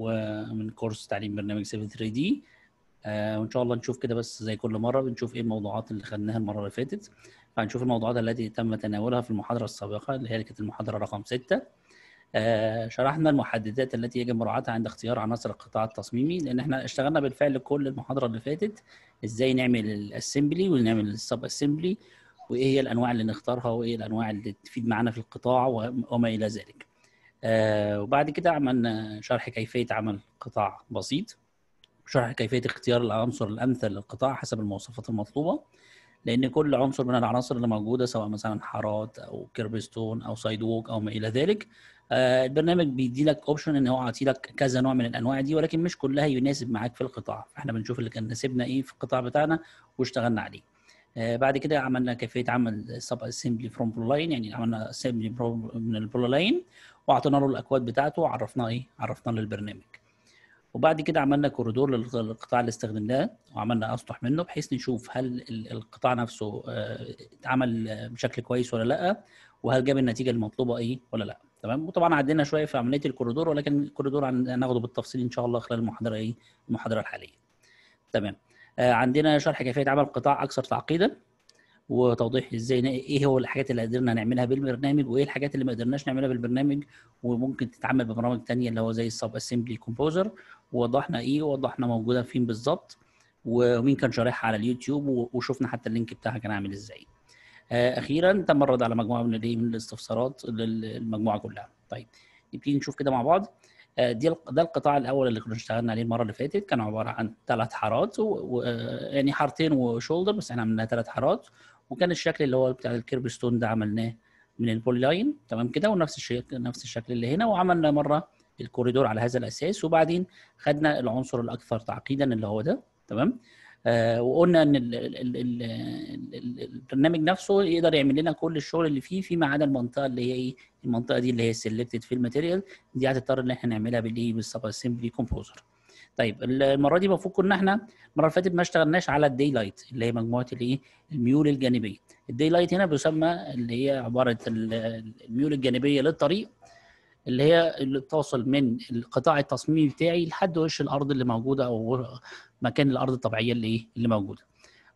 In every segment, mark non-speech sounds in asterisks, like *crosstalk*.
ومن كورس تعليم برنامج 7 3 دي آه، وان شاء الله نشوف كده بس زي كل مره بنشوف ايه الموضوعات اللي خدناها المره اللي فاتت فهنشوف الموضوعات التي تم تناولها في المحاضره السابقه اللي هي كانت المحاضره رقم 6 آه شرحنا المحددات التي يجب مراعاتها عند اختيار عناصر القطاع التصميمي لان احنا اشتغلنا بالفعل كل المحاضره اللي فاتت ازاي نعمل الاسمبلي ونعمل السب اسمبلي وايه هي الانواع اللي نختارها وايه الانواع اللي تفيد معانا في القطاع وما الى ذلك آه وبعد كده عملنا شرح كيفية عمل قطاع بسيط شرح كيفية اختيار العنصر الأمثل للقطاع حسب المواصفات المطلوبة لأن كل عنصر من العناصر اللي موجودة سواء مثلا حارات أو كيربستون أو سايد ووك أو ما إلى ذلك آه البرنامج بيدي لك اوبشن ان هو عاطي لك كذا نوع من الانواع دي ولكن مش كلها يناسب معاك في القطاع فاحنا بنشوف اللي كان ناسبنا ايه في القطاع بتاعنا واشتغلنا عليه آه، بعد كده عملنا كيفيه عمل سب اسمبلي فروم بلو لاين يعني عملنا اسمبلي من البلو لاين واعطينا له الاكواد بتاعته وعرفناه ايه عرفناه للبرنامج وبعد كده عملنا كوريدور للقطاع اللي استخدمناه وعملنا اسطح منه بحيث نشوف هل القطاع نفسه آه، اتعمل بشكل كويس ولا لا وهل جاب النتيجه المطلوبه ايه ولا لا تمام وطبعا عدينا شويه في عمليه الكوريدور ولكن الكوريدور هناخده بالتفصيل ان شاء الله خلال المحاضره ايه المحاضره الحاليه تمام آه، عندنا شرح كيفيه عمل قطاع اكثر تعقيدا وتوضيح ازاي ايه هو الحاجات اللي قدرنا نعملها بالبرنامج وايه الحاجات اللي ما قدرناش نعملها بالبرنامج وممكن تتعمل ببرامج ثانيه اللي هو زي السب اسمبلي كومبوزر ووضحنا ايه ووضحنا موجوده فين بالظبط ومين كان شارحها على اليوتيوب وشفنا حتى اللينك بتاعها كان عامل ازاي. آه، اخيرا تم الرد على مجموعه من الايه من الاستفسارات للمجموعه كلها. طيب نبتدي نشوف كده مع بعض. آه، دي ده القطاع الاول اللي كنا اشتغلنا عليه المره اللي فاتت كان عباره عن ثلاث حارات و... و... آه، يعني حارتين وشولدر بس احنا عملنا ثلاث حارات وكان الشكل اللي هو بتاع ستون ده عملناه من البول لاين تمام كده ونفس الشيء نفس الشكل اللي هنا وعملنا مره الكوريدور على هذا الاساس وبعدين خدنا العنصر الاكثر تعقيدا اللي هو ده تمام آه وقلنا ان البرنامج نفسه يقدر يعمل لنا كل الشغل اللي فيه فيما عدا المنطقه اللي هي ايه المنطقه دي اللي هي سيلكتد في الماتيريال دي هتضطر ان احنا نعملها بالايه بالسب اسمبلي كومبوزر طيب المره دي المفروض كنا احنا المره اللي فاتت ما اشتغلناش على الدي لايت اللي هي مجموعه الايه الميول الجانبيه الدي لايت هنا بيسمى اللي هي عباره الميول الجانبيه للطريق اللي هي اللي بتوصل من القطاع التصميمي بتاعي لحد وش الارض اللي موجوده او مكان الارض الطبيعيه اللي ايه اللي موجوده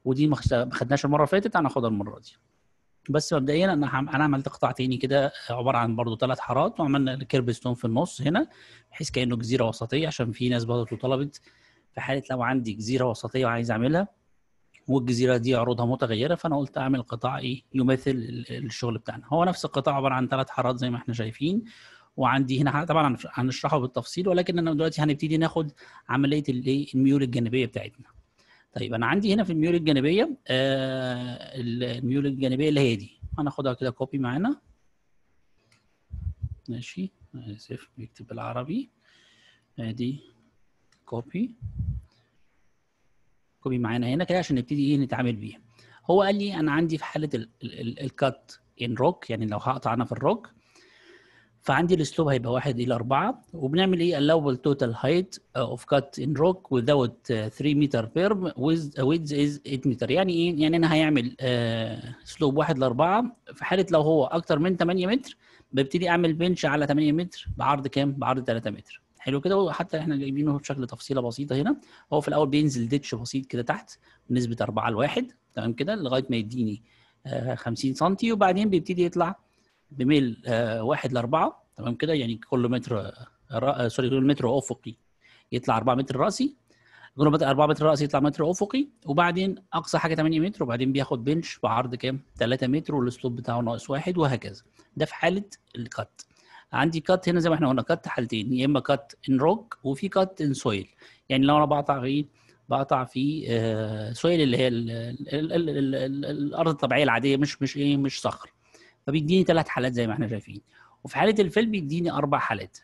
ودي ما خدناش المره اللي فاتت هناخدها المره دي بس مبدئيا انا انا عملت قطاع تاني كده عباره عن برضه ثلاث حارات وعملنا الكيرب ستون في النص هنا بحيث كانه جزيره وسطيه عشان في ناس برضه طلبت في حاله لو عندي جزيره وسطيه وعايز اعملها والجزيره دي عروضها متغيره فانا قلت اعمل قطاع ايه يمثل الشغل بتاعنا هو نفس القطاع عباره عن ثلاث حارات زي ما احنا شايفين وعندي هنا طبعا هنشرحه بالتفصيل ولكن انا دلوقتي هنبتدي ناخد عمليه الايه الميول الجانبيه بتاعتنا طيب انا عندي هنا في الميول الجانبيه آه، الميول الجانبيه اللي هي دي هناخدها كده كوبي معانا ماشي اسف بيكتب بالعربي ادي كوبي كوبي معانا هنا كده عشان نبتدي ايه نتعامل بيها هو قال لي انا عندي في حاله الكات ان روك يعني لو هقطع انا في الروك فعندي الاسلوب هيبقى 1 الى 4 وبنعمل ايه اللوبل توتال هايت اوف كات ان روك without 3 متر بيرم ويز از 8 متر يعني ايه يعني انا هيعمل uh, اسلوب 1 ل 4 في حاله لو هو اكتر من 8 متر ببتدي اعمل بنش على 8 متر بعرض كام بعرض 3 متر حلو كده حتى احنا جايبينه بشكل تفصيله بسيطه هنا هو في الاول بينزل ديتش بسيط كده تحت بنسبه 4 ل 1 تمام كده لغايه ما يديني 50 uh, سم وبعدين بيبتدي يطلع بميل آه، واحد لاربعه تمام كده يعني كل متر آه، آه، سوري كل متر افقي يطلع 4 متر راسي كل متر 4 متر راسي يطلع متر افقي وبعدين اقصى حاجه 8 متر وبعدين بياخد بنش بعرض كام 3 متر والأسلوب بتاعه ناقص واحد وهكذا ده في حاله الكات عندي كات هنا زي ما احنا قلنا كات حالتين يا اما كات ان روك وفي كات ان سويل يعني لو انا بقطع في إيه؟ بقطع في سويل اللي هي الارض الطبيعيه العاديه مش مش ايه مش صخر فبيديني ثلاث حالات زي ما احنا شايفين وفي حاله الفيل بيديني اربع حالات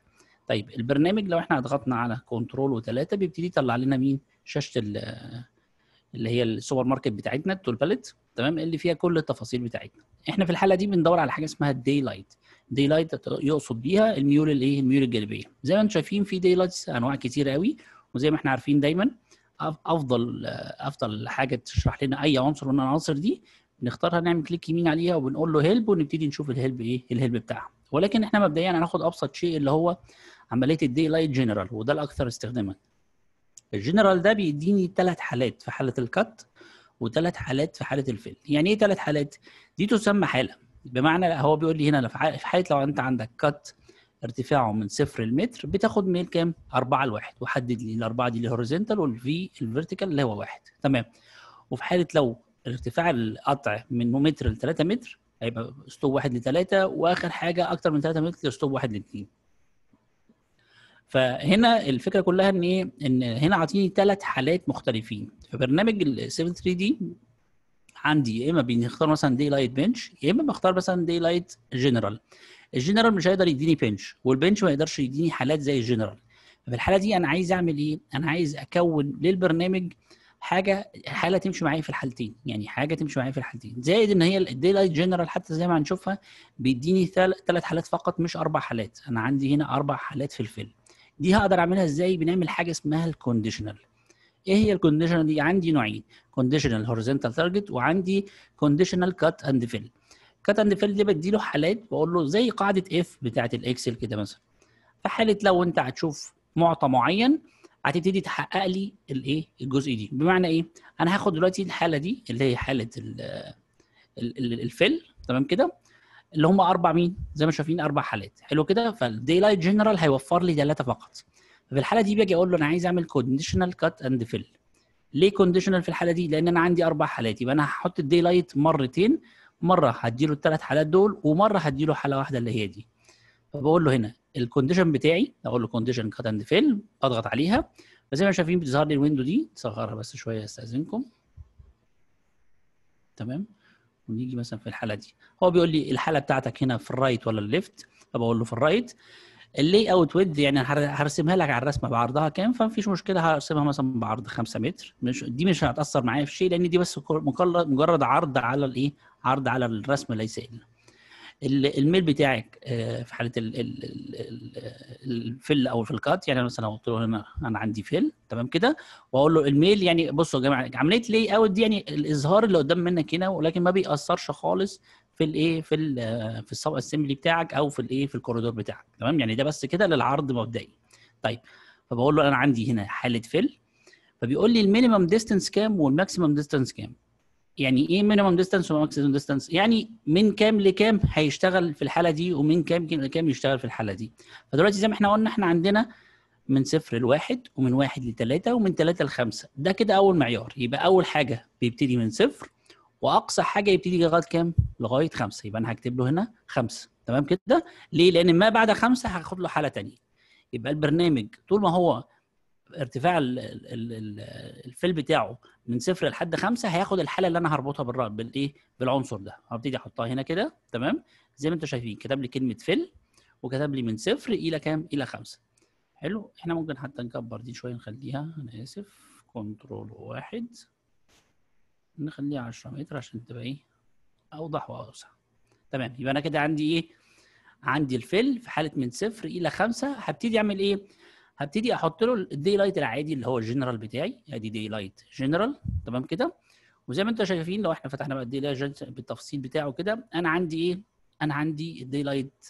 طيب البرنامج لو احنا ضغطنا على كنترول وثلاثه بيبتدي يطلع لنا مين شاشه اللي هي السوبر ماركت بتاعتنا التول باليت تمام اللي فيها كل التفاصيل بتاعتنا احنا في الحاله دي بندور على حاجه اسمها الدي لايت دي لايت يقصد بيها الميول الايه الميول الجانبيه زي ما انتم شايفين في دي لايتس انواع كتير قوي وزي ما احنا عارفين دايما افضل افضل حاجه تشرح لنا اي عنصر من العناصر دي بنختارها نعمل كليك يمين عليها وبنقول له هيلب ونبتدي نشوف الهيلب ايه الهيلب بتاعها ولكن احنا مبدئيا هناخد ابسط شيء اللي هو عمليه الدي لايت جنرال وده الاكثر استخداما الجنرال ده بيديني ثلاث حالات في حاله الكت وثلاث حالات في حاله الفيل يعني ايه ثلاث حالات دي تسمى حاله بمعنى هو بيقول لي هنا في حاله لو انت عندك كت ارتفاعه من صفر لمتر بتاخد ميل كام؟ 4 لواحد وحدد لي الاربعه دي الهوريزونتال والفي الفيرتيكال اللي هو واحد تمام وفي حاله لو ارتفاع القطع من متر ل 3 متر هيبقى اسلوب 1 ل 3 واخر حاجه اكتر من 3 متر اسلوب 1 ل 2 فهنا الفكره كلها ان ايه ان هنا عاطيني ثلاث حالات مختلفين في برنامج ال 7 3 دي عندي يا اما بنختار مثلا دي لايت بنش يا اما بختار مثلا دي لايت جنرال الجنرال مش هيقدر يديني بنش والبنش ما يقدرش يديني حالات زي الجنرال ففي الحاله دي انا عايز اعمل ايه انا عايز اكون للبرنامج حاجه حاله تمشي معايا في الحالتين يعني حاجه تمشي معايا في الحالتين زائد ان هي الدي لايت جنرال حتى زي ما هنشوفها بيديني ثلاث حالات فقط مش اربع حالات انا عندي هنا اربع حالات في الفيلم دي هقدر اعملها ازاي بنعمل حاجه اسمها الكونديشنال ايه هي الكونديشنال دي عندي نوعين كونديشنال هوريزونتال تارجت وعندي كونديشنال كات اند فيل كات اند فيل دي بدي له حالات بقول له زي قاعده اف بتاعه الاكسل كده مثلا فحاله لو انت هتشوف معطى معين هتبتدي تحقق لي الايه الجزء دي بمعنى ايه انا هاخد دلوقتي الحاله دي اللي هي حاله الفل تمام كده اللي هم اربع مين زي ما شايفين اربع حالات حلو كده فالدي لايت جنرال هيوفر لي ثلاثه فقط ففي الحاله دي باجي اقول له انا عايز اعمل كونديشنال كات اند فيل ليه كونديشنال في الحاله دي لان انا عندي اربع حالات يبقى انا هحط الدي لايت مرتين مره هديله الثلاث حالات دول ومره هديله حاله واحده اللي هي دي فبقول له هنا الكونديشن بتاعي اقول له كونديشن كات اند فيل اضغط عليها فزي ما شايفين بتظهر لي الويندو دي صغرها بس شويه استاذنكم تمام ونيجي مثلا في الحاله دي هو بيقول لي الحاله بتاعتك هنا في الرايت ولا الليفت فبقول له في الرايت اللي اوت ويد يعني هرسمها لك على الرسمه بعرضها كام فمفيش مشكله هرسمها مثلا بعرض 5 متر مش دي مش هتاثر معايا في شيء لان دي بس مجرد عرض على الايه عرض على الرسم ليس الا الميل بتاعك آه، في حاله الفل او في الكات يعني مثلا قلت له هنا انا عندي فل تمام كده واقول له الميل يعني بصوا يا جماعه عمليه لي اوت دي يعني الاظهار اللي قدام منك هنا ولكن ما بيأثرش خالص في الايه في الـ في السب اسمبلي بتاعك او في الايه في الكوريدور بتاعك تمام يعني ده بس كده للعرض مبدئي طيب فبقول له انا عندي هنا حاله فل فبيقول لي المينيمم ديستنس كام والماكسيمم ديستنس كام يعني ايه مينيمم ديستانس وماكسيمم ديستانس يعني من كام لكام هيشتغل في الحاله دي ومن كام لكام يشتغل في الحاله دي فدلوقتي زي ما احنا قلنا احنا عندنا من صفر لواحد ومن واحد لثلاثة ومن ثلاثة لخمسة ده كده أول معيار يبقى أول حاجة بيبتدي من صفر وأقصى حاجة يبتدي لغاية كام؟ لغاية خمسة يبقى أنا هكتب له هنا خمسة تمام كده؟ ليه؟ لأن ما بعد خمسة هاخد له حالة ثانيه يبقى البرنامج طول ما هو ارتفاع الفيل بتاعه من صفر لحد خمسه هياخد الحاله اللي انا هربطها بالرقم بالايه بالعنصر ده هبتدي احطها هنا كده تمام زي ما انتم شايفين كتب لي كلمه فل وكتب لي من صفر الى كام الى خمسه حلو احنا ممكن حتى نكبر دي شويه نخليها انا اسف كنترول واحد نخليها 10 متر عشان تبقى ايه اوضح واوسع تمام يبقى انا كده عندي ايه عندي الفل في حاله من صفر الى خمسه هبتدي اعمل ايه هبتدي احط له الدي لايت العادي اللي هو الجنرال بتاعي ادي دي لايت جنرال تمام كده وزي ما انتم شايفين لو احنا فتحنا بقى الدي لايت بالتفصيل بتاعه كده انا عندي ايه انا عندي الدي لايت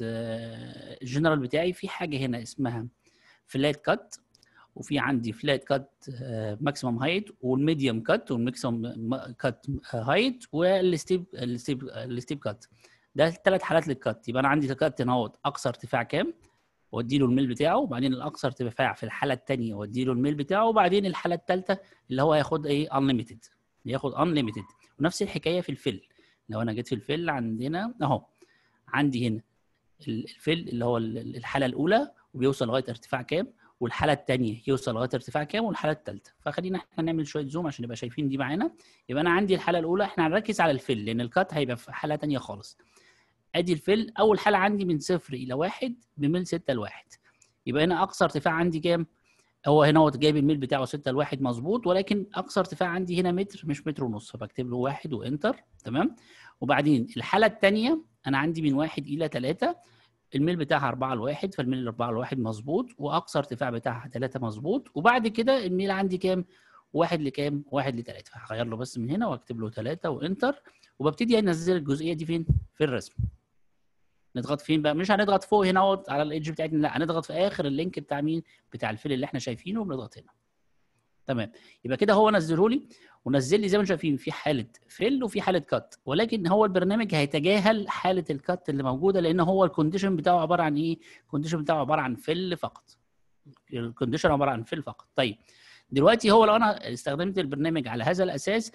جنرال بتاعي في حاجه هنا اسمها فلات كات وفي عندي فلات كات ماكسيمم هايت والميديوم كات والميكسيمم كات هايت والستيب الستيب الستيب كات ده ثلاث حالات للكات يبقى انا عندي كات هنا اقصى ارتفاع كام وادي له الميل بتاعه وبعدين الاكثر ارتفاع في الحاله الثانيه وادي له الميل بتاعه وبعدين الحاله الثالثه اللي هو هياخد ايه انليميتد ياخد انليميتد ونفس الحكايه في الفل لو انا جيت في الفل عندنا اهو عندي هنا الفل اللي هو الحاله الاولى وبيوصل لغايه ارتفاع كام والحاله الثانيه يوصل لغايه ارتفاع كام والحاله الثالثه فخلينا احنا نعمل شويه زوم عشان نبقى شايفين دي معانا يبقى انا عندي الحاله الاولى احنا هنركز على الفل لان الكات هيبقى في حاله ثانيه خالص ادي الفيل اول حاله عندي من صفر الى واحد بميل 6 ل 1 يبقى هنا اقصى ارتفاع عندي كام؟ هو هنا هو جايب الميل بتاعه 6 ل 1 مظبوط ولكن اقصى ارتفاع عندي هنا متر مش متر ونص فبكتب له واحد وانتر تمام وبعدين الحاله الثانيه انا عندي من واحد الى ثلاثه الميل بتاعها 4 ل 1 فالميل 4 ل 1 مظبوط واقصى ارتفاع بتاعها 3 مظبوط وبعد كده الميل عندي كام؟ واحد لكام؟ واحد 3 هغير له بس من هنا واكتب له 3 وانتر وببتدي انزل الجزئيه دي فين؟ في الرسم نضغط فين بقى مش هنضغط فوق هنا على الايدج بتاعتنا لا هنضغط في اخر اللينك بتاع مين بتاع الفيل اللي احنا شايفينه وبنضغط هنا تمام يبقى كده هو نزله لي ونزل لي زي ما انتم شايفين في حاله فيل وفي حاله كات ولكن هو البرنامج هيتجاهل حاله الكات اللي موجوده لان هو الكونديشن بتاعه عباره عن ايه الكونديشن بتاعه عباره عن فيل فقط الكونديشن عباره عن فيل فقط طيب دلوقتي هو لو انا استخدمت البرنامج على هذا الاساس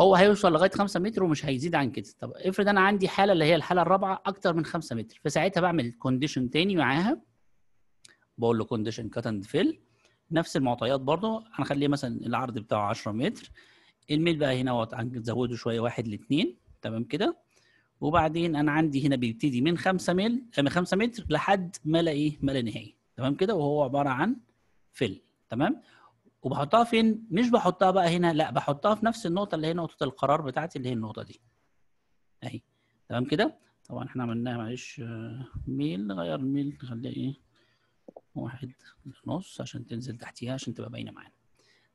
هو هيوصل لغايه 5 متر ومش هيزيد عن كده طب افرض انا عندي حاله اللي هي الحاله الرابعه اكتر من 5 متر فساعتها بعمل كونديشن تاني معاها بقول له كونديشن كات اند فيل نفس المعطيات برضو هنخليه مثلا العرض بتاعه 10 متر الميل بقى هنا اهوت هنزوده شويه واحد لاثنين تمام كده وبعدين انا عندي هنا بيبتدي من 5 ميل آه، من 5 متر لحد ما لا ايه ما لا نهايه تمام كده وهو عباره عن فيل تمام وبحطها فين مش بحطها بقى هنا لا بحطها في نفس النقطه اللي هي نقطه القرار بتاعتي اللي هي النقطه دي اهي تمام كده طبعا احنا عملناها معلش آه، ميل نغير ميل نخليها ايه واحد ونص عشان تنزل تحتيها عشان تبقى باينه معانا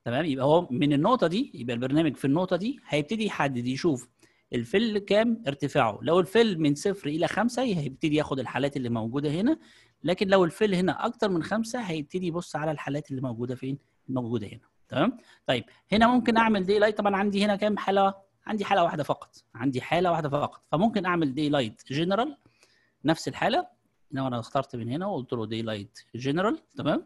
تمام يبقى هو من النقطه دي يبقى البرنامج في النقطه دي هيبتدي يحدد يشوف الفل كام ارتفاعه لو الفل من صفر الى خمسة هيبتدي ياخد الحالات اللي موجوده هنا لكن لو الفل هنا اكتر من خمسة هيبتدي يبص على الحالات اللي موجوده فين موجوده هنا تمام طيب هنا ممكن اعمل دي لايت طبعا عندي هنا كام حاله عندي حاله واحده فقط عندي حاله واحده فقط فممكن اعمل دي لايت جنرال نفس الحاله لو انا اخترت من هنا وقلت له دي لايت جنرال تمام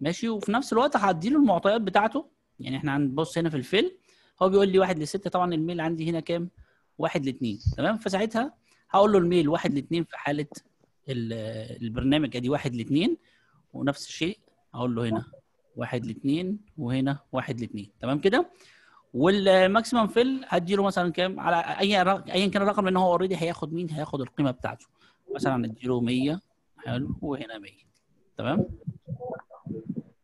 ماشي وفي نفس الوقت هدي له المعطيات بتاعته يعني احنا هنبص هنا في الفيل هو بيقول لي 1 ل 6 طبعا الميل عندي هنا كام 1 ل 2 تمام فساعتها هقول له الميل 1 ل 2 في حاله البرنامج ادي 1 ل 2 ونفس الشيء اقول له هنا واحد لاثنين وهنا واحد لاثنين تمام كده والماكسيمم فيل هدي له مثلا كام على اي ايا كان الرقم لان هو اوريدي هياخد مين هياخد القيمه بتاعته مثلا هدي له 100 حلو وهنا 100 تمام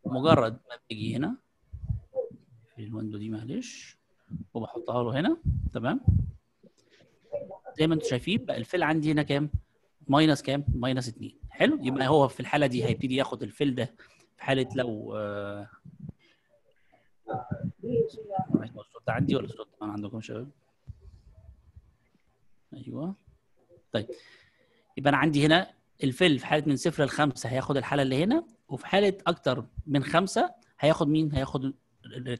مجرد ما بيجي هنا في الويندو دي معلش وبحطها له هنا تمام زي ما انتم شايفين بقى الفيل عندي هنا كام؟ ماينس كام؟ ماينس 2 حلو يبقى هو في الحاله دي هيبتدي ياخد الفيل ده في حاله لو آه الصوت عندي ولا الصوت انا عندكم شباب؟ ايوه طيب يبقى انا عندي هنا الفيل في حاله من صفر لخمسه هياخد الحاله اللي هنا وفي حاله اكتر من خمسه هياخد مين؟ هياخد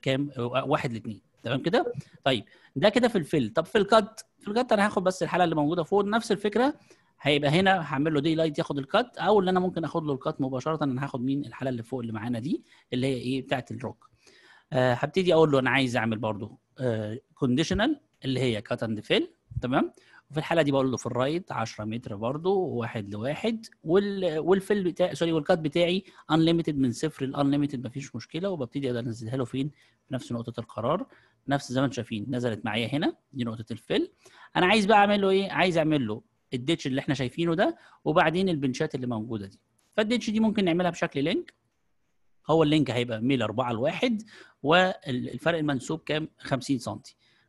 كام؟ واحد لاثنين تمام كده؟ طيب ده كده في الفيل طب في الكت في الكت انا هاخد بس الحاله اللي موجوده فوق نفس الفكره هيبقى هنا هعمل له دي لايت ياخد الكات او اللي انا ممكن اخد له الكات مباشره انا هاخد مين الحاله اللي فوق اللي معانا دي اللي هي ايه بتاعه الروك أه هبتدي اقول له انا عايز اعمل برده كونديشنال أه اللي هي كات اند فيل تمام وفي الحاله دي بقول له في الرايت 10 متر برده واحد لواحد وال والفيل بتاعي سوري والكات بتاعي انليمتد من صفر لانليمتد مفيش مشكله وببتدي اقدر انزلها له فين في نفس نقطه القرار نفس زي ما انتم شايفين نزلت معايا هنا دي نقطه الفيل انا عايز بقى اعمل له ايه عايز اعمل له الديتش اللي احنا شايفينه ده وبعدين البنشات اللي موجوده دي فالديتش دي ممكن نعملها بشكل لينك هو اللينك هيبقى ميل 4 ل 1 والفرق المنسوب كام 50 سم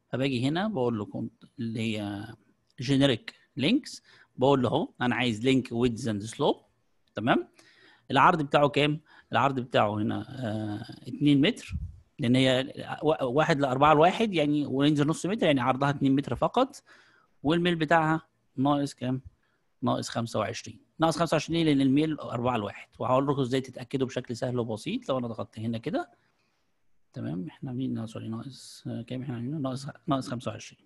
فباجي هنا بقول له اللي هي جينيريك لينكس بقول له اهو انا عايز لينك ويدز اند سلوب تمام العرض بتاعه كام العرض بتاعه هنا 2 آه، متر لان هي 1 ل 4 ل 1 يعني ورينج نص متر يعني عرضها 2 متر فقط والميل بتاعها ناقص كام؟ ناقص 25 ناقص 25 ليه؟ لان الميل 4 لواحد وهقول لكم ازاي تتاكدوا بشكل سهل وبسيط لو انا ضغطت هنا كده تمام احنا عاملين آه، سوري ناقص آه، كام احنا عاملين ناقص ناقص 25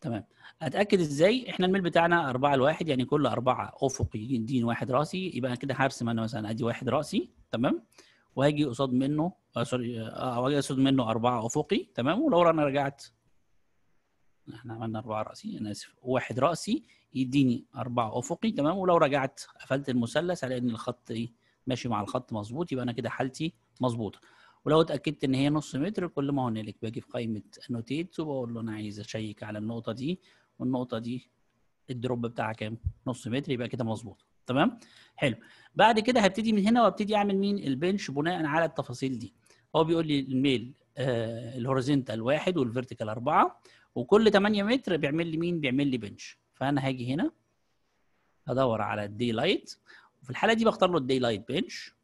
تمام اتاكد ازاي احنا الميل بتاعنا 4 لواحد يعني كل 4 افقي يدين واحد راسي يبقى انا كده هرسم انا مثلا ادي واحد راسي تمام وهاجي قصاد منه آه، سوري آه واجي قصاد منه 4 افقي تمام ولو انا رجعت احنا عملنا اربعه راسي انا اسف واحد راسي يديني اربعه افقي تمام ولو رجعت قفلت المثلث هلاقي ان الخط ايه ماشي مع الخط مظبوط يبقى انا كده حالتي مظبوطه ولو اتاكدت ان هي نص متر كل ما هنالك باجي في قائمه انوتيت وبقول له انا عايز اشيك على النقطه دي والنقطه دي الدروب بتاعها كام؟ نص متر يبقى كده مظبوط تمام؟ حلو بعد كده هبتدي من هنا وابتدي اعمل مين؟ البنش بناء على التفاصيل دي هو بيقول لي الميل آه واحد والفيرتيكال اربعه وكل 8 متر بيعمل لي مين؟ بيعمل لي بنش فانا هاجي هنا ادور على الدي لايت وفي الحاله دي بختار له الدي لايت بنش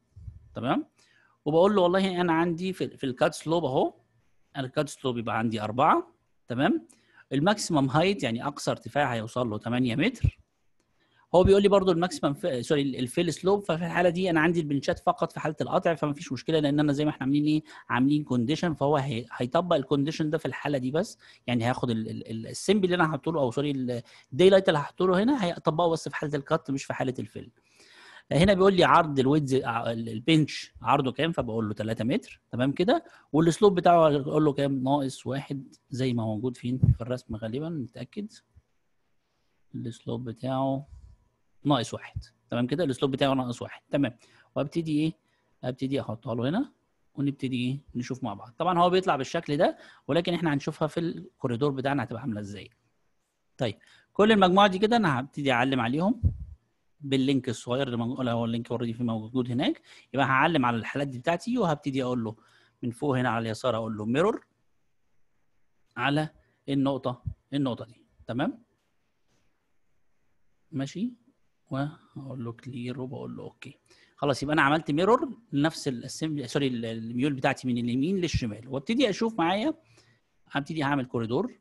تمام وبقول له والله انا عندي في, في الكات سلوب اهو الكات سلوب يبقى عندي اربعه تمام الماكسيمم هايت يعني اقصى ارتفاع هيوصل له 8 متر هو بيقول لي برضو الماكسيمم سوري الفيل سلوب ففي الحاله دي انا عندي البنشات فقط في حاله القطع فما فيش مشكله لان انا زي ما احنا عاملين ايه عاملين كونديشن فهو هيطبق الكونديشن ده في الحاله دي بس يعني هياخد السمبل اللي انا هحطه له او سوري الدي لايت اللي هحطه له هنا هيطبقه بس في حاله الكت مش في حاله الفيل هنا بيقول لي عرض الويدز آه، البنش عرضه كام فبقول له 3 متر تمام كده والسلوب بتاعه اقول له كام ناقص واحد زي ما هو موجود فين في الرسم غالبا نتاكد السلوب بتاعه ناقص واحد تمام كده السلوب بتاعه ناقص واحد تمام وابتدي ايه ابتدي احطها له هنا ونبتدي ايه نشوف مع بعض طبعا هو بيطلع بالشكل ده ولكن احنا هنشوفها في الكوريدور بتاعنا هتبقى عامله ازاي طيب كل المجموعه دي كده انا هبتدي اعلم عليهم باللينك الصغير اللي موجود هو اللينك اوريدي في موجود هناك يبقى هعلم على الحالات دي بتاعتي وهبتدي اقول له من فوق هنا على اليسار اقول له ميرور على النقطه النقطه دي تمام ماشي واقول له كلير وبقول له اوكي خلاص يبقى انا عملت ميرور لنفس الاسمبلي سوري الميول بتاعتي من اليمين للشمال وابتدي اشوف معايا هبتدي هعمل كوريدور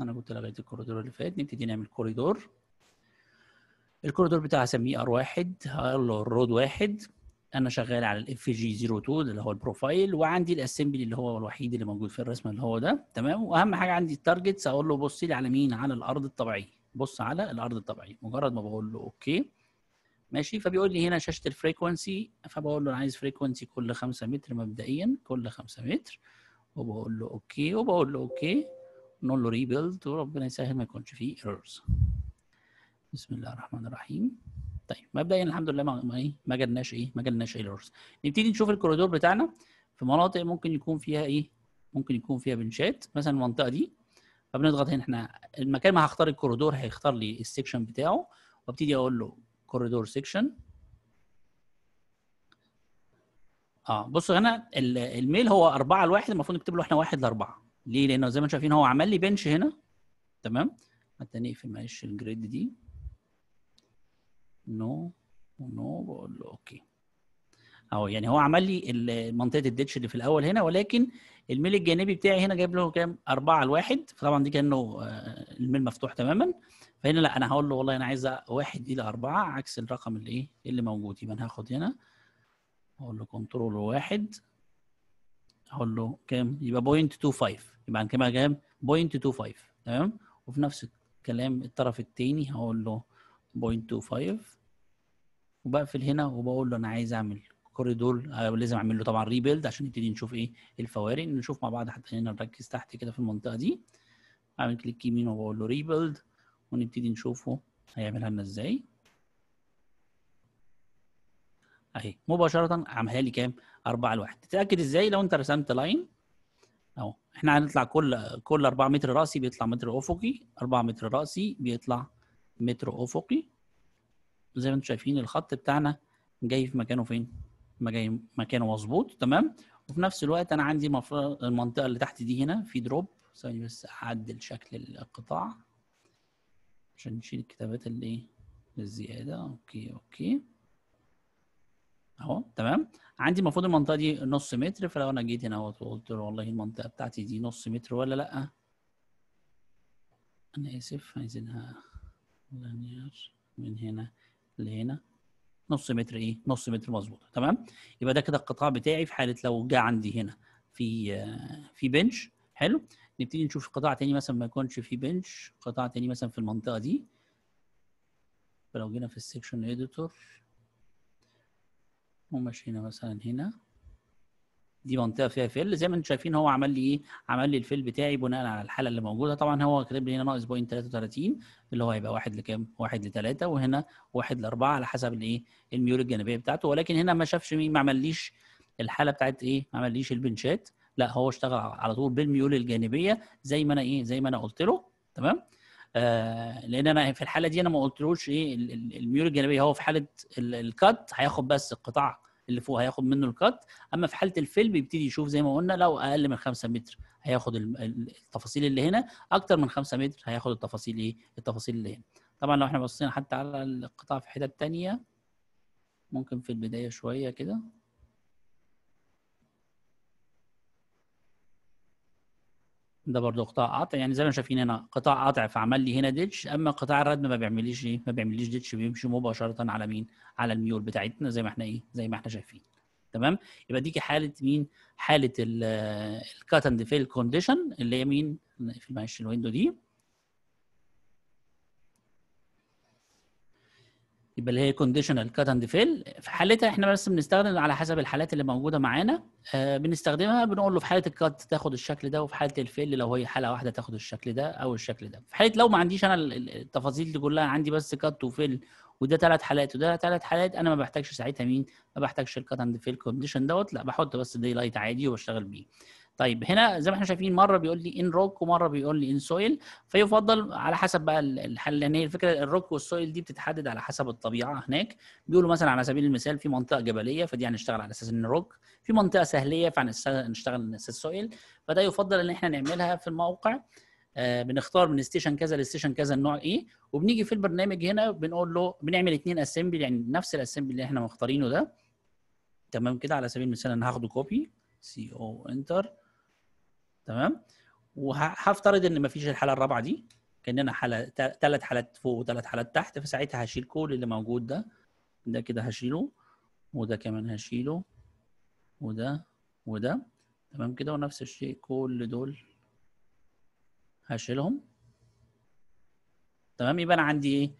انا كنت لغايه الكوريدور اللي فات نبتدي نعمل كوريدور الكوريدور بتاعي هسميه ار واحد هقول له الرود واحد انا شغال على الاف جي 02 اللي هو البروفايل وعندي الاسمبلي اللي هو الوحيد اللي موجود في الرسمه اللي هو ده تمام واهم حاجه عندي التارجتس اقول له بص لي على مين على الارض الطبيعيه بص على الارض الطبيعيه مجرد ما بقول له اوكي ماشي فبيقول لي هنا شاشه الفريكونسي فبقول له انا عايز فريكونسي كل 5 متر مبدئيا كل 5 متر وبقول له اوكي وبقول له اوكي نقول له ريبيلد وربنا يسهل ما يكونش فيه ايرورز بسم الله الرحمن الرحيم طيب مبدئيا الحمد لله ما ايه ما جالناش ايه ما جالناش ايرورز نبتدي نشوف الكوريدور بتاعنا في مناطق ممكن يكون فيها ايه ممكن يكون فيها بنشات مثلا المنطقه دي فبنضغط هنا احنا المكان ما هختار الكوريدور هيختار لي السكشن بتاعه وابتدي اقول له كوريدور سكشن اه بصوا هنا الميل هو 4 ل 1 المفروض نكتب له احنا 1 ل 4 ليه؟ لانه زي ما انتم شايفين هو عمل لي بنش هنا تمام؟ حتى نقفل معلش الجريد دي نو no. ونو no. بقول له اوكي اهو يعني هو عمل لي منطقه الديتش اللي في الاول هنا ولكن الميل الجانبي بتاعي هنا جايب له كام 4 على 1 فطبعا دي كانه آه، الميل مفتوح تماما فهنا لا انا هقول له والله انا عايز 1 الى 4 عكس الرقم اللي ايه اللي موجود يبقى انا هاخد هنا اقول له كنترول 1 اقول له كام يبقى 0.25 يبقى كام كام 0.25 تمام وفي نفس الكلام الطرف الثاني هقول له 0.25 وبقفل هنا وبقول له انا عايز اعمل كوريدور آه، لازم اعمل له طبعا ريبيلد عشان نبتدي نشوف ايه الفوارق نشوف مع بعض حتى هنا نركز تحت كده في المنطقه دي اعمل كليك يمين وبقول له ريبيلد ونبتدي نشوفه هيعملها لنا ازاي اهي مباشره عملها لي كام 4 1 تتاكد ازاي لو انت رسمت لاين اهو احنا هنطلع كل كل 4 متر راسي بيطلع متر افقي 4 متر راسي بيطلع متر افقي زي ما انتم شايفين الخط بتاعنا جاي في مكانه فين مكانه مظبوط تمام وفي نفس الوقت انا عندي المنطقه اللي تحت دي هنا في دروب ثواني بس اعدل شكل القطاع عشان نشيل الكتابات اللي ايه الزياده اوكي اوكي اهو تمام عندي المفروض المنطقه دي نص متر فلو انا جيت هنا وقلت له والله المنطقه بتاعتي دي نص متر ولا لا انا اسف عايزينها من هنا لهنا نص متر ايه نص متر مظبوط تمام يبقى ده كده القطاع بتاعي في حاله لو جه عندي هنا في في بنش حلو نبتدي نشوف قطاع تاني مثلا ما يكونش في بنش قطاع تاني مثلا في المنطقه دي فلو جينا في السكشن اديتور ومشينا مثلا هنا دي منطقه فيها فيل زي ما انتم شايفين هو عمل لي ايه عمل لي الفيل بتاعي بناء على الحاله اللي موجوده طبعا هو كاتب لي هنا ناقص بوينت 33 اللي هو هيبقى واحد لكام واحد لثلاثه وهنا واحد لاربعه على حسب الايه الميول الجانبيه بتاعته ولكن هنا ما شافش مين ما عمليش الحاله بتاعت ايه ما عمليش البنشات لا هو اشتغل على طول بالميول الجانبيه زي ما انا ايه زي ما انا قلت له تمام آه لان انا في الحاله دي انا ما قلتلوش ايه الميول الجانبيه هو في حاله الكات هياخد بس قطاع اللي فوق هياخد منه الكات اما في حاله الفيلم يبتدي يشوف زي ما قلنا لو اقل من 5 متر هياخد التفاصيل اللي هنا اكتر من 5 متر هياخد التفاصيل ايه التفاصيل اللي هنا طبعا لو احنا بصينا حتى على القطع في حتت تانية ممكن في البدايه شويه كده ده برضه قطاع قطع يعني زي ما شايفين هنا قطاع قطع فعمل لي هنا ديتش اما قطاع الردم ما بيعمليش ايه ما بيعمليش ديتش بيمشي مباشره على مين على الميول بتاعتنا زي ما احنا ايه زي ما احنا شايفين تمام يبقى دي حاله مين حاله الكات اند فيل كونديشن اللي هي مين نقفل معلش الويندو دي يبقى اللي هي كونديشنال كات اند فيل في حالتها احنا بس بنستخدم على حسب الحالات اللي موجوده معانا آه، بنستخدمها بنقول له في حاله الكات تاخد الشكل ده وفي حاله الفيل لو هي حاله واحده تاخد الشكل ده او الشكل ده في حاله لو ما عنديش انا التفاصيل دي كلها عندي بس كات وفيل وده ثلاث حالات وده ثلاث حالات انا ما بحتاجش ساعتها مين ما بحتاجش الكات اند فيل كونديشن دوت لا بحط بس دي لايت عادي وبشتغل بيه طيب هنا زي ما احنا شايفين مره بيقول لي ان روك ومره بيقول لي ان سويل فيفضل على حسب بقى الحل لان يعني هي الفكره الروك والسويل دي بتتحدد على حسب الطبيعه هناك بيقولوا مثلا على سبيل المثال في منطقه جبليه فدي هنشتغل على اساس ان روك في منطقه سهليه فهنشتغل على اساس سويل فده يفضل ان احنا نعملها في الموقع آه، بنختار من ستيشن كذا لستيشن كذا النوع ايه وبنيجي في البرنامج هنا بنقول له بنعمل اثنين اسامبل يعني نفس الاسامبل اللي احنا مختارينه ده تمام كده على سبيل المثال انا هاخده كوبي سي او انتر تمام وهفترض ان مفيش الحاله الرابعه دي كاننا حاله ثلاث حالات فوق وثلاث حالات تحت فساعتها هشيل كل اللي موجود ده ده كده هشيله وده كمان هشيله وده وده تمام كده ونفس الشيء كل دول هشيلهم تمام يبقى انا عندي ايه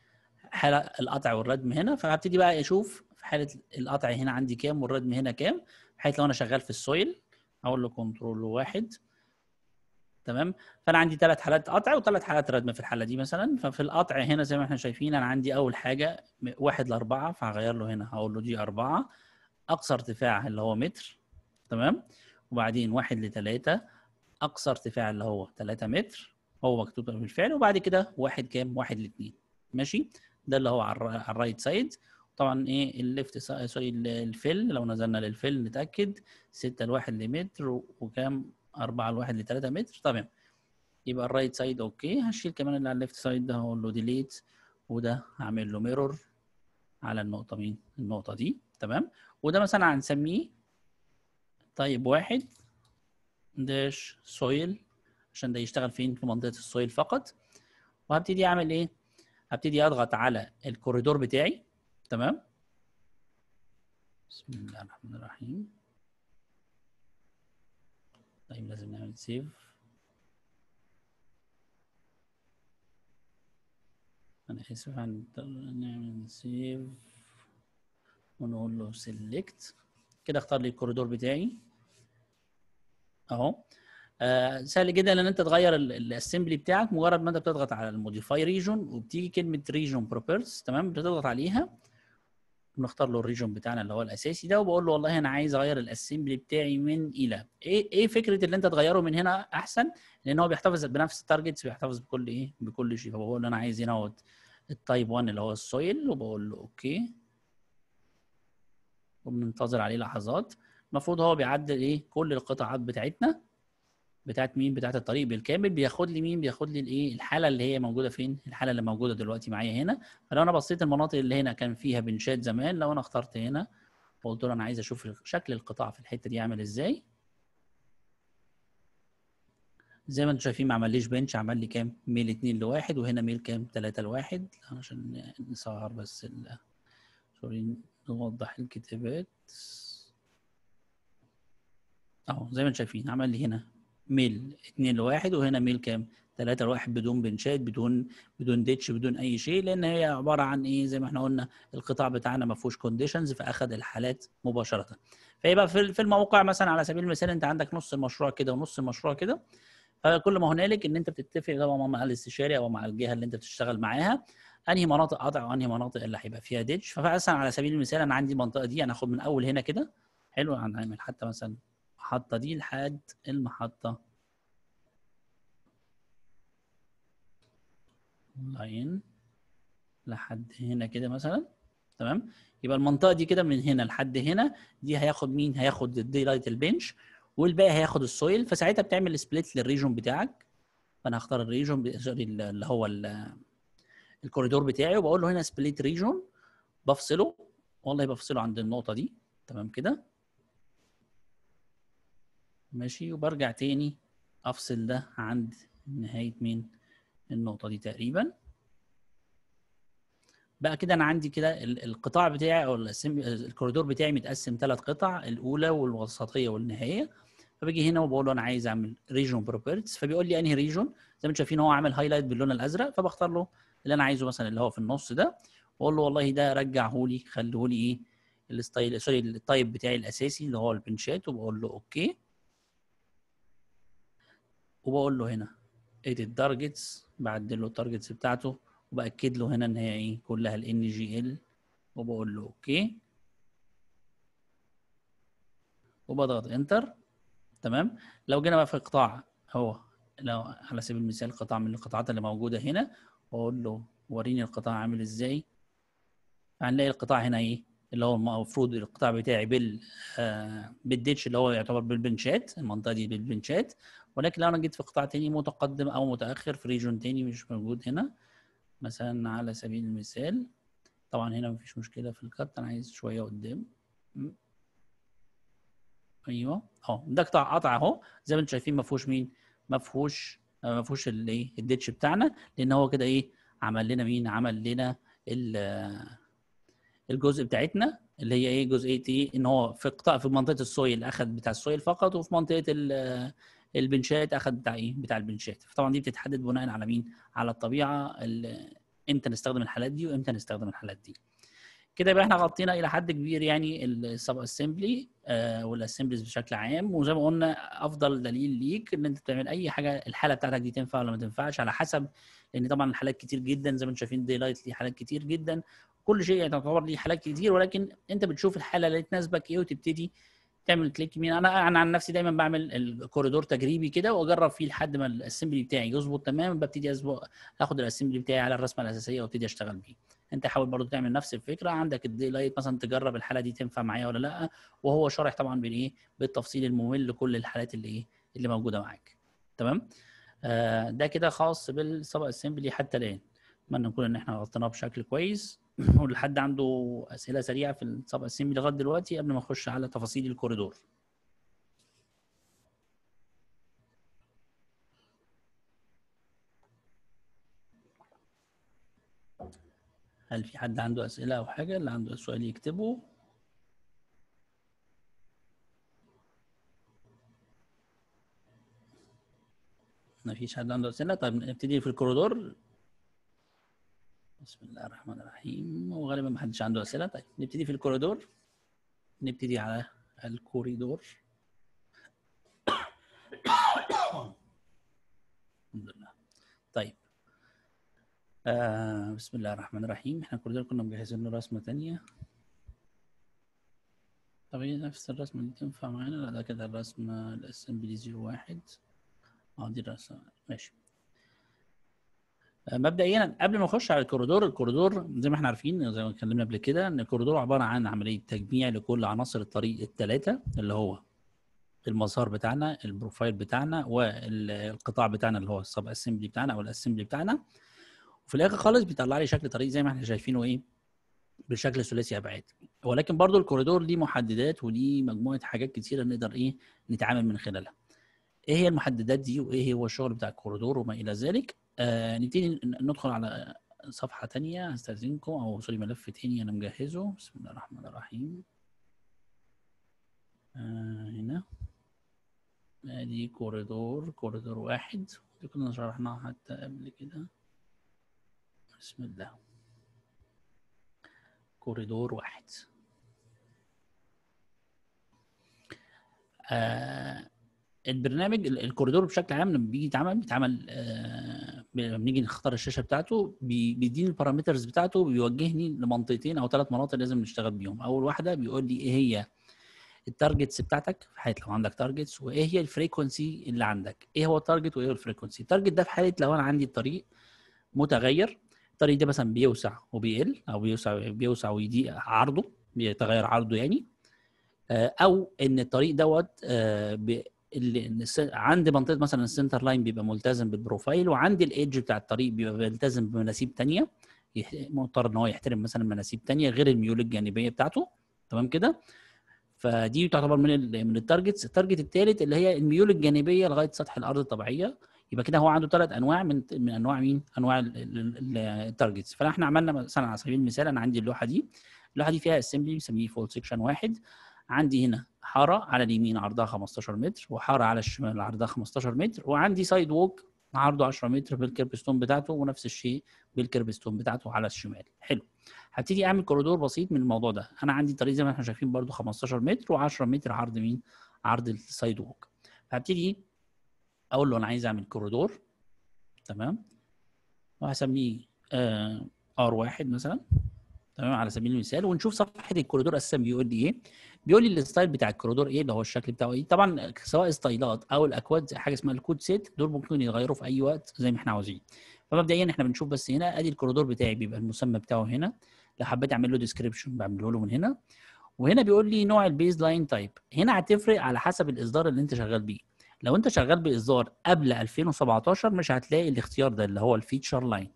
حاله القطع والردم هنا فهبتدي بقى اشوف في حاله القطع هنا عندي كام والردم هنا كام بحيث لو انا شغال في السويل اقول له كنترول واحد تمام فانا عندي ثلاث حالات قطع وثلاث حالات ردم في الحاله دي مثلا ففي القطع هنا زي ما احنا شايفين انا عندي اول حاجه واحد لاربعه فهغير له هنا هقول له دي اربعه اقصى ارتفاع اللي هو متر تمام وبعدين واحد لثلاثه اقصى ارتفاع اللي هو ثلاثة متر هو مكتوب بالفعل وبعد كده واحد كام؟ واحد لاثنين ماشي؟ ده اللي هو على الرايت سايد طبعا ايه الليفت سوري الفل لو نزلنا للفل نتاكد 6 لواحد لمتر وكام 4 1 ل 3 متر تمام يبقى الرايت سايد اوكي هشيل كمان اللي على الليفت سايد ده هقول له ديليت وده هعمل له ميرور على النقطة مين؟ النقطة دي تمام وده مثلا هنسميه طيب واحد داش سويل عشان ده يشتغل فين في منطقة السويل فقط وهبتدي اعمل ايه؟ هبتدي اضغط على الكوريدور بتاعي تمام بسم الله الرحمن الرحيم طيب لازم نعمل سيف انا اسف هنضطر نعمل سيف ونقول له سيلكت كده اختار لي الكوريدور بتاعي اهو آه سهل جدا ان انت تغير الاسمبلي بتاعك مجرد ما انت بتضغط على الموديفاي ريجون وبتيجي كلمه ريجون بروبرز تمام بتضغط عليها بنختار له الريجون بتاعنا اللي هو الاساسي ده وبقول له والله انا عايز اغير الاسمبلي بتاعي من الى ايه ايه فكره اللي انت تغيره من هنا احسن لان هو بيحتفظ بنفس التارجتس ويحتفظ بكل ايه بكل شيء فبقول له انا عايز هنا التايب 1 اللي هو السويل وبقول له اوكي وبننتظر عليه لحظات المفروض هو بيعدل ايه كل القطاعات بتاعتنا بتاعت مين بتاعت الطريق بالكامل بياخد لي مين بياخد لي الايه الحاله اللي هي موجوده فين الحاله اللي موجوده دلوقتي معايا هنا فلو انا بصيت المناطق اللي هنا كان فيها بنشات زمان لو انا اخترت هنا وقلت له انا عايز اشوف شكل القطاع في الحته دي عامل ازاي زي ما انتم شايفين ما عمليش بنش عمل لي كام ميل 2 لواحد وهنا ميل كام 3 لواحد عشان نسهر بس ال... سوري نوضح الكتابات اهو زي ما انتم شايفين عمل لي هنا ميل 2 لواحد وهنا ميل كام؟ 3 لواحد بدون بنشات بدون بدون ديتش بدون اي شيء لان هي عباره عن ايه زي ما احنا قلنا القطاع بتاعنا ما فيهوش كونديشنز فاخذ الحالات مباشره. فيبقى في الموقع مثلا على سبيل المثال انت عندك نص المشروع كده ونص المشروع كده فكل ما هنالك ان انت بتتفق طبعا مع الاستشاري او مع الجهه اللي انت بتشتغل معاها انهي مناطق قطع وانهي مناطق اللي هيبقى فيها ديتش فمثلا على سبيل المثال انا عندي المنطقه دي انا هاخد من اول هنا كده حلو هنعمل حتى مثلا المحطة دي لحد المحطة لاين لحد هنا كده مثلا تمام يبقى المنطقة دي كده من هنا لحد هنا دي هياخد مين هياخد الدي لايت البنش والباقي هياخد السويل فساعتها بتعمل سبليت للريجون بتاعك فانا هختار الريجون سوري اللي هو الكوريدور بتاعي وبقول له هنا سبليت ريجون بفصله والله بفصله عند النقطة دي تمام كده ماشي وبرجع تاني افصل ده عند نهاية مين النقطة دي تقريبا بقى كده انا عندي كده القطاع بتاعي او الكوريدور بتاعي متقسم ثلاث قطع الاولى والوسطيه والنهايه فباجي هنا وبقول له انا عايز اعمل ريجون بروبرتس فبيقول لي انهي ريجون زي ما انتم شايفين هو عامل هايلايت باللون الازرق فبختار له اللي انا عايزه مثلا اللي هو في النص ده واقول له والله ده رجعه لي خليه لي ايه الستايل سوري التايب بتاعي الاساسي اللي هو البنشات وبقول له اوكي وبقول له هنا edit targets بعدل له التارجتس بتاعته وباكد له هنا ان هي ايه كلها ال ان جي ال وبقول له اوكي وبضغط انتر تمام لو جينا بقى في قطاع هو لو على سبيل المثال قطاع من القطاعات اللي موجوده هنا واقول له وريني القطاع عامل ازاي هنلاقي القطاع هنا ايه اللي هو المفروض القطاع بتاعي بال آه بالديتش اللي هو يعتبر بالبنشات المنطقه دي بالبنشات ولكن لو انا جيت في قطاع تاني متقدم او متاخر في ريجون تاني مش موجود هنا مثلا على سبيل المثال طبعا هنا مفيش مشكله في الكارت انا عايز شويه قدام ايوه اهو ده قطع قطع اهو زي ما انتم شايفين ما فيهوش مين ما فيهوش ما فيهوش الايه الديتش بتاعنا لان هو كده ايه عمل لنا مين عمل لنا الجزء بتاعتنا اللي هي ايه جزئيه ايه ان هو في قطاع في منطقه السويل اخذ بتاع السويل فقط وفي منطقه البنشات اخذ بتاع ايه بتاع البنشات فطبعا دي بتتحدد بناء على مين على الطبيعه امتى نستخدم الحالات دي وامتى نستخدم الحالات دي كده يبقى احنا غطينا الى حد كبير يعني السب اسمبلي والاسمبليز بشكل عام وزي ما قلنا افضل دليل ليك ان انت تعمل اي حاجه الحاله بتاعتك دي تنفع ولا ما تنفعش على حسب لان طبعا الحالات كتير جدا زي ما انتم شايفين دي لايت ليه حالات كتير جدا كل شيء يعتبر ليه حالات كتير ولكن انت بتشوف الحاله اللي تناسبك ايه وتبتدي تعمل كليك يمين انا انا عن نفسي دايما بعمل الكوريدور تجريبي كده واجرب فيه لحد ما الاسمبلي بتاعي يظبط تمام ببتدي أزبط اخد الاسمبلي بتاعي على الرسمه الاساسيه وابتدي اشتغل بيه انت حاول برضو تعمل نفس الفكره عندك الدي لايت مثلا تجرب الحاله دي تنفع معايا ولا لا وهو شارح طبعا بالايه بالتفصيل الممل لكل الحالات اللي ايه اللي موجوده معاك تمام آه ده كده خاص بالسب اسمبلي حتى الان اتمنى نكون ان احنا غطيناه بشكل كويس *clears throat* ولحد حد عنده اسئله سريعه في السبع اسمبلي لغايه دلوقتي قبل ما اخش على تفاصيل الكوريدور هل في حد عنده اسئله او حاجه اللي عنده سؤال يكتبه ما فيش حد عنده اسئله طيب نبتدي في الكوريدور بسم الله الرحمن الرحيم وغالبا ما حدش عنده اسئله طيب نبتدي في الكوريدور نبتدي على الكوريدور الحمد لله طيب آه بسم الله الرحمن الرحيم احنا الكوريدور كنا مجهزين له رسمه ثانيه طب هي نفس الرسمه اللي تنفع معانا لا ده كده الرسمه الاسمبلي 01 اه دي الرسمه ماشي مبدئيا قبل ما اخش على الكوريدور الكوريدور زي ما احنا عارفين زي ما اتكلمنا قبل كده ان الكوريدور عباره عن عمليه تجميع لكل عناصر الطريق الثلاثه اللي هو المسار بتاعنا البروفايل بتاعنا والقطاع بتاعنا اللي هو السب اسمبلي بتاعنا او الاسمبلي بتاعنا وفي الاخر خالص بيطلع لي شكل طريق زي ما احنا شايفينه ايه بشكل ثلاثي ابعاد ولكن برضو الكوريدور ليه محددات وليه مجموعه حاجات كتيره نقدر ايه نتعامل من خلالها ايه هي المحددات دي وايه هو الشغل بتاع الكوريدور وما الى ذلك آه نبتدي ندخل على صفحه تانية هستاذنكم او سوري ملف تاني انا مجهزه بسم الله الرحمن الرحيم آه هنا ادي كوريدور كوريدور واحد دي كنا شرحناها حتى قبل كده بسم الله كوريدور واحد آه البرنامج الكوريدور بشكل عام لما بيجي يتعمل بيتعمل آه، لما بنيجي نختار الشاشه بتاعته بيديني البارامترز بتاعته بيوجهني لمنطقتين او ثلاث مناطق لازم نشتغل بيهم اول واحده بيقول لي ايه هي التارجتس بتاعتك في حاله لو عندك تارجتس وايه هي الفريكونسي اللي عندك ايه هو التارجت وايه هو الفريكونسي التارجت ده في حاله لو انا عندي الطريق متغير الطريق ده مثلا بيوسع وبيقل او بيوسع بيوسع ويضيق عرضه بيتغير عرضه يعني آه، او ان الطريق دوت آه، اللي عندي منطقه مثلا السنتر لاين بيبقى ملتزم بالبروفايل وعندي الايدج بتاع الطريق بيبقى ملتزم بمناسيب ثانيه مضطر ان هو يحترم مثلا مناسيب ثانيه غير الميول الجانبيه بتاعته تمام كده فدي تعتبر من الـ من التارجتس التارجت الثالث اللي هي الميول الجانبيه لغايه سطح الارض الطبيعيه يبقى كده هو عنده ثلاث انواع من من انواع مين انواع التارجتس فاحنا عملنا مثلا على سبيل المثال انا عندي اللوحه دي اللوحه دي فيها اسمبلي بنسميه فول سيكشن واحد عندي هنا حاره على اليمين عرضها 15 متر وحاره على الشمال عرضها 15 متر وعندي سايد ووك عرضه 10 متر بالكربستون بتاعته ونفس الشيء بالكربستون بتاعته على الشمال حلو هبتدي اعمل كوريدور بسيط من الموضوع ده انا عندي طريق زي ما احنا شايفين برده 15 متر و10 متر عرض مين عرض السايد ووك فهبتدي اقول له انا عايز اعمل كوريدور تمام وهسميه ار آه، 1 مثلا تمام على سبيل المثال ونشوف صفحه الكوريدور اساسا بيقول لي ايه بيقول لي الستايل بتاع الكوريدور ايه اللي هو الشكل بتاعه ايه طبعا سواء ستايلات او الاكواد حاجه اسمها الكود سيت دول ممكن يتغيروا في اي وقت زي ما احنا عاوزين فمبدئيا احنا بنشوف بس هنا ادي الكوريدور بتاعي بيبقى المسمى بتاعه هنا لو حبيت اعمل له ديسكربشن بعمله له من هنا وهنا بيقول لي نوع البيز لاين تايب هنا هتفرق على حسب الاصدار اللي انت شغال بيه لو انت شغال باصدار قبل 2017 مش هتلاقي الاختيار ده اللي هو الفيتشر لاين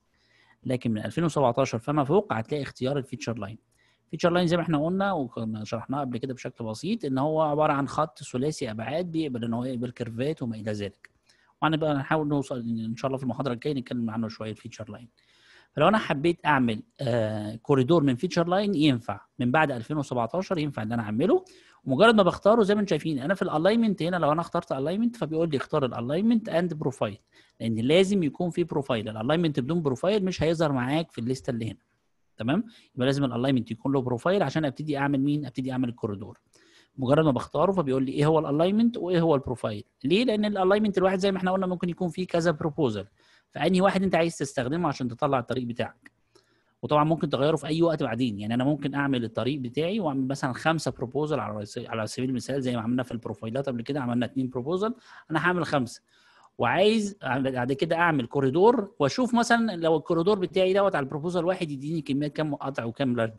لكن من 2017 فما فوق هتلاقي اختيار الفيتشر لاين فيتشر لاين زي ما احنا قلنا وكنا قبل كده بشكل بسيط ان هو عباره عن خط ثلاثي ابعاد بيقبل ان هو يقبل كيرفات وما الى ذلك وهنبقى نحاول نوصل ان شاء الله في المحاضره الجايه نتكلم عنه شويه الفيتشر لاين فلو انا حبيت اعمل كوريدور آه، من فيتشر لاين ينفع من بعد 2017 ينفع ان انا اعمله ومجرد ما بختاره زي ما انتم شايفين انا في الالاينمنت هنا لو انا اخترت الالاينمنت فبيقول لي اختار الالاينمنت اند بروفايل لان لازم يكون في بروفايل الالاينمنت بدون بروفايل مش هيظهر معاك في الليسته اللي هنا تمام يبقى لازم الالاينمنت يكون له بروفايل عشان ابتدي اعمل مين ابتدي اعمل الكوريدور مجرد ما بختاره فبيقول لي ايه هو الالاينمنت وايه هو البروفايل ليه لان الالاينمنت الواحد زي ما احنا قلنا ممكن يكون فيه كذا بروبوزل فانهي واحد انت عايز تستخدمه عشان تطلع الطريق بتاعك وطبعا ممكن تغيره في اي وقت بعدين يعني انا ممكن اعمل الطريق بتاعي واعمل مثلا خمسه بروبوزل على على سبيل المثال زي ما عملنا في البروفايلات قبل كده عملنا اثنين بروبوزل انا هعمل خمسه وعايز بعد كده اعمل كوريدور واشوف مثلا لو الكوريدور بتاعي دوت على البروبوزال واحد يديني كميه كم قطع وكم لاين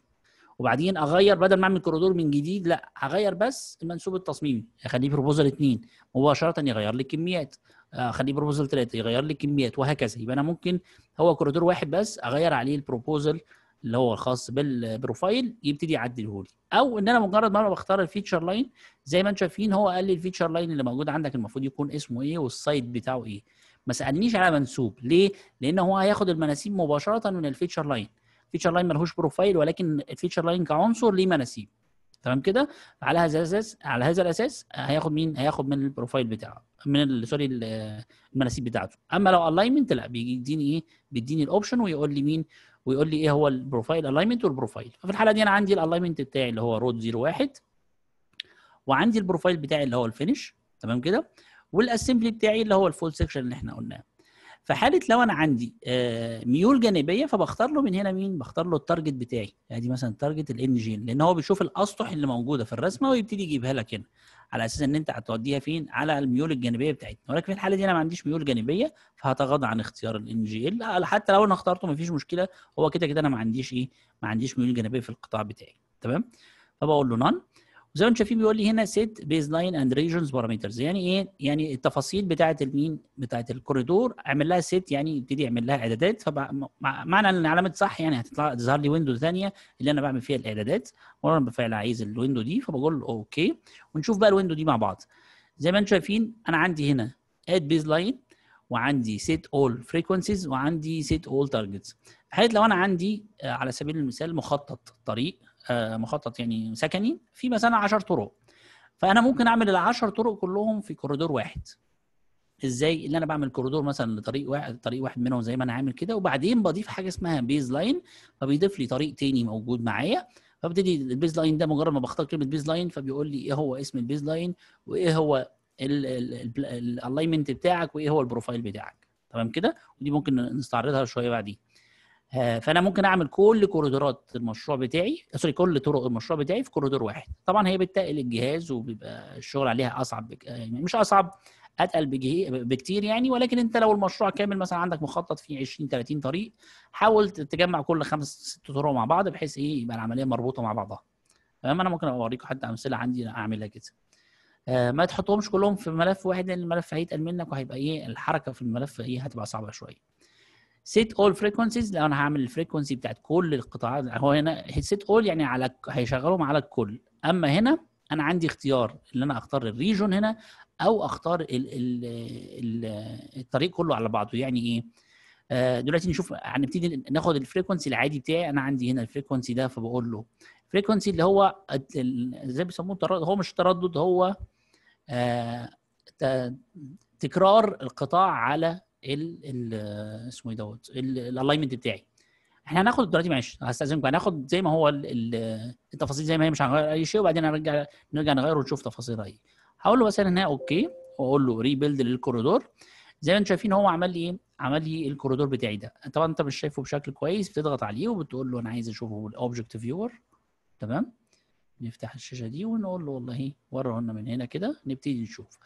وبعدين اغير بدل ما اعمل كوريدور من جديد لا هغير بس المنسوب التصميمي اخليه بروبوزال اثنين مباشره يغير لي الكميات اخليه بروبوزال ثلاثه يغير لي الكميات وهكذا يبقى انا ممكن هو كوريدور واحد بس اغير عليه البروبوزال اللي هو الخاص بالبروفايل يبتدي يعدله لي او ان انا مجرد ما انا بختار الفيتشر لاين زي ما انتم شايفين هو قال لي الفيتشر لاين اللي موجود عندك المفروض يكون اسمه ايه والسايت بتاعه ايه ما سالنيش على منسوب ليه لان هو هياخد المناسيب مباشره من الفيتشر لاين الفيتشر لاين ملهوش بروفايل ولكن الفيتشر لاين كعنصر ليه مناسيب تمام كده على هذا الاساس على هذا الاساس هياخد مين هياخد من البروفايل بتاعه من سوري المناسيب بتاعته اما لو الاينمنت لا بيديني ايه بيديني الاوبشن ويقول لي مين ويقول لي ايه هو البروفايل الاينمنت والبروفايل ففي الحاله دي انا عندي الاينمنت بتاعي اللي هو رود 01 وعندي البروفايل بتاعي اللي هو الفينش تمام كده والاسمبلي بتاعي اللي هو الفول سيكشن اللي احنا قلناه في حاله لو انا عندي آه، ميول جانبيه فبختار له من هنا مين بختار له التارجت بتاعي ادي يعني مثلا تارجت الان جين لان هو بيشوف الاسطح اللي موجوده في الرسمه ويبتدي يجيبها لك هنا على اساس ان انت هتوديها فين على الميول الجانبيه بتاعتنا ولكن في الحاله دي انا ما عنديش ميول جانبيه فهتغاضى عن اختيار الان جي ال حتى لو انا اخترته ما فيش مشكله هو كده كده انا ما عنديش ايه ما عنديش ميول جانبيه في القطاع بتاعي تمام فبقول له نان زي ما انتم شايفين بيقول لي هنا سيت بيز لاين اند ريجنز بارامترز يعني ايه يعني التفاصيل بتاعه المين بتاعه الكوريدور اعمل لها سيت يعني ابتدي اعمل لها اعدادات فمعنى ان علامه صح يعني هتطلع تظهر لي ويندو ثانيه اللي انا بعمل فيها الاعدادات وانا بالفعل عايز الويندو دي فبقول له اوكي ونشوف بقى الويندو دي مع بعض زي ما انتم شايفين انا عندي هنا اد بيز لاين وعندي سيت اول فريكونسيز وعندي سيت اول تارجتس حيث لو انا عندي آه، على سبيل المثال مخطط طريق آه، مخطط يعني سكني في مثلا 10 طرق فانا ممكن اعمل ال 10 طرق كلهم في كوريدور واحد ازاي اللي انا بعمل كوريدور مثلا لطريق واحد طريق واحد منهم زي ما انا عامل كده وبعدين بضيف حاجه اسمها بيز لاين فبيضيف لي طريق تاني موجود معايا فابتدي البيز لاين ده مجرد ما بختار كلمه بيز لاين فبيقول لي ايه هو اسم البيز لاين وايه هو الالاينمنت بتاعك وايه هو البروفايل بتاعك تمام كده ودي ممكن نستعرضها شويه بعدين آه، فانا ممكن اعمل كل كوريدورات المشروع بتاعي آه، سوري كل طرق المشروع بتاعي في كوريدور واحد طبعا هي بتتقل الجهاز وبيبقى الشغل عليها اصعب بك... آه، يعني مش اصعب اتقل بكتير يعني ولكن انت لو المشروع كامل مثلا عندك مخطط فيه 20 30 طريق حاول تجمع كل خمس ست طرق مع بعض بحيث ايه يبقى العمليه مربوطه مع بعضها تمام انا ممكن اوريكم حتى امثله عندي اعملها كده آه ما تحطهمش كلهم في ملف واحد لان الملف هيتقل منك وهيبقى ايه الحركه في الملف ايه هتبقى صعبه شويه سيت اول فريكونسيز لو انا هعمل الفريكونسي بتاعت كل القطاعات هو هنا سيت اول يعني على هيشغلهم على الكل اما هنا انا عندي اختيار ان انا اختار الريجون هنا او اختار الـ الـ الـ الطريق كله على بعضه يعني ايه آه، دلوقتي نشوف هنبتدي ناخد الفريكونسي العادي بتاعي انا عندي هنا الفريكونسي ده فبقول له فريكونسي اللي هو زي بيسموه تردد هو مش تردد هو آه، تكرار القطاع على ال اسمه ايه دوت الالاينمنت بتاعي احنا هناخد دلوقتي معلش هستاذنكم هناخد زي ما هو التفاصيل زي ما هي مش هنغير اي شيء وبعدين هنرجع نرجع نغير ونشوف تفاصيلها ايه هقول له مثلا هنا اوكي واقول له ريبيلد للكوريدور زي ما انتم شايفين هو عمل لي ايه عمل لي الكوريدور بتاعي ده طبعا انت مش شايفه بشكل كويس بتضغط عليه وبتقول له انا عايز اشوفه الاوبجكت فيور تمام نفتح الشاشه دي ونقول له والله ورا لنا من هنا كده نبتدي نشوف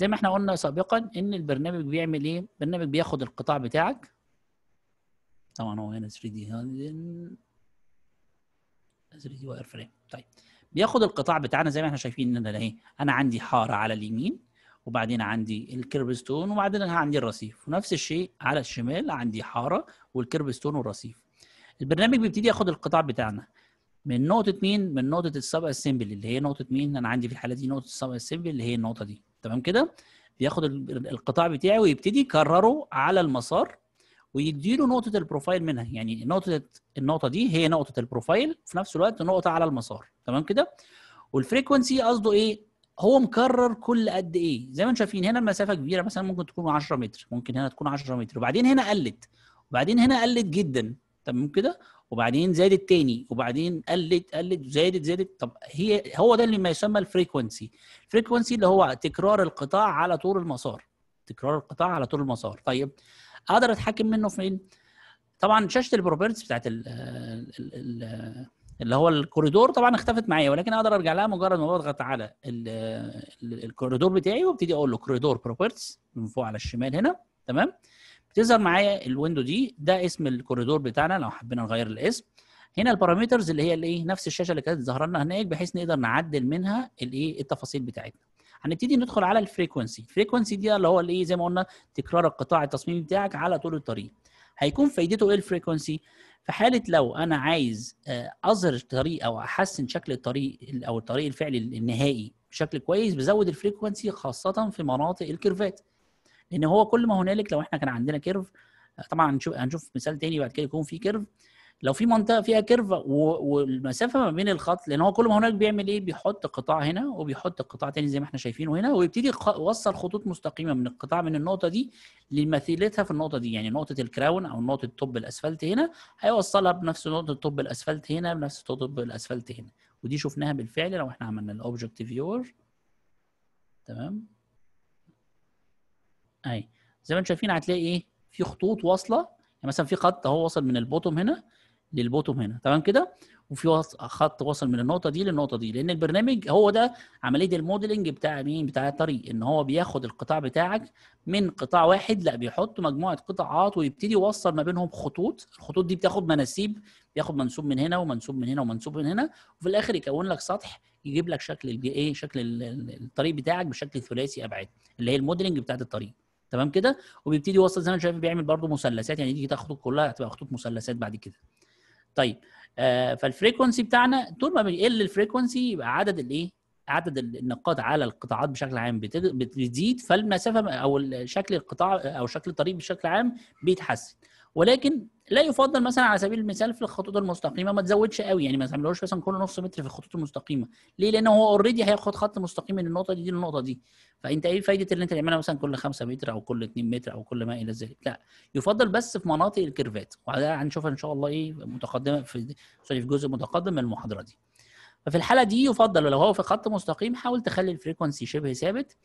زي ما احنا قلنا سابقا ان البرنامج بيعمل ايه البرنامج بياخد القطاع بتاعك طبعا هو هنا 3 دي 3 دي واير فريم طيب بياخد القطاع بتاعنا زي ما احنا شايفين ان انا اهي انا عندي حاره على اليمين وبعدين عندي ستون وبعدين انا عندي الرصيف ونفس الشيء على الشمال عندي حاره ستون والرصيف البرنامج بيبتدي ياخد القطاع بتاعنا من نقطه مين من نقطه السب اسمبل اللي هي نقطه مين انا عندي في الحاله دي نقطه السب اسمبل اللي هي النقطه دي تمام كده بياخد القطاع بتاعي ويبتدي يكرره على المسار ويديله نقطه البروفايل منها يعني نقطه النقطه دي هي نقطه البروفايل في نفس الوقت نقطه على المسار تمام كده والفريكونسي قصده ايه هو مكرر كل قد ايه زي ما انتم شايفين هنا المسافه كبيره مثلا ممكن تكون 10 متر ممكن هنا تكون 10 متر وبعدين هنا قلت وبعدين هنا قلت جدا تمام كده وبعدين زادت تاني وبعدين قلت قلت زادت زادت طب هي هو ده اللي ما يسمى الفريكونسي الفريكونسي اللي هو تكرار القطاع على طول المسار تكرار القطاع على طول المسار طيب اقدر اتحكم منه فين طبعا شاشه البروبرتس بتاعت ال اللي هو الكوريدور طبعا اختفت معايا ولكن اقدر ارجع لها مجرد ما بضغط على الكوريدور بتاعي وابتدي اقول له كوريدور بروبرتس من فوق على الشمال هنا تمام بتظهر معايا الويندو دي ده اسم الكوريدور بتاعنا لو حبينا نغير الاسم هنا البارامترز اللي هي الايه نفس الشاشه اللي كانت ظاهره لنا هناك بحيث نقدر نعدل منها الايه التفاصيل بتاعتنا هنبتدي ندخل على الفريكونسي الفريكونسي دي اللي هو الايه زي ما قلنا تكرار القطاع التصميمي بتاعك على طول الطريق هيكون فايدته ايه الفريكونسي في حاله لو انا عايز آه، اظهر الطريق او احسن شكل الطريق او الطريق الفعلي النهائي بشكل كويس بزود الفريكونسي خاصه في مناطق الكيرفات لان هو كل ما هنالك لو احنا كان عندنا كيرف طبعا هنشوف هنشوف مثال تاني بعد كده يكون في كيرف لو في منطقه فيها كيرف والمسافه ما بين الخط لان هو كل ما هناك بيعمل ايه بيحط قطاع هنا وبيحط قطاع تاني زي ما احنا شايفينه هنا ويبتدي يوصل خطوط مستقيمه من القطاع من النقطه دي لمثيلتها في النقطه دي يعني نقطه الكراون او نقطه طب الاسفلت هنا هيوصلها بنفس نقطه طب الاسفلت هنا بنفس طب الاسفلت هنا ودي شفناها بالفعل لو احنا عملنا الاوبجكت فيور تمام اي زي ما انتم شايفين هتلاقي ايه في خطوط واصله يعني مثلا في خط اهو وصل من البوتوم هنا للبوتوم هنا تمام كده وفي خط وصل من النقطه دي للنقطه دي لان البرنامج هو ده عمليه الموديلنج بتاع مين بتاع الطريق ان هو بياخد القطاع بتاعك من قطاع واحد لا بيحط مجموعه قطاعات ويبتدي يوصل ما بينهم خطوط الخطوط دي بتاخد مناسيب بياخد منسوب من هنا ومنسوب من هنا ومنسوب من هنا وفي الاخر يكون لك سطح يجيب لك شكل ايه شكل الطريق بتاعك بشكل ثلاثي ابعاد اللي هي الموديلنج بتاعه الطريق تمام كده وبيبتدي يوصل زي ما شايف بيعمل برضه مثلثات يعني دي تاخد خطوط كلها هتبقى خطوط مثلثات بعد كده طيب آه فالفريكونسي بتاعنا طول ما بيقل الفريكونسي يبقى عدد الايه عدد النقاط على القطاعات بشكل عام بتزيد فالمسافه او شكل القطاع او شكل الطريق بشكل عام بيتحسن ولكن لا يفضل مثلا على سبيل المثال في الخطوط المستقيمه ما تزودش قوي يعني ما تعملوش مثلا كل نص متر في الخطوط المستقيمه ليه لان هو اوريدي هياخد خط مستقيم من النقطه دي للنقطه دي فانت ايه فايده اللي انت تعملها مثلا كل 5 متر او كل 2 متر او كل ما الى ذلك لا يفضل بس في مناطق الكيرفات وده هنشوفها ان شاء الله ايه متقدمه في سوري في جزء متقدم من المحاضره دي ففي الحاله دي يفضل لو هو في خط مستقيم حاول تخلي الفريكونسي شبه ثابت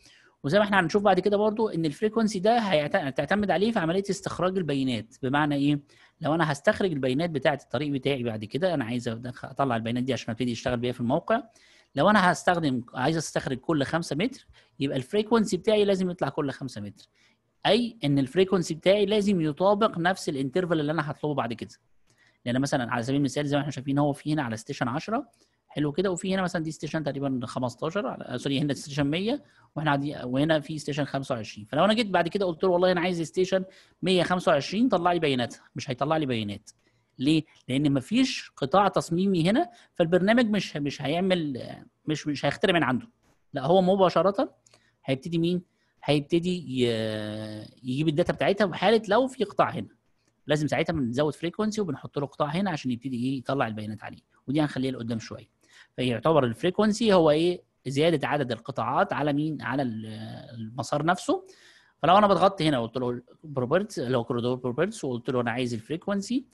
وزي ما احنا هنشوف بعد كده برضو ان الفريكونسي ده هتعتمد عليه في عمليه استخراج البيانات بمعنى ايه لو انا هستخرج البيانات بتاعه الطريق بتاعي بعد كده انا عايز اطلع البيانات دي عشان ابتدي اشتغل بيها في الموقع لو انا هستخدم عايز استخرج كل 5 متر يبقى الفريكونسي بتاعي لازم يطلع كل 5 متر اي ان الفريكونسي بتاعي لازم يطابق نفس الانترفال اللي انا هطلبه بعد كده لان يعني مثلا على سبيل المثال زي ما احنا شايفين هو في هنا على ستيشن 10 حلو كده وفي هنا مثلا دي ستيشن تقريبا 15 آه، سوري هنا ستيشن 100 واحنا قاعدين وهنا في ستيشن 25 فلو انا جيت بعد كده قلت له والله انا عايز ستيشن 125 طلع لي بياناتها مش هيطلع لي بيانات ليه؟ لان مفيش قطاع تصميمي هنا فالبرنامج مش مش هيعمل مش مش هيخترع من عنده لا هو مباشره هيبتدي مين؟ هيبتدي يجيب الداتا بتاعتها بحاله لو في قطاع هنا لازم ساعتها بنزود فريكونسي وبنحط له قطاع هنا عشان يبتدي ايه يطلع البيانات عليه ودي هنخليها لقدام شويه فيعتبر الفريكونسي هو ايه زياده عدد القطاعات على مين على المسار نفسه فلو انا بضغط هنا قلت له بروبرتس اللي هو كوريدور بروبرتس وقلت له انا عايز الفريكونسي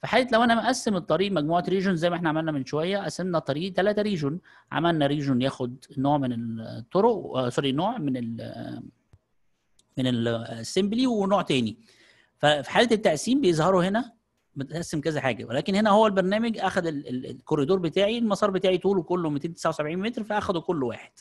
في حاله لو انا مقسم الطريق مجموعه ريجون زي ما احنا عملنا من شويه قسمنا الطريق ثلاثه ريجون عملنا ريجون ياخد نوع من الطرق سوري آه، نوع من الـ من الاسمبلي ونوع تاني ففي حاله التقسيم بيظهروا هنا متقسم كذا حاجه ولكن هنا هو البرنامج اخذ الكوريدور بتاعي المسار بتاعي طوله كله 279 متر فاخده كل واحد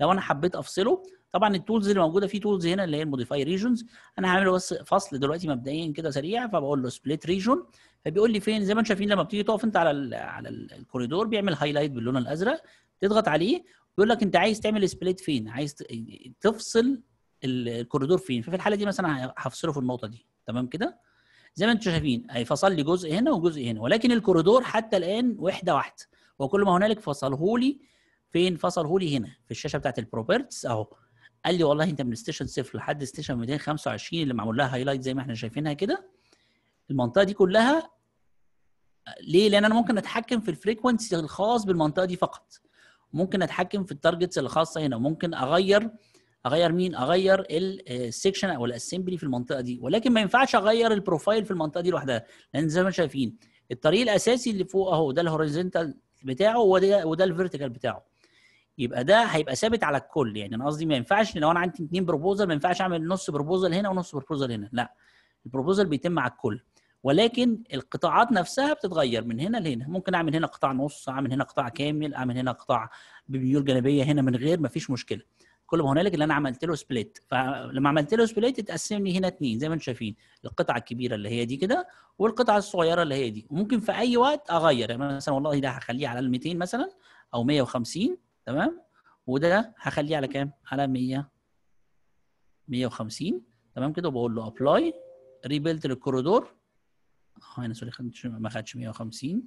لو انا حبيت افصله طبعا التولز اللي موجوده في تولز هنا اللي هي الموديفاي ريجونز انا هعمله بس فصل دلوقتي مبدئيا كده سريع فبقول له سبليت ريجون فبيقول لي فين زي ما انتم شايفين لما بتيجي تقف انت على الـ على الكوريدور بيعمل هايلايت باللون الازرق تضغط عليه بيقول لك انت عايز تعمل سبليت فين عايز تفصل الكوريدور فين ففي الحاله دي مثلا هفصله في النقطه دي تمام كده زي ما انتم شايفين هيفصل لي جزء هنا وجزء هنا ولكن الكوريدور حتى الان وحده واحده وكل ما هنالك فصله لي فين فصله لي هنا في الشاشه بتاعت البروبرتس اهو قال لي والله انت من ستيشن صفر لحد ستيشن 225 اللي معمول لها هايلايت زي ما احنا شايفينها كده المنطقه دي كلها ليه؟ لان انا ممكن اتحكم في الفريكونسي الخاص بالمنطقه دي فقط ممكن اتحكم في التارجتس الخاصه هنا ممكن اغير اغير مين اغير السكشن او الاسمبلي في المنطقه دي ولكن ما ينفعش اغير البروفايل في المنطقه دي لوحدها لان زي ما شايفين الطريق الاساسي اللي فوق اهو ده الهوريزونتال بتاعه وده وده الفيرتيكال بتاعه يبقى ده هيبقى ثابت على الكل يعني انا قصدي ما ينفعش لو انا عندي اثنين بروبوزل ما ينفعش اعمل نص بروبوزل هنا ونص بروبوزل هنا لا البروبوزل بيتم على الكل ولكن القطاعات نفسها بتتغير من هنا لهنا ممكن اعمل هنا قطاع نص اعمل هنا قطاع كامل اعمل هنا قطاع بميول جانبيه هنا من غير ما فيش مشكله كل ما هنالك اللي انا عملت له سبليت فلما عملت له سبليت اتقسم لي هنا اثنين زي ما انتم شايفين القطعه الكبيره اللي هي دي كده والقطعه الصغيره اللي هي دي وممكن في اي وقت اغير يعني مثلا والله ده هخليه على ال 200 مثلا او 150 تمام وده هخليه على كام؟ على 100 150 تمام كده وبقول له ابلاي ريبيلت للكوريدور اه انا سوري ما خدش 150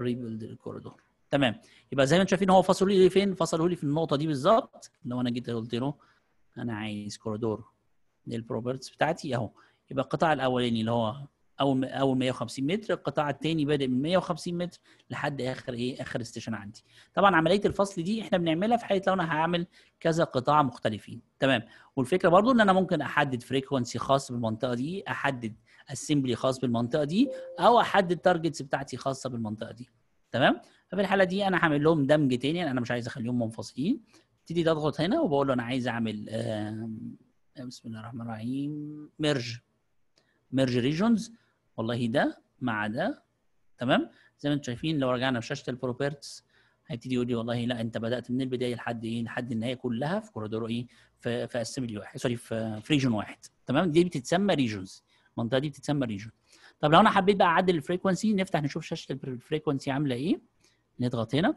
ريبيلد الكوريدور تمام يبقى زي ما انتم شايفين هو فصله لي فين فصله لي في النقطه دي بالظبط لو انا جيت قلت له انا عايز كوريدور للبروبرتس بتاعتي اهو يبقى القطاع الاولاني اللي هو اول اول 150 متر القطاع الثاني بادئ من 150 متر لحد اخر ايه اخر ستيشن عندي طبعا عمليه الفصل دي احنا بنعملها في حاله لو انا هعمل كذا قطاع مختلفين تمام والفكره برضو ان انا ممكن احدد فريكونسي خاص بالمنطقه دي احدد اسمبلي خاص بالمنطقه دي او احدد تارجتس بتاعتي خاصه بالمنطقه دي تمام ففي الحاله دي انا هعمل لهم دمج تاني يعني انا مش عايز اخليهم منفصلين ابتدي اضغط هنا وبقول له انا عايز اعمل بسم الله الرحمن الرحيم ميرج ميرج ريجونز والله ده مع ده تمام زي ما انتم شايفين لو رجعنا في شاشه البروبرتس هيبتدي يقول لي والله لا انت بدات من البدايه لحد ايه لحد النهايه كلها في كوريدور ايه في في اسمبلي واحد سوري في في ريجون واحد تمام دي بتتسمى ريجونز المنطقه دي بتتسمى ريجون طب لو انا حبيت بقى اعدل الفريكونسي نفتح نشوف شاشه الفريكونسي عامله ايه نضغط هنا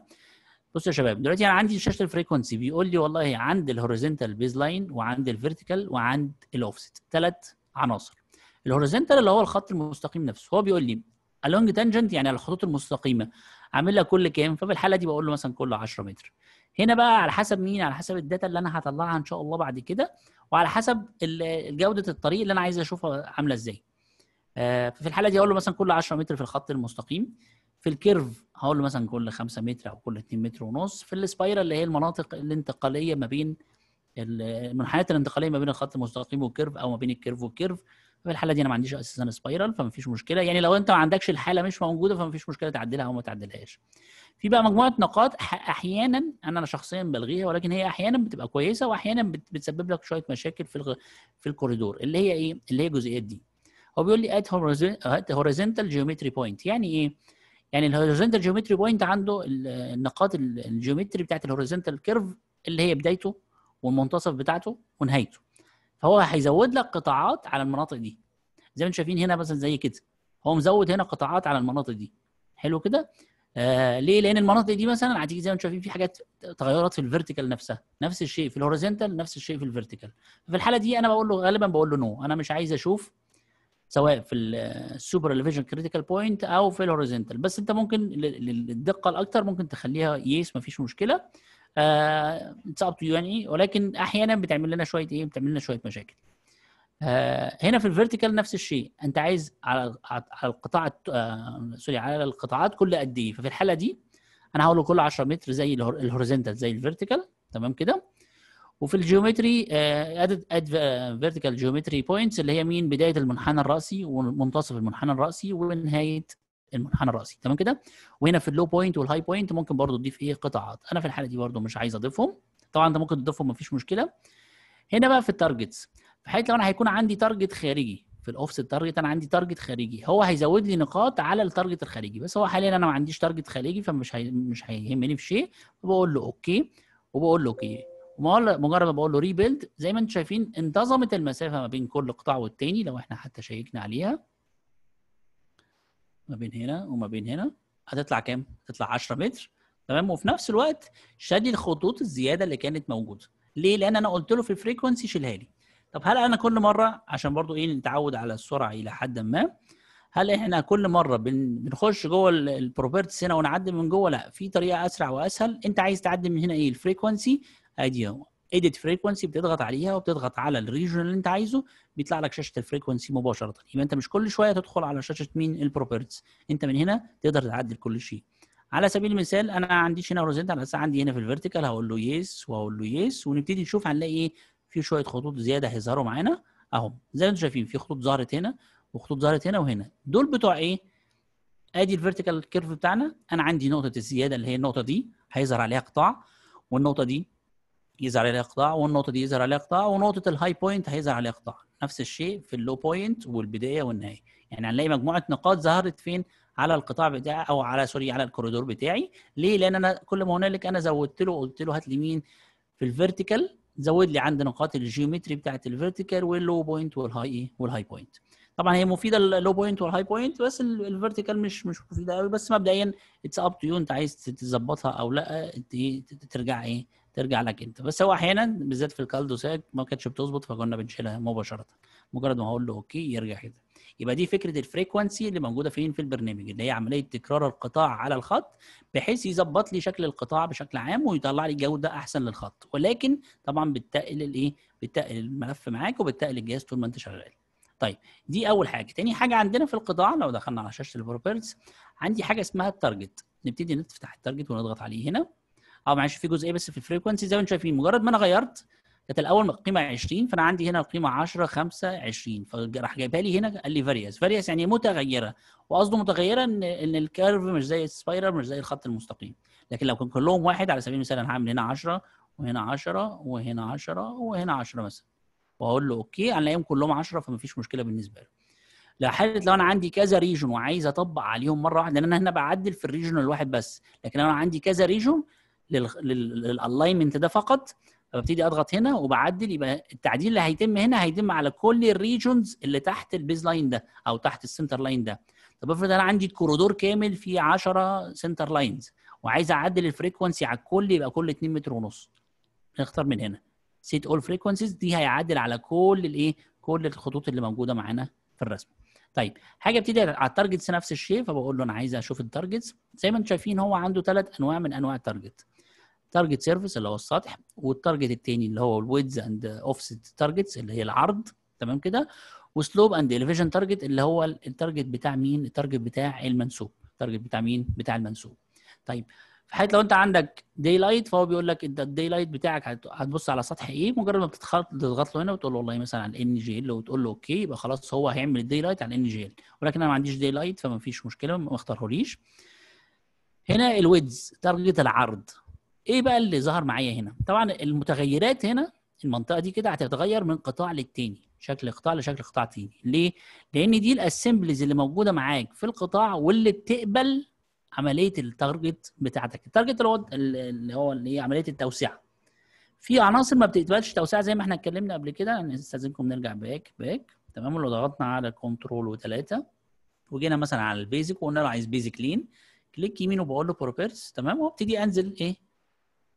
بصوا يا شباب دلوقتي انا عندي شاشه الفريكونسي بيقول لي والله عند الهوريزونتال بيز لاين وعند الفيرتيكال وعند الاوفست ثلاث عناصر الهوريزونتال اللي هو الخط المستقيم نفسه هو بيقول لي along tangent يعني الخطوط المستقيمه عامل لها كل كام ففي الحاله دي بقول له مثلا كل 10 متر هنا بقى على حسب مين على حسب الداتا اللي انا هطلعها ان شاء الله بعد كده وعلى حسب جوده الطريق اللي انا عايز اشوفها عامله ازاي آه، في الحاله دي اقول له مثلا كل 10 متر في الخط المستقيم في الكيرف هقول له مثلا كل 5 متر او كل 2 متر ونص في السبايرال اللي هي المناطق الانتقاليه ما بين المنحنيات الانتقاليه ما بين الخط المستقيم والكيرف او ما بين الكيرف والكيرف في الحاله دي انا ما عنديش اساسا سبايرال فما فيش مشكله يعني لو انت ما عندكش الحاله مش موجوده فما فيش مشكله تعدلها او ما تعدلهاش في بقى مجموعه نقاط احيانا انا شخصيا بلغيها ولكن هي احيانا بتبقى كويسه واحيانا بتسبب لك شويه مشاكل في في الكوريدور اللي هي ايه اللي هي الجزئيات دي هو بيقول لي ات هوريزونتال جيومتري بوينت يعني ايه يعني الهوريزونتال جيومتري بوينت عنده النقاط الجيومتري بتاعت الهوريزونتال كيرف اللي هي بدايته والمنتصف بتاعته ونهايته فهو هيزود لك قطاعات على المناطق دي زي ما انتم شايفين هنا مثلا زي كده هو مزود هنا قطاعات على المناطق دي حلو كده آه ليه لان المناطق دي مثلا هتيجي زي ما انتم شايفين في حاجات تغيرات في الفيرتيكال نفسها نفس الشيء في الهوريزونتال نفس الشيء في الفيرتيكال في الحاله دي انا بقول له غالبا بقول له نو انا مش عايز اشوف سواء في السوبر اليفيشن كريتيكال بوينت او في الهوريزونتال بس انت ممكن للدقه الاكثر ممكن تخليها يس ما فيش مشكله اتس اب تو يو يعني إيه. ولكن احيانا بتعمل لنا شويه ايه بتعمل لنا شويه مشاكل آه هنا في الفيرتيكال نفس الشيء انت عايز على على القطاع آه سوري على القطاعات كل قد ايه ففي الحاله دي انا هقول كل 10 متر زي الهوريزونتال زي الفيرتيكال تمام كده وفي الجيومتري ادد اد فيرتيكال جيومتري بوينتس اللي هي مين بدايه المنحنى الراسي ومنتصف المنحنى الراسي ونهايه المنحنى الراسي تمام كده وهنا في اللو بوينت والهاي بوينت ممكن برضو تضيف ايه قطعات انا في الحاله دي برضو مش عايز اضيفهم طبعا انت ممكن تضيفهم مفيش مشكله هنا بقى في التارجتس في حاله لو انا هيكون عندي تارجت خارجي في الاوفس تارجت انا عندي تارجت خارجي هو هيزود لي نقاط على التارجت الخارجي بس هو حاليا انا ما عنديش تارجت خارجي فمش هي... مش هيهمني في شيء بقول له اوكي وبقول له اوكي مجرد ما بقول له ريبيلد زي ما انتم شايفين انتظمت المسافه ما بين كل قطاع والتاني لو احنا حتى شيكنا عليها ما بين هنا وما بين هنا هتطلع كام؟ هتطلع 10 متر تمام وفي نفس الوقت شال الخطوط الزياده اللي كانت موجوده ليه؟ لان انا قلت له في الفريكونسي شيلها لي طب هل انا كل مره عشان برضو ايه نتعود على السرعه الى حد ما هل احنا كل مره بنخش جوه البروبرتس هنا ونعدي من جوه لا في طريقه اسرع واسهل انت عايز تعدي من هنا ايه الفريكونسي ادي اهو ايديت فريكونسي بتضغط عليها وبتضغط على الريجن اللي انت عايزه بيطلع لك شاشه الفريكونسي مباشره يبقى انت مش كل شويه تدخل على شاشه مين البروبرتيز انت من هنا تقدر تعدل كل شيء على سبيل المثال انا ما عنديش هنا هوريزونتال بس عندي هنا في الفيرتيكال هقول له يس وهقول له يس ونبتدي نشوف هنلاقي ايه في شويه خطوط زياده هيظهروا معانا اهو زي ما انتم شايفين في خطوط ظهرت هنا وخطوط ظهرت هنا وهنا دول بتوع ايه ادي الفيرتيكال كيرف بتاعنا انا عندي نقطه الزياده اللي هي النقطه دي هيظهر عليها قطاع والنقطه دي يظهر عليها اقطاع والنقطه دي يظهر عليها اقطاع ونقطه الهاي بوينت هيظهر عليها اقطاع نفس الشيء في اللو بوينت والبدايه والنهايه يعني هنلاقي مجموعه نقاط ظهرت فين على القطاع بتاعي او على سوري على الكوريدور بتاعي ليه لان انا كل ما هنالك انا زودت له قلت له هات لي مين في الفيرتيكال زود لي عند نقاط الجيومتري بتاعت الفيرتيكال واللو بوينت والهاي والهاي بوينت طبعا هي مفيده اللو بوينت والهاي بوينت بس الفيرتيكال مش مش مفيده قوي بس مبدئيا اتس اب تو يو انت عايز تظبطها او لا إيه، ترجع ايه ترجع لك انت بس هو احيانا بالذات في الكالدو ساك ما كانتش بتظبط فكنا بنشيلها مباشره مجرد ما هقول له اوكي يرجع كده يبقى دي فكره الفريكونسي اللي موجوده فين في البرنامج اللي هي عمليه تكرار القطاع على الخط بحيث يظبط لي شكل القطاع بشكل عام ويطلع لي جوده احسن للخط ولكن طبعا بتقل الايه بتقل الملف معاك وبتقل الجهاز طول ما انت شغال طيب دي اول حاجه تاني حاجه عندنا في القطاع لو دخلنا على شاشه البروبرتس عندي حاجه اسمها التارجت نبتدي نفتح التارجت ونضغط عليه هنا اه معلش في جزئيه بس في الفريكونسي زي ما انتم شايفين مجرد ما انا غيرت كانت الاول القيمه 20 فانا عندي هنا القيمه 10 5 20 فراح جايبها لي هنا قال لي فارياس فارياس يعني متغيره وقصده متغيره ان ان الكيرف مش زي السبايرال مش زي الخط المستقيم لكن لو كان كلهم واحد على سبيل المثال انا هعمل هنا 10 وهنا 10 وهنا 10 وهنا 10 مثلا واقول له اوكي هنلاقيهم كلهم 10 فمفيش مشكله بالنسبه له لو حاله لو انا عندي كذا ريجون وعايز اطبق عليهم مره واحده لان انا هنا بعدل في الريجون الواحد بس لكن لو انا عندي كذا ريجون للالاينمنت ده فقط فببتدي اضغط هنا وبعدل يبقى التعديل اللي هيتم هنا هيتم على كل الريجونز اللي تحت البيز لاين ده او تحت السنتر لاين ده طب افرض انا عندي كوريدور كامل فيه 10 سنتر لاينز وعايز اعدل الفريكونسي على الكل يبقى كل 2 متر ونص نختار من هنا سيت اول فريكونسيز دي هيعدل على كل الايه كل الخطوط اللي موجوده معانا في الرسم طيب حاجه ابتدي على التارجتس نفس الشيء فبقول له انا عايز اشوف التارجتس زي ما انتم شايفين هو عنده ثلاث انواع من انواع التارجت تارجت سيرفيس اللي هو السطح والتارجت الثاني اللي هو الويدز اند اوفست تارجتس اللي هي العرض تمام كده وسلوب اند اليفيجن تارجت اللي هو التارجت بتاع مين التارجت بتاع المنسوب التارجت بتاع مين بتاع المنسوب طيب في حاله لو انت عندك داي لايت فهو بيقول لك انت الداي لايت بتاعك هتبص على سطح ايه مجرد ما بتتخلط تضغط له هنا وتقول له والله مثلا على ان جي ال وتقول له اوكي يبقى خلاص هو هيعمل الداي لايت على ان جي ال ولكن انا ما عنديش داي لايت فما فيش مشكله ما اختارهوليش هنا الويدز تارجت العرض ايه بقى اللي ظهر معايا هنا طبعا المتغيرات هنا المنطقه دي كده هتتغير من قطاع للتاني شكل قطاع لشكل قطاع تاني ليه لان دي الاسمبلز اللي موجوده معاك في القطاع واللي بتقبل عمليه التارجت بتاعتك التارجت اللي هو اللي هو اللي هي عمليه التوسعه في عناصر ما بتقبلش توسعه زي ما احنا اتكلمنا قبل كده نستاذنكم نرجع باك باك تمام ولو ضغطنا على كنترول وثلاثه وجينا مثلا على البيزك وقلنا له عايز بيزك لين كليك يمين وبقول له بروبرتس تمام وابتدي انزل ايه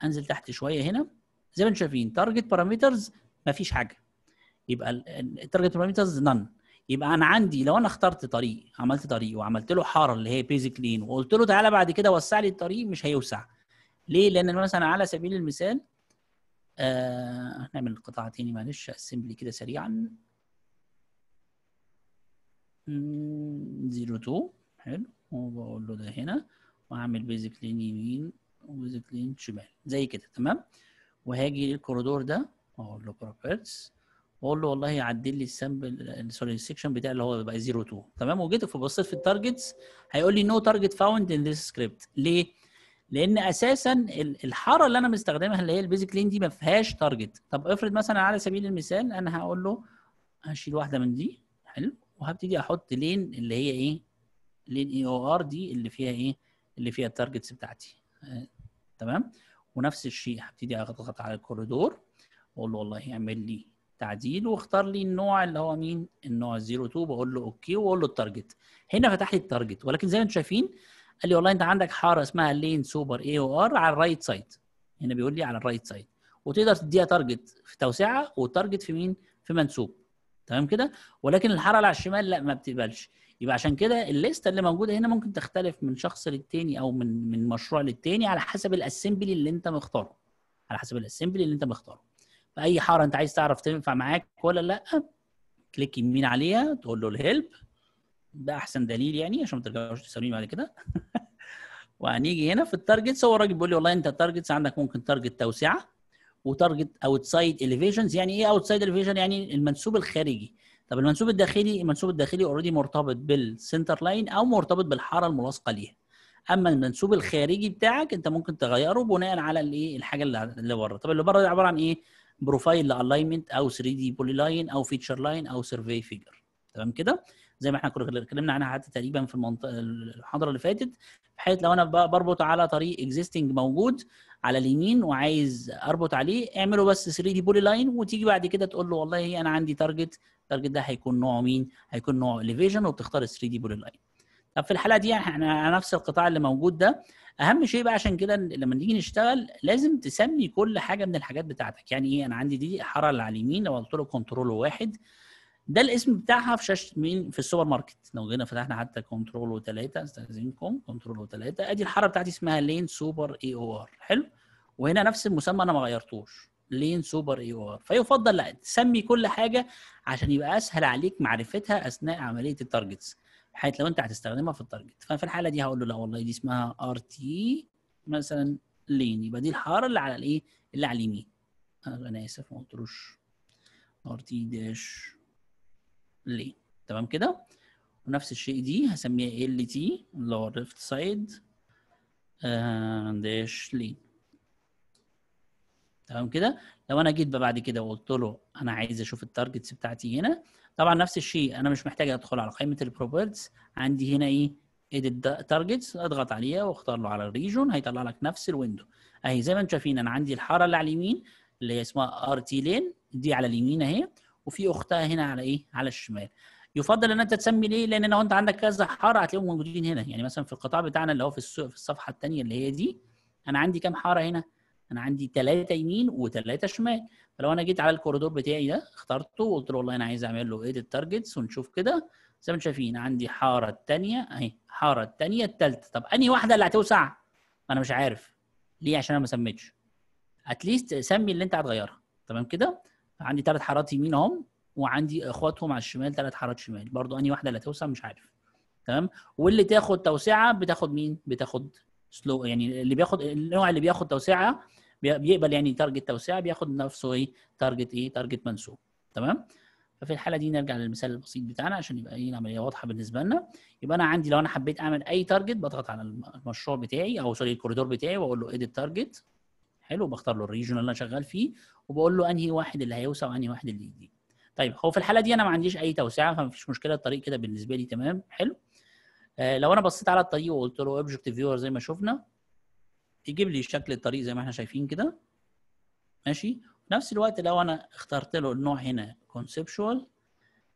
انزل تحت شويه هنا زي ما انتم شايفين تارجت ما مفيش حاجه يبقى التارجت باراميترز نان يبقى انا عندي لو انا اخترت طريق عملت طريق وعملت له حاره اللي هي بيزك لين وقلت له تعالى بعد كده وسع لي الطريق مش هيوسع ليه لان مثلا على سبيل المثال آه نعمل القطاع تاني معلش اسمبلي كده سريعا 02 حلو وبقول له ده هنا واعمل بيزك لين يمين وزبلين شمال زي كده تمام وهاجي للكوريدور ده واقول له بروبرتس واقول له والله عدل لي السامبل سوري السكشن بتاع اللي هو بقى 0 2 تمام وجيت فبصيت في التارجتس هيقول لي نو تارجت فاوند ان ذيس سكريبت ليه؟ لان اساسا الحاره اللي انا مستخدمها اللي هي البيزك لين دي ما فيهاش تارجت طب افرض مثلا على سبيل المثال انا هقول له هشيل واحده من دي حلو وهبتدي احط لين اللي هي ايه لين اي او ار دي اللي فيها ايه اللي فيها التارجتس بتاعتي تمام ونفس الشيء هبتدي اضغط على الكوريدور واقول له والله اعمل لي تعديل واختار لي النوع اللي هو مين النوع 02 بقول له اوكي واقول له التارجت هنا فتح لي التارجت ولكن زي ما انتم شايفين قال لي والله انت عندك حاره اسمها لين سوبر اي او ار على الرايت سايد هنا بيقول لي على الرايت سايد وتقدر تديها تارجت في توسعه وتارجت في مين في منسوب تمام كده ولكن الحاره اللي على الشمال لا ما بتقبلش يبقى عشان كده الليسته اللي موجوده هنا ممكن تختلف من شخص للتاني او من من مشروع للتاني على حسب الاسمبلي اللي انت مختاره على حسب الاسمبلي اللي انت مختاره فاي حاره انت عايز تعرف تنفع معاك ولا لا كليك يمين عليها تقول له الهيلب ده احسن دليل يعني عشان ما ترجعوش تسالوني بعد كده *laughs* وهنيجي هنا في التارجتس هو الراجل بيقول لي والله انت التارجتس عندك ممكن تارجت توسعه وتارجت اوتسايد اليفيشنز يعني ايه اوتسايد اليفيشن يعني المنسوب الخارجي طب المنسوب الداخلي المنسوب الداخلي اوريدي مرتبط بالسنتر لاين او مرتبط بالحاره الملاصقه ليها اما المنسوب الخارجي بتاعك انت ممكن تغيره بناء على الايه الحاجه اللي بره طب اللي بره دي عباره عن ايه بروفايل لالاينمنت او 3 دي بولي لاين او فيتشر لاين او سيرفي فيجر تمام كده زي ما احنا كنا اتكلمنا عنها حتى تقريبا في المنطقه المحاضره اللي فاتت بحيث لو انا بربط على طريق اكزيستنج موجود على اليمين وعايز اربط عليه اعمله بس 3 دي بولي لاين وتيجي بعد كده تقول له والله انا عندي تارجت التارجت ده هيكون نوعه مين؟ هيكون نوعه اليفيجن وبتختار 3 دي بولي لاين. طب في الحاله دي احنا على نفس القطاع اللي موجود ده اهم شيء بقى عشان كده لما نيجي نشتغل لازم تسمي كل حاجه من الحاجات بتاعتك يعني ايه انا عندي دي الحاره اللي على اليمين لو قلت له كنترول واحد ده الاسم بتاعها في شاشه مين في السوبر ماركت لو جينا فتحنا حتى كنترول وثلاثه استاذنكم كنترول وثلاثه ادي الحاره بتاعتي اسمها لين سوبر اي او ار حلو وهنا نفس المسمى انا ما غيرتوش لين سوبر اي او ار فيفضل لا تسمي كل حاجه عشان يبقى اسهل عليك معرفتها اثناء عمليه التارجتس بحيث لو انت هتستخدمها في التارجت ففي الحاله دي هقول له لا والله دي اسمها ار تي مثلا لين يبقى دي الحاره اللي على الايه اللي على اليمين انا اسف ما قلتلوش ار تي داش لي تمام كده ونفس الشيء دي هسميها ال تي اللي هو الريفت سايد داش لي تمام كده لو انا جيت بعد كده وقلت له انا عايز اشوف التارجتس بتاعتي هنا طبعا نفس الشيء انا مش محتاج ادخل على قائمه البروبرتس عندي هنا ايه edit تارجتس اضغط عليها واختار له على الريجون هيطلع لك نفس الويندو اهي زي ما انتم شايفين انا عندي الحاره اللي على اليمين اللي هي اسمها ار تي لين دي على اليمين اهي وفي اختها هنا على ايه على الشمال يفضل ان انت تسمي ليه لان لو انت عندك كذا حاره هتلاقيهم موجودين هنا يعني مثلا في القطاع بتاعنا اللي هو في في الصفحه الثانيه اللي هي دي انا عندي كام حاره هنا انا عندي ثلاثه يمين وثلاثه شمال فلو انا جيت على الكوريدور بتاعي ده اخترته وقلت له والله انا عايز اعمل له ايديت تارجتس ونشوف كده زي ما انتم شايفين عندي حاره الثانيه اهي حاره الثانيه الثالثه طب انهي واحده اللي هتوسع انا مش عارف ليه عشان انا ما سميتش اتليست سمي اللي انت هتغيرها تمام كده عندي ثلاث حارات يمين اهم وعندي اخواتهم على الشمال ثلاث حارات شمال برضو اني واحده اللي هتوسع مش عارف تمام واللي تاخد توسعه بتاخد مين بتاخد سلو يعني اللي بياخد النوع اللي بياخد توسعه بيقبل يعني تارجت توسعه بياخد نفسه ايه تارجت ايه تارجت منسوب تمام ففي الحاله دي نرجع للمثال البسيط بتاعنا عشان يبقى ايه العمليه واضحه بالنسبه لنا يبقى انا عندي لو انا حبيت اعمل اي تارجت بضغط على المشروع بتاعي او سوري الكوريدور بتاعي واقول له ايديت تارجت حلو بختار له الريجون اللي انا شغال فيه وبقول له انهي واحد اللي هيوسع وانهي واحد اللي يدي طيب هو في الحاله دي انا ما عنديش اي توسعه فمفيش مشكله الطريق كده بالنسبه لي تمام حلو آه لو انا بصيت على الطريق وقلت له اوبجكت فيور زي ما شفنا يجيب لي شكل الطريق زي ما احنا شايفين كده ماشي نفس الوقت لو انا اخترت له النوع هنا كونسبشوال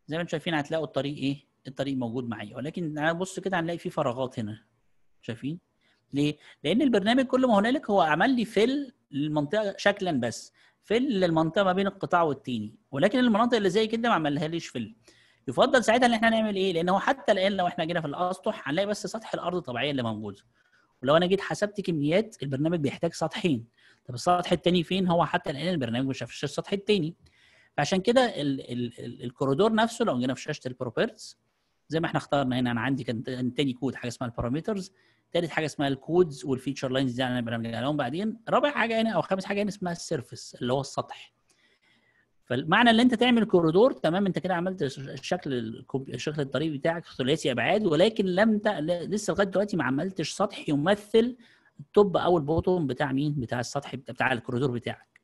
زي ما انتم شايفين هتلاقوا الطريق ايه الطريق موجود معايا ولكن بص كده هنلاقي فيه فراغات هنا شايفين ليه؟ لان البرنامج كل ما هنالك هو عمل لي فل للمنطقه شكلا بس فل للمنطقه ما بين القطاع والتيني ولكن المناطق اللي زي كده ما عملهاليش فل يفضل ساعتها ان احنا نعمل ايه؟ لان هو حتى الان لو احنا جينا في الاسطح هنلاقي بس سطح الارض الطبيعيه اللي موجوده ولو انا جيت حسبت كميات البرنامج بيحتاج سطحين طب السطح الثاني فين؟ هو حتى الان البرنامج ما شافش السطح الثاني فعشان كده الكوريدور نفسه لو جينا في شاشه البروبرتس زي ما احنا اخترنا هنا انا عندي كان تاني كود حاجه اسمها البارامترز ثالث حاجه اسمها الكودز والفيتشر لاينز دي انا بنرجع لهم بعدين رابع حاجه هنا او خامس حاجه هنا اسمها السيرفس اللي هو السطح فالمعنى ان انت تعمل كوريدور تمام انت كده عملت الشكل الشكل الطريق بتاعك ثلاثي ابعاد ولكن لم ت... لسه لغايه دلوقتي ما عملتش سطح يمثل التوب او البوتوم بتاع مين بتاع السطح بتاع الكوريدور بتاعك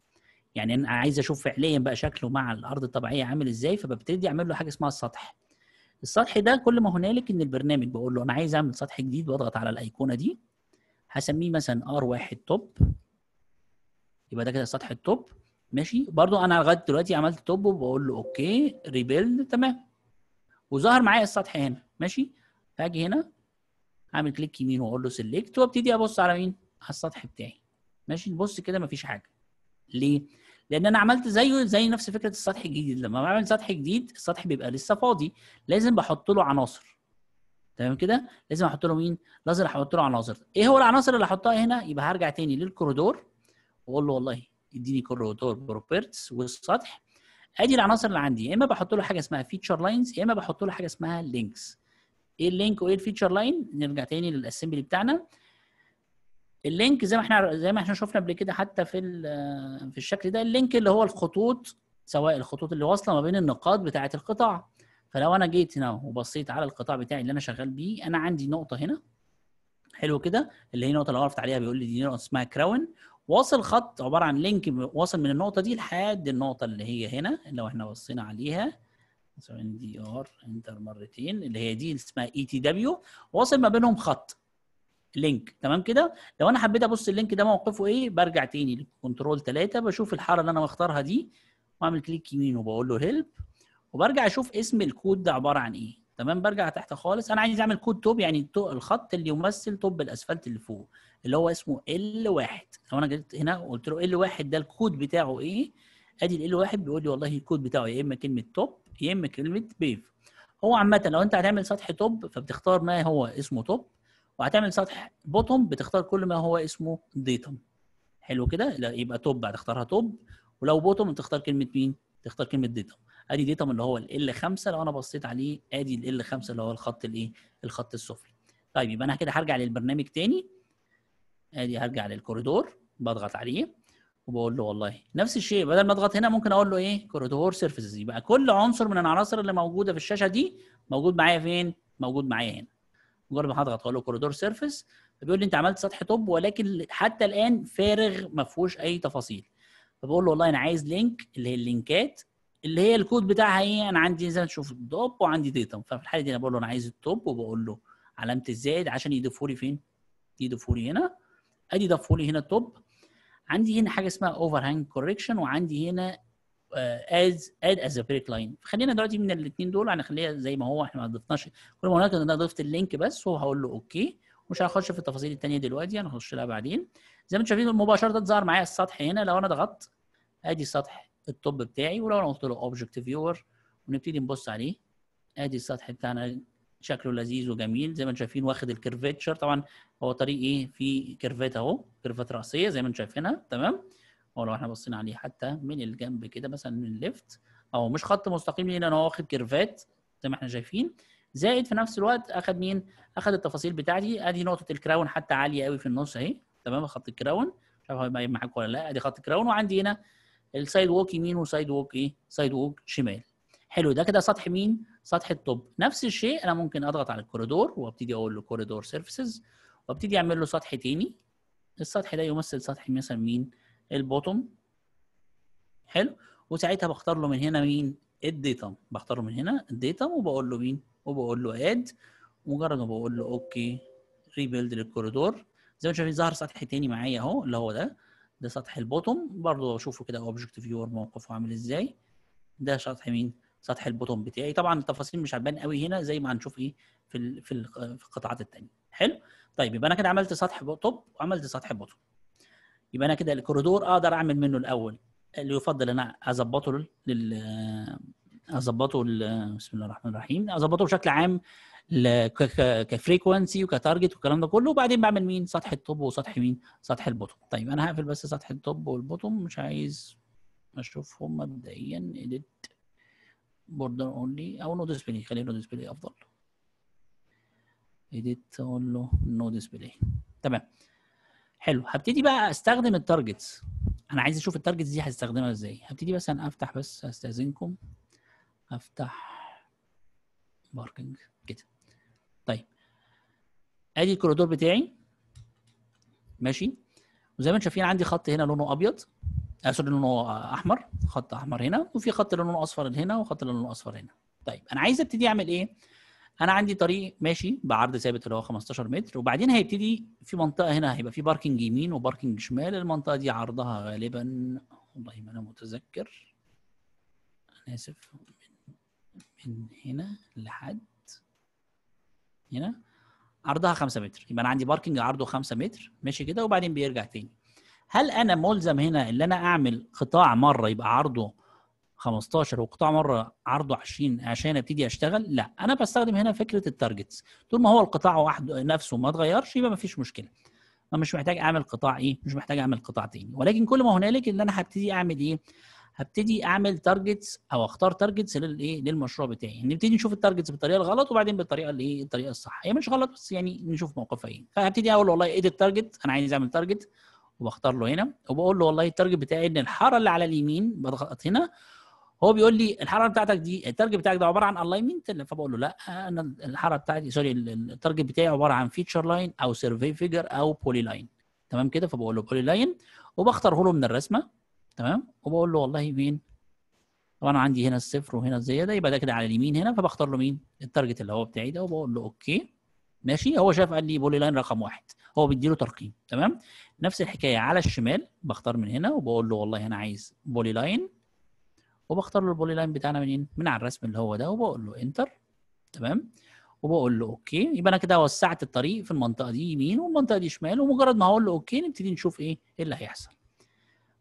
يعني انا عايز اشوف فعليا بقى شكله مع الارض الطبيعيه عامل ازاي فببتدي اعمل له حاجه اسمها السطح السطح ده كل ما هنالك ان البرنامج بقول له انا عايز اعمل سطح جديد واضغط على الايقونه دي هسميه مثلا ار1 توب يبقى ده كده سطح التوب ماشي برضو انا لغايه دلوقتي عملت توب وبقول له اوكي ريبيلد تمام وظهر معايا السطح هنا ماشي هاجي هنا اعمل كليك يمين واقول له سيلكت وابتدي ابص على مين على السطح بتاعي ماشي بص كده مفيش حاجه ليه لان انا عملت زيه زي نفس فكره السطح الجديد لما بعمل سطح جديد السطح بيبقى لسه فاضي لازم بحط له عناصر تمام كده لازم احط له مين لازم احط له عناصر ايه هو العناصر اللي احطها هنا يبقى هرجع تاني للكوريدور واقول له والله اديني كوريدور بروبرتس والسطح ادي العناصر اللي عندي يا اما بحط له حاجه اسمها فيتشر لاينز يا اما بحط له حاجه اسمها لينكس ايه اللينك وايه الفيتشر لاين نرجع تاني للاسمبلي بتاعنا اللينك زي ما احنا زي ما احنا شفنا قبل كده حتى في في الشكل ده اللينك اللي هو الخطوط سواء الخطوط اللي واصله ما بين النقاط بتاعه القطاع فلو انا جيت هنا وبصيت على القطاع بتاعي اللي انا شغال بيه انا عندي نقطه هنا حلو كده اللي هي النقطه اللي عرفت عليها بيقول لي دي نقطه اسمها كراون واصل خط عباره عن لينك واصل من النقطه دي لحد النقطه اللي هي هنا اللي لو احنا بصينا عليها ان دي ار انتر مرتين اللي هي دي اسمها اي تي دبليو واصل ما بينهم خط لينك تمام كده لو انا حبيت ابص اللينك ده موقفه ايه برجع تاني كنترول 3 بشوف الحاره اللي انا مختارها دي واعمل كليك يمين وبقول له هيلب وبرجع اشوف اسم الكود ده عباره عن ايه تمام برجع تحت خالص انا عايز اعمل كود توب يعني الخط اللي يمثل توب الاسفلت اللي فوق اللي هو اسمه ال1 لو انا جيت هنا وقلت له ال1 ده الكود بتاعه ايه ادي ال1 بيقول لي والله الكود بتاعه يا اما كلمه توب يا اما كلمه بيف هو عامه لو انت هتعمل سطح توب فبتختار ما هو اسمه توب وهتعمل سطح بوتوم بتختار كل ما هو اسمه ديتم حلو كده يبقى توب هتختارها توب ولو بوتوم تختار كلمه مين تختار كلمه ديتم ادي ديتم اللي هو ال 5 لو انا بصيت عليه ادي ال 5 اللي هو الخط الايه الخط السفلي طيب يبقى انا كده هرجع للبرنامج تاني ادي هرجع للكوريدور بضغط عليه وبقول له والله نفس الشيء بدل ما اضغط هنا ممكن اقول له ايه كوريدور سيرفيسز يبقى كل عنصر من العناصر اللي موجوده في الشاشه دي موجود معايا فين موجود معايا هنا مجرد ما حضرتك اقول له كوريدور سيرفيس فبيقول لي انت عملت سطح توب ولكن حتى الان فارغ ما فيهوش اي تفاصيل فبقول له والله انا عايز لينك اللي هي اللينكات اللي هي الكود بتاعها ايه انا عندي زي ما تشوف الدوب وعندي ديتا ففي الحاله دي انا بقول له انا عايز التوب وبقول له علامه الزائد عشان يضيفوا لي فين يضيفوا لي هنا ادي ضافوا لي هنا التوب عندي هنا حاجه اسمها اوفر هانج كوركشن وعندي هنا از اد از بريك لاين خلينا دلوقتي من الاثنين دول هنخليها يعني زي ما هو احنا ما ضفناش كل ما هناك انا ضفت اللينك بس وهقول له اوكي مش هخش في التفاصيل الثانيه دلوقتي يعني هنخش لها بعدين زي ما انتم شايفين مباشره ظهر معايا السطح هنا لو انا ضغطت ادي سطح التوب بتاعي ولو انا قلت له اوبجكت فيور ونبتدي نبص عليه ادي السطح بتاعنا شكله لذيذ وجميل زي ما انتم شايفين واخد الكيرفيتشر طبعا هو طريق ايه في كيرفات اهو كيرفات راسيه زي ما انتم شايفينها تمام هو لو احنا بصينا عليه حتى من الجنب كده مثلا من ليفت او مش خط مستقيم ليه لان هو واخد كيرفات زي ما احنا شايفين زائد في نفس الوقت اخد مين؟ اخد التفاصيل بتاعتي ادي نقطه الكراون حتى عاليه قوي في النص اهي تمام خط الكراون مش عارف هيبقى معاك ولا لا ادي خط الكراون وعندي هنا السايد ووك يمين وسايد ووك ايه؟ سايد ووك شمال حلو ده كده سطح مين؟ سطح التوب نفس الشيء انا ممكن اضغط على الكوريدور وابتدي اقول له كوريدور سيرفيسز وابتدي اعمل له سطح تاني السطح ده يمثل سطح مثلا مين؟ البوتوم حلو وساعتها بختار له من هنا مين الديتم بختار له من هنا الديتم وبقول له مين وبقول له اد مجرد ما بقول له اوكي ريبيلد للكوريدور زي ما شايفين ظهر سطح تاني معايا اهو اللي هو ده ده سطح البوتوم برضه بشوفه كده اوبجكت فيور موقفه عامل ازاي ده سطح مين سطح البوتوم بتاعي طبعا التفاصيل مش هتبان قوي هنا زي ما هنشوف ايه في في القطاعات التانيه حلو طيب يبقى انا كده عملت سطح توب وعملت سطح بوتوم يبقى انا كده الكوريدور اقدر اعمل منه الاول اللي يفضل انا اظبطه لل اظبطه بسم الله الرحمن الرحيم اظبطه بشكل عام ل... ك... ك... كفريكونسي وكتارجت والكلام ده كله وبعدين بعمل مين سطح التوب وسطح مين سطح البوتوم طيب انا هقفل بس سطح التوب والبوتوم مش عايز اشوفهم مبدئيا اديت بوردر اونلي او نو ديسبلاي خليه نو ديسبلاي افضل اديت اقول له نو ديسبلاي تمام حلو هبتدي بقى استخدم التارجتس انا عايز اشوف التارجتس دي هستخدمها ازاي هبتدي بس انا افتح بس استاذنكم افتح باركنج كده طيب ادي الكوريدور بتاعي ماشي وزي ما انتم شايفين عندي خط هنا لونه ابيض اسود آه، سوري لونه احمر خط احمر هنا وفي خط لونه اصفر هنا وخط لونه اصفر هنا طيب انا عايز ابتدي اعمل ايه انا عندي طريق ماشي بعرض ثابت اللي هو 15 متر وبعدين هيبتدي في منطقه هنا هيبقى في باركنج يمين وباركنج شمال المنطقه دي عرضها غالبا والله ما انا متذكر انا اسف من, من هنا لحد هنا عرضها 5 متر يبقى انا عندي باركنج عرضه 5 متر ماشي كده وبعدين بيرجع تاني هل انا ملزم هنا ان انا اعمل قطاع مره يبقى عرضه 15 وقطاع مره عرضه 20 عشان ابتدي اشتغل لا انا بستخدم هنا فكره التارجتس طول ما هو القطاع واحد نفسه ما اتغيرش يبقى ما فيش مشكله ما مش محتاج اعمل قطاع ايه مش محتاج اعمل قطاع تاني ولكن كل ما هنالك ان انا هبتدي اعمل ايه هبتدي اعمل تارجتس او اختار تارجتس للايه للمشروع بتاعي نبتدي نشوف التارجتس بالطريقه الغلط وبعدين بالطريقه الايه الطريقه الصح هي مش غلط بس يعني نشوف موقفها ايه فهبتدي اقول والله ايه التارجت انا عايز اعمل تارجت وبختار له هنا وبقول له والله التارجت بتاعي ان الحاره اللي على اليمين بضغط هنا هو بيقول لي الحراره بتاعتك دي التارجت بتاعك ده عباره عن الاينمنت فبقول له لا انا الحراره بتاعتي سوري التارجت بتاعي عباره عن فيتشر لاين او سيرفي فيجر او بولي لاين تمام كده فبقول له بولي لاين وبختاره له من الرسمه تمام وبقول له والله مين طبعا عندي هنا الصفر وهنا الزياده يبقى ده كده على اليمين هنا فبختار له مين التارجت اللي هو بتاعي ده وبقول له اوكي ماشي هو شاف قال لي بولي لاين رقم واحد هو بيديله ترقيم تمام نفس الحكايه على الشمال بختار من هنا وبقول له والله انا عايز بولي لاين وبختار له البولي لاين بتاعنا منين؟ من على الرسم اللي هو ده وبقول له انتر تمام وبقول له اوكي يبقى انا كده وسعت الطريق في المنطقه دي يمين والمنطقه دي شمال ومجرد ما هقول له اوكي نبتدي نشوف ايه ايه اللي هيحصل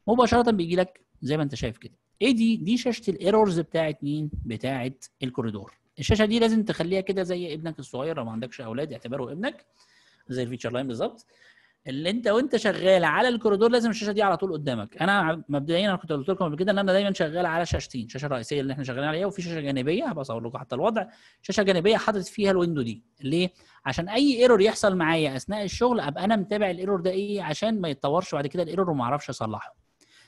مباشره بيجي لك زي ما انت شايف كده ايه دي دي شاشه الايرورز بتاعت مين بتاعت الكوريدور الشاشه دي لازم تخليها كده زي ابنك الصغير لو ما عندكش اولاد اعتبره ابنك زي الفيتشر لاين بالظبط اللي انت وانت شغال على الكوريدور لازم الشاشه دي على طول قدامك انا مبدئيا انا كنت قلت لكم قبل كده ان انا دايما شغال على شاشتين شاشه رئيسيه اللي احنا شغالين عليها وفي شاشه جانبيه هبقى اصور لكم حتى الوضع شاشه جانبيه حاطط فيها الويندو دي ليه عشان اي ايرور يحصل معايا اثناء الشغل ابقى انا متابع الايرور ده ايه عشان ما يتطورش بعد كده الايرور وما اعرفش اصلحه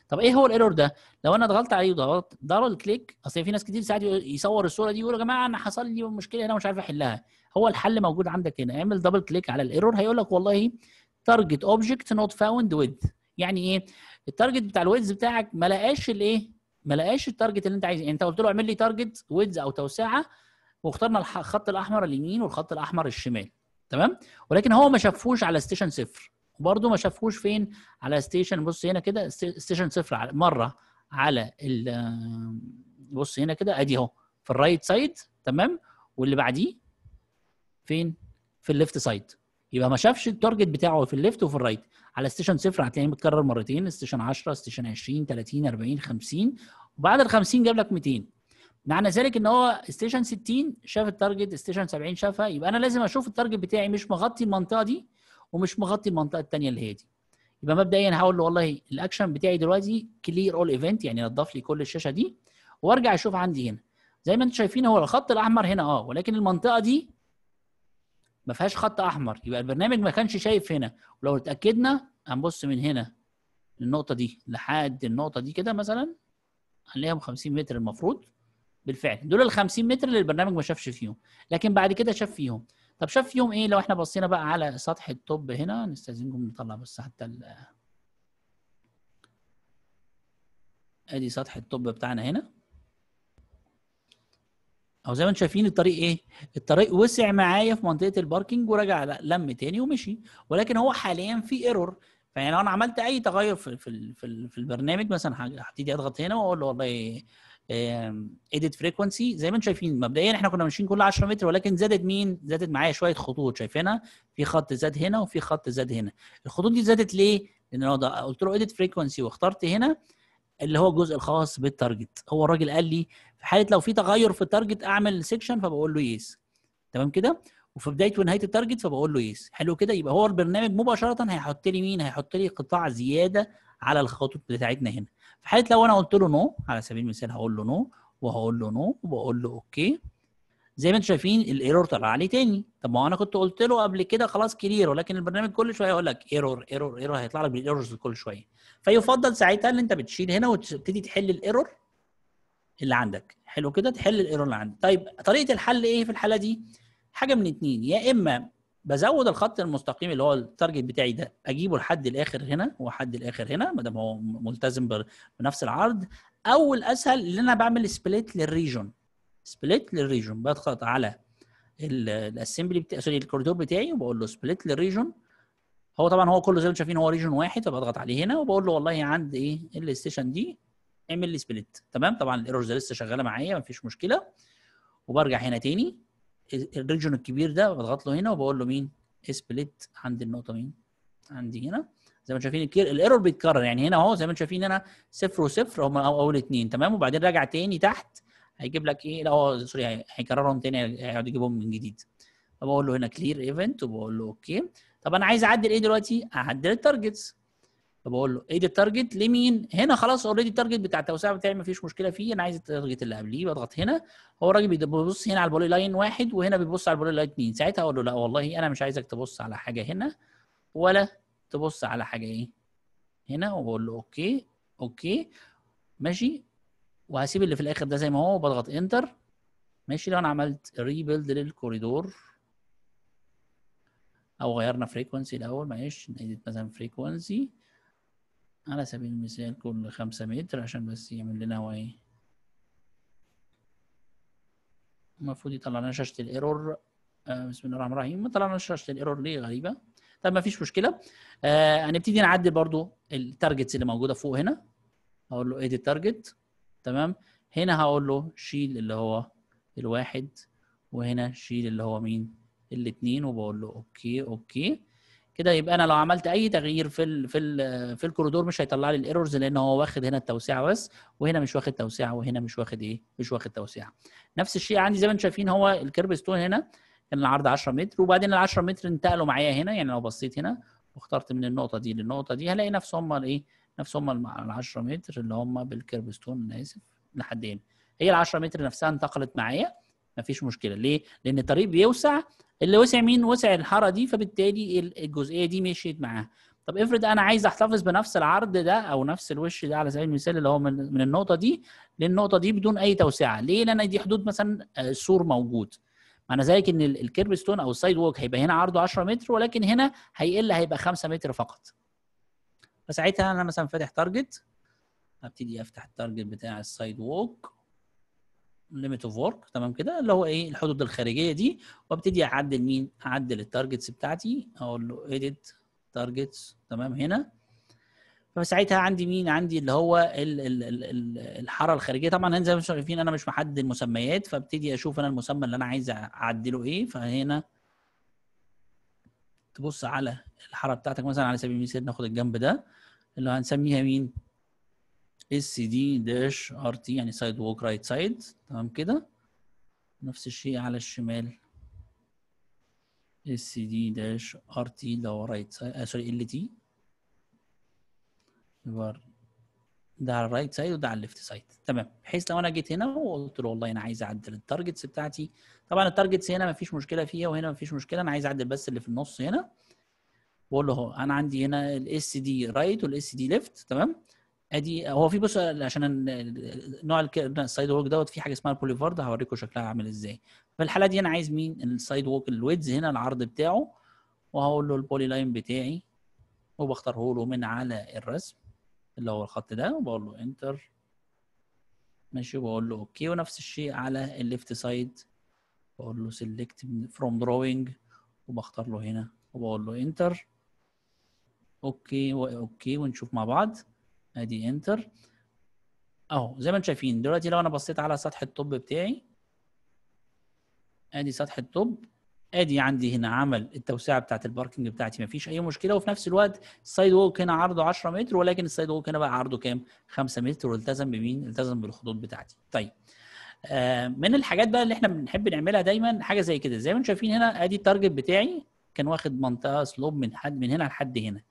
طب ايه هو الايرور ده لو انا ضغطت عليه وضغطت دبل كليك اصل في ناس كتير ساعات يصور الصوره دي يقول يا جماعه انا حصل لي مشكله هنا مش عارف احلها هو الحل موجود عندك هنا اعمل دبل كليك على الايرور هيقول لك والله تارجت اوبجكت نوت فاوند ويد يعني ايه التارجت بتاع الويدز بتاعك ما لقاش الايه ما لقاش التارجت اللي انت عايزه يعني انت قلت له اعمل لي تارجت ويدز او توسعه واخترنا الخط الاحمر اليمين والخط الاحمر الشمال تمام ولكن هو ما شافوش على ستيشن صفر وبرده ما شافوش فين على ستيشن بص هنا كده ستيشن صفر على مره على ال بص هنا كده ادي اهو في الرايت سايد تمام واللي بعديه فين في الليفت سايد يبقى ما شافش التارجت بتاعه في الليفت وفي الرايت على ستيشن صفر هتلاقيه متكرر مرتين ستيشن 10 ستيشن 20 30 40 50 وبعد ال 50 جاب لك 200 معنى ذلك ان هو ستيشن 60 شاف التارجت ستيشن 70 شافها يبقى انا لازم اشوف التارجت بتاعي مش مغطي المنطقه دي ومش مغطي المنطقه الثانيه اللي هي دي يبقى مبدئيا هقول له والله الاكشن بتاعي دلوقتي كلير اول ايفنت يعني نضف لي كل الشاشه دي وارجع اشوف عندي هنا زي ما انتم شايفين هو الخط الاحمر هنا اه ولكن المنطقه دي ما فيهاش خط احمر يبقى البرنامج ما كانش شايف هنا ولو اتاكدنا هنبص من هنا للنقطه دي لحد النقطه دي كده مثلا هنلاقيهم 50 متر المفروض بالفعل دول ال 50 متر اللي البرنامج ما شافش فيهم لكن بعد كده شاف فيهم طب شاف فيهم ايه لو احنا بصينا بقى على سطح الطب هنا نستاذنكم نطلع بس حتى ال آه، ادي سطح الطب بتاعنا هنا او زي ما انتم شايفين الطريق ايه الطريق وسع معايا في منطقه الباركنج ورجع لم تاني ومشي ولكن هو حاليا في ايرور فيعني لو انا عملت اي تغير في في في, في البرنامج مثلا هبتدي اضغط هنا واقول له والله ايديت فريكونسي زي ما انتم شايفين مبدئيا احنا كنا ماشيين كل 10 متر ولكن زادت مين؟ زادت معايا شويه خطوط شايفينها؟ في خط زاد هنا وفي خط زاد هنا. الخطوط دي زادت ليه؟ لان لو قلت له ايديت فريكونسي واخترت هنا اللي هو الجزء الخاص بالتارجت هو الراجل قال لي في حاله لو في تغير في التارجت اعمل سيكشن فبقول له يس تمام كده وفي بدايه ونهايه التارجت فبقول له يس حلو كده يبقى هو البرنامج مباشره هيحط لي مين هيحط لي قطاع زياده على الخطوط بتاعتنا هنا في حاله لو انا قلت له نو على سبيل المثال هقول له نو وهقول له نو وبقول له اوكي زي ما انتم شايفين الايرور طلع لي تاني طب ما انا كنت قلت له قبل كده خلاص كلير ولكن البرنامج كل شويه يقول لك ايرور ايرور ايرور هيطلع لك بالايرورز كل شويه فيفضل ساعتها ان انت بتشيل هنا وتبتدي تحل الايرور اللي عندك حلو كده تحل الايرور اللي عندك طيب طريقه الحل ايه في الحاله دي حاجه من اتنين يا اما بزود الخط المستقيم اللي هو التارجت بتاعي ده اجيبه لحد الاخر هنا وحد الاخر هنا ما دام هو ملتزم بنفس العرض او الاسهل اللي انا بعمل سبليت للريجون سبليت للريجون بضغط على الاسمبلي بتاع سوري الكوريدور بتاعي وبقول له سبليت للريجون هو طبعا هو كله زي ما انتم شايفين هو ريجون واحد فبضغط عليه هنا وبقول له والله عند ايه الاستيشن دي اعمل لي سبليت تمام طبعا الايرورز لسه شغاله معايا مفيش مشكله وبرجع هنا تاني الريجون الكبير ده بضغط له هنا وبقول له مين سبليت عند النقطه مين عندي هنا زي ما شايفين الكير الايرور بيتكرر يعني هنا اهو زي ما شايفين انا صفر وصفر هم اول اثنين تمام وبعدين راجع تاني تحت هيجيب لك ايه لا هو سوري هيكررهم تاني هيقعد يجيبهم من جديد فبقول له هنا كلير ايفنت وبقول له اوكي طب انا عايز اعدل ايه دلوقتي؟ اعدل التارجتس فبقول له ايه التارجت لمين هنا خلاص اوريدي التارجت بتاع التوسعه بتاعي ما فيش مشكله فيه انا عايز التارجت اللي قبليه بضغط هنا هو الراجل بيبص هنا على البولي لاين واحد وهنا بيبص على البولي لاين اثنين ساعتها اقول له لا والله انا مش عايزك تبص على حاجه هنا ولا تبص على حاجه ايه هنا واقول له اوكي اوكي ماشي وهسيب اللي في الاخر ده زي ما هو وبضغط انتر ماشي لو انا عملت ريبيلد للكوريدور او غيرنا فريكونسي الاول معلش نزلت مثلا فريكونسي على سبيل المثال كل خمسة متر عشان بس يعمل لنا هو ايه المفروض يطلع لنا شاشة الايرور آه، بسم الله الرحمن الرحيم ما طلعنا شاشة الايرور ليه غريبة طب ما فيش مشكلة آه، هنبتدي نعدل برضو التارجتس اللي موجودة فوق هنا هقول له ايدي التارجت تمام هنا هقول له شيل اللي هو الواحد وهنا شيل اللي هو مين الاثنين وبقول له اوكي اوكي كده يبقى انا لو عملت اي تغيير في الـ في الـ في الكوريدور مش هيطلع لي الايرورز لان هو واخد هنا التوسعه بس وهنا مش واخد توسعه وهنا مش واخد ايه مش واخد توسعه نفس الشيء عندي زي ما انتم شايفين هو الكيرب ستون هنا كان العرض 10 متر وبعدين ال 10 متر انتقلوا معايا هنا يعني لو بصيت هنا واخترت من النقطه دي للنقطه دي هلاقي نفس هم الايه نفس هم ال 10 متر اللي هم بالكيرب ستون انا اسف لحد هنا هي ال 10 متر نفسها انتقلت معايا مفيش مشكله ليه؟ لان الطريق بيوسع اللي وسع مين وسع الحاره دي فبالتالي الجزئيه دي مشيت معاها. طب افرض انا عايز احتفظ بنفس العرض ده او نفس الوش ده على سبيل المثال اللي هو من, من النقطه دي للنقطه دي بدون اي توسعه ليه لان دي حدود مثلا آه، سور موجود معنى ذلك ان الكيرب ستون او السايد ووك هيبقى هنا عرضه 10 متر ولكن هنا هيقل هيبقى 5 متر فقط فساعتها انا مثلا فاتح تارجت هبتدي افتح التارجت بتاع السايد ووك ليميت اوف ورك تمام كده اللي هو ايه الحدود الخارجيه دي وابتدي اعدل مين اعدل التارجتس بتاعتي اقول له اديت تارجتس تمام هنا فساعتها عندي مين عندي اللي هو الـ الـ الـ الحاره الخارجيه طبعا هنا زي ما انتم شايفين انا مش محدد المسميات فابتدي اشوف انا المسمى اللي انا عايز اعدله ايه فهنا تبص على الحاره بتاعتك مثلا على سبيل المثال ناخد الجنب ده اللي هنسميها مين اس دي داش ار تي يعني سايد ووك رايت سايد تمام كده نفس الشيء على الشمال اس دي داش ار تي اللي هو رايت سايد سوري ال تي ده على الرايت سايد وده على الليفت سايد تمام بحيث لو انا جيت هنا وقلت له والله انا عايز اعدل التارجتس بتاعتي طبعا التارجتس هنا مفيش مشكله فيها وهنا مفيش مشكله انا عايز اعدل بس اللي في النص هنا بقول له اهو انا عندي هنا الاس دي رايت والاس دي ليفت تمام ادي هو في بص عشان نوع السايد ووك دوت في حاجه اسمها البوليفارد هوريكم شكلها عامل ازاي في الحاله دي انا عايز مين السايد ووك الويدز هنا العرض بتاعه وهقول له البولي لاين بتاعي وبختاره له من على الرسم اللي هو الخط ده وبقول له انتر ماشي وبقول له اوكي ونفس الشيء على الليفت سايد بقول له سيلكت فروم دروينج وبختار له هنا وبقول له انتر اوكي اوكي ونشوف مع بعض ادي انتر اهو زي ما انتم شايفين دلوقتي لو انا بصيت على سطح الطب بتاعي ادي سطح الطب ادي عندي هنا عمل التوسعه بتاعت الباركنج بتاعتي مفيش اي مشكله وفي نفس الوقت السايد ووك هنا عرضه 10 متر ولكن السايد ووك هنا بقى عرضه كام 5 متر والتزم بمين التزم بالخطوط بتاعتي طيب آه من الحاجات بقى اللي احنا بنحب نعملها دايما حاجه زي كده زي ما انتم شايفين هنا ادي التارجت بتاعي كان واخد منطقه سلوب من حد من هنا لحد هنا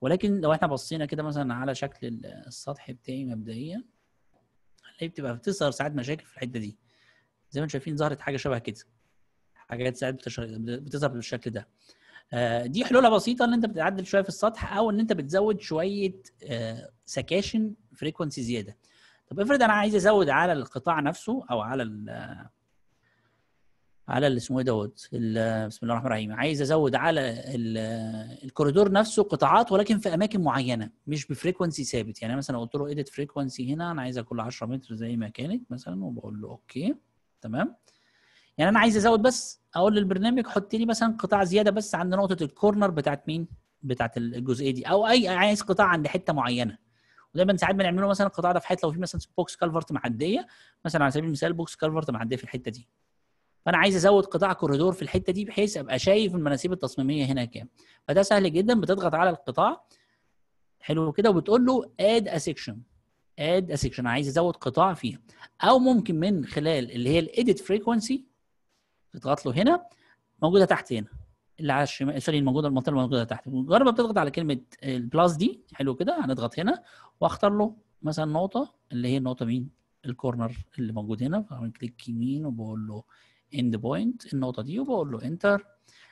ولكن لو احنا بصينا كده مثلا على شكل السطح بتاعي مبدئيا هنلاقي بتبقى بتظهر ساعات مشاكل في الحته دي زي ما انتم شايفين ظهرت حاجه شبه كده حاجات ساعات بتظهر بالشكل ده آه، دي حلولها بسيطه ان انت بتعدل شويه في السطح او ان انت بتزود شويه آه، سكاشن فريكونسي زياده طب افرض انا عايز ازود على القطاع نفسه او على على اللي اسمه ايه دوت بسم الله الرحمن الرحيم عايز ازود على الكوريدور نفسه قطاعات ولكن في اماكن معينه مش بفريكونسي ثابت يعني مثلا قلت له اديت فريكونسي هنا انا عايزها كل 10 متر زي ما كانت مثلا وبقول له اوكي تمام يعني انا عايز ازود بس اقول للبرنامج حط لي مثلا قطاع زياده بس عند نقطه الكورنر بتاعت مين بتاعت الجزئيه دي او اي عايز قطاع عند حته معينه ودايما ساعات بنعمله مثلا القطاع ده في حته لو في مثلا بوكس كالفرت معديه مثلا على سبيل المثال بوكس كالفرت معديه في الحته دي فانا عايز ازود قطاع كوريدور في الحته دي بحيث ابقى شايف المناسيب التصميميه هنا كام فده سهل جدا بتضغط على القطاع حلو كده وبتقول له اد ا سيكشن اد ا سيكشن عايز ازود قطاع فيها او ممكن من خلال اللي هي الايديت فريكونسي تضغط له هنا موجوده تحت هنا اللي على الشمال سوري الموجوده المنطقه الموجوده تحت مجرد ما بتضغط على كلمه البلاس دي حلو كده هنضغط هنا واختار له مثلا نقطه اللي هي النقطه مين الكورنر اللي موجود هنا فاعمل كليك يمين وبقول له اند بوينت النقطه دي وبقول له انتر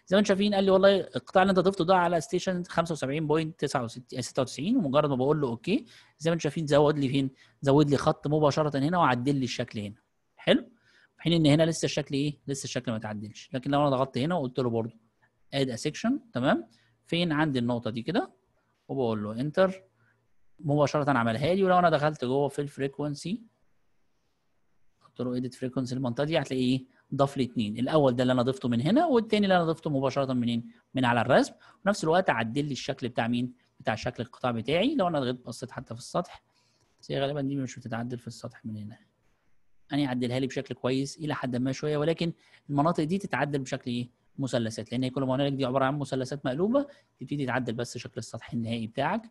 زي ما انتم شايفين قال لي والله القطاع اللي انت ضفته ده على ستيشن يعني 75.96 ومجرد ما بقول له اوكي زي ما انتم شايفين زود لي فين؟ زود لي خط مباشره هنا وعدل لي الشكل هنا حلو؟ في حين ان هنا لسه الشكل ايه؟ لسه الشكل ما اتعدلش لكن لو انا ضغطت هنا وقلت له برضه اد سيكشن تمام؟ فين عندي النقطه دي كده وبقول له انتر مباشره عملها لي ولو انا دخلت جوه في الفريكونسي قلت له اديت فريكونسي المنطقه دي هتلاقي ايه ضاف لي اثنين الاول ده اللي انا ضفته من هنا والثاني اللي انا ضفته مباشره منين إيه؟ من على الرسم وفي نفس الوقت عدل لي الشكل بتاع مين بتاع شكل القطاع بتاعي لو انا لغيت بصيت حتى في السطح بس هي غالبا دي مش بتتعدل في السطح من هنا انا اعدلها لي بشكل كويس الى حد ما شويه ولكن المناطق دي تتعدل بشكل ايه مثلثات لان هي كل ما هنالك دي عباره عن مثلثات مقلوبه تبتدي تعدل بس شكل السطح النهائي بتاعك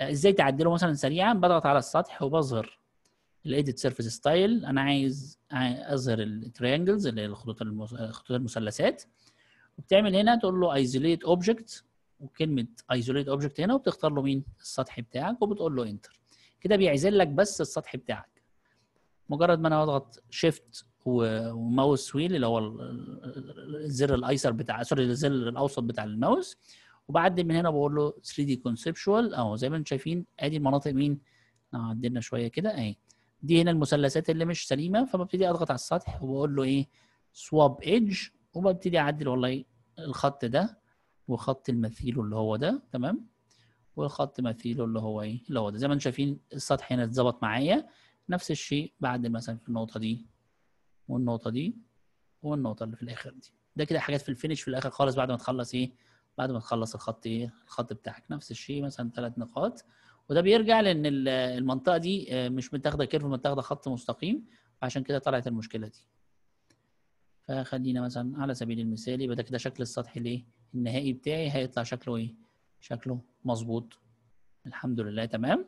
آه، ازاي تعدله مثلا سريعا بضغط على السطح وبظهر الايديت سيرفيس ستايل انا عايز اظهر التريانجلز اللي هي الخطوط خطوط المثلثات وبتعمل هنا تقول له ايزوليت اوبجكت وكلمه ايزوليت اوبجكت هنا وبتختار له مين السطح بتاعك وبتقول له انتر كده بيعزل لك بس السطح بتاعك مجرد ما انا اضغط شيفت وماوس ويل اللي هو الزر الايسر بتاع سوري الزر الاوسط بتاع الماوس وبعدل من هنا بقول له 3 دي كونسبشوال اهو زي ما انتم شايفين ادي المناطق مين آه، عدلنا شويه كده اهي دي هنا المثلثات اللي مش سليمه فببتدي اضغط على السطح وبقول له ايه سواب ايدج وببتدي اعدل والله الخط ده وخط المثيل اللي هو ده تمام والخط مثيله اللي هو ايه اللي هو ده زي ما انتم شايفين السطح هنا اتظبط معايا نفس الشيء بعدل مثلا في النقطه دي والنقطه دي والنقطه اللي في الاخر دي ده كده حاجات في الفينش في الاخر خالص بعد ما تخلص ايه بعد ما تخلص الخط ايه الخط بتاعك نفس الشيء مثلا ثلاث نقاط وده بيرجع لان المنطقه دي آه، مش متاخده كيرف متاخده خط مستقيم عشان كده طلعت المشكله دي فخلينا مثلا على سبيل المثال يبقى ده كده شكل السطح الايه النهائي بتاعي هيطلع شكله ايه شكله مظبوط الحمد لله تمام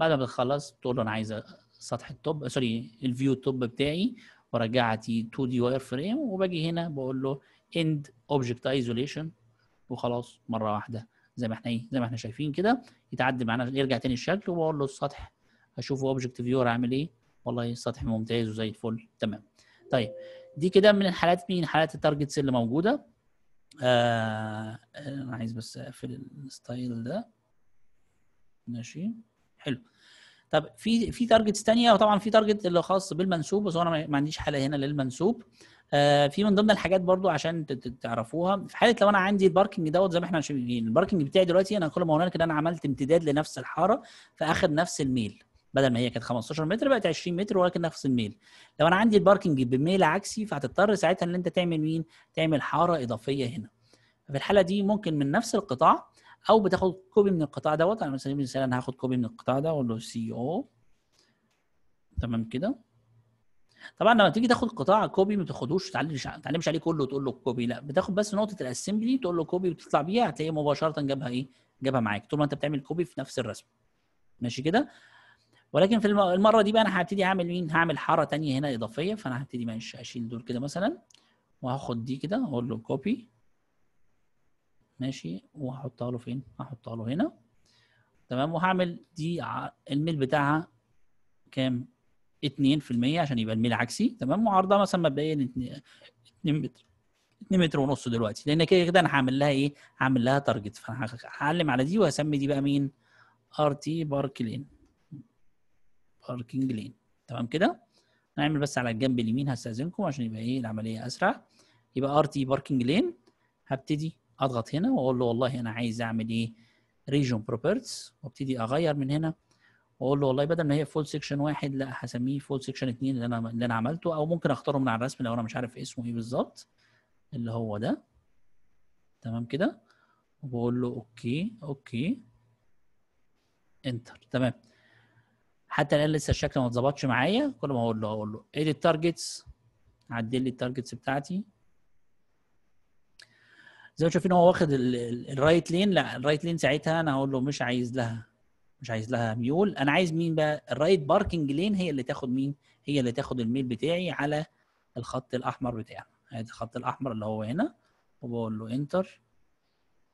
بعد ما بتخلص تقول له انا عايز سطح التوب آه، سوري الفيو التوب بتاعي ورجعتي 2 دي واير فريم وباجي هنا بقول له اند اوبجكت ايزوليشن وخلاص مره واحده زي ما احنا ايه زي ما احنا شايفين كده يتعدي معانا يرجع تاني الشكل واقول له السطح اشوف اوبجكت فيور عامل ايه والله السطح ممتاز وزي الفل تمام طيب دي كده من الحالات مين حالات التارجتس اللي موجوده آه انا آه، عايز بس اقفل الستايل ده ماشي حلو طب في في تارجتس ثانيه وطبعا في تارجت اللي خاص بالمنسوب بس انا ما عنديش حاله هنا للمنسوب آه، في من ضمن الحاجات برضو عشان تعرفوها في حاله لو انا عندي الباركنج دوت زي ما احنا شايفين يعني الباركنج بتاعي دلوقتي انا كل ما هناك كده انا عملت امتداد لنفس الحاره فاخد نفس الميل بدل ما هي كانت 15 متر بقت 20 متر ولكن نفس الميل لو انا عندي الباركنج بميل عكسي فهتضطر ساعتها ان انت تعمل مين تعمل حاره اضافيه هنا في الحاله دي ممكن من نفس القطاع او بتاخد كوبي من القطاع دوت انا مثلا انا هاخد كوبي من القطاع ده واقول له سي او تمام كده طبعا لما تيجي تاخد قطاع كوبي ما تاخدوش ما تعلمش عليه كله وتقول له كوبي لا بتاخد بس نقطه الاسمبلي تقول له كوبي وتطلع بيها هتلاقيه مباشره جابها ايه جابها معاك طول ما انت بتعمل كوبي في نفس الرسم ماشي كده ولكن في المره دي بقى انا هبتدي اعمل مين هعمل حاره ثانيه هنا اضافيه فانا هبتدي ماشي اشيل دول كده مثلا وهاخد دي كده اقول له كوبي ماشي وهحطها له فين هحطها له هنا تمام وهعمل دي الميل بتاعها كام 2% عشان يبقى الميل عكسي تمام وعرضها مثلا مبدئيا 2 متر 2 متر ونص دلوقتي لان كده كده انا هعمل لها ايه؟ هعمل لها تارجت فهعلم على دي وهسمي دي بقى مين؟ ار تي بارك لين باركنج لين تمام كده؟ نعمل بس على الجنب اليمين هستاذنكم عشان يبقى ايه العمليه اسرع يبقى ار تي باركنج لين هبتدي اضغط هنا واقول له والله انا عايز اعمل ايه؟ ريجون بروبرتس وابتدي اغير من هنا واقول له والله بدل ما هي فول سيكشن واحد لا هسميه فول سيكشن اثنين اللي انا اللي انا عملته او ممكن اختاره من على الرسم لو انا مش عارف اسمه ايه بالظبط اللي هو ده تمام كده وبقول له اوكي اوكي انتر تمام حتى الان لسه الشكل ما اتظبطش معايا كل ما اقول له اقول له ايه التارجتس عدل لي التارجتس بتاعتي زي ما شايفين هو واخد الرايت لين لا الرايت لين ساعتها انا هقول له مش عايز لها مش عايز لها ميول انا عايز مين بقى الرايت باركنج لين هي اللي تاخد مين هي اللي تاخد الميل بتاعي على الخط الاحمر بتاعي ادي الخط الاحمر اللي هو هنا وبقول له انتر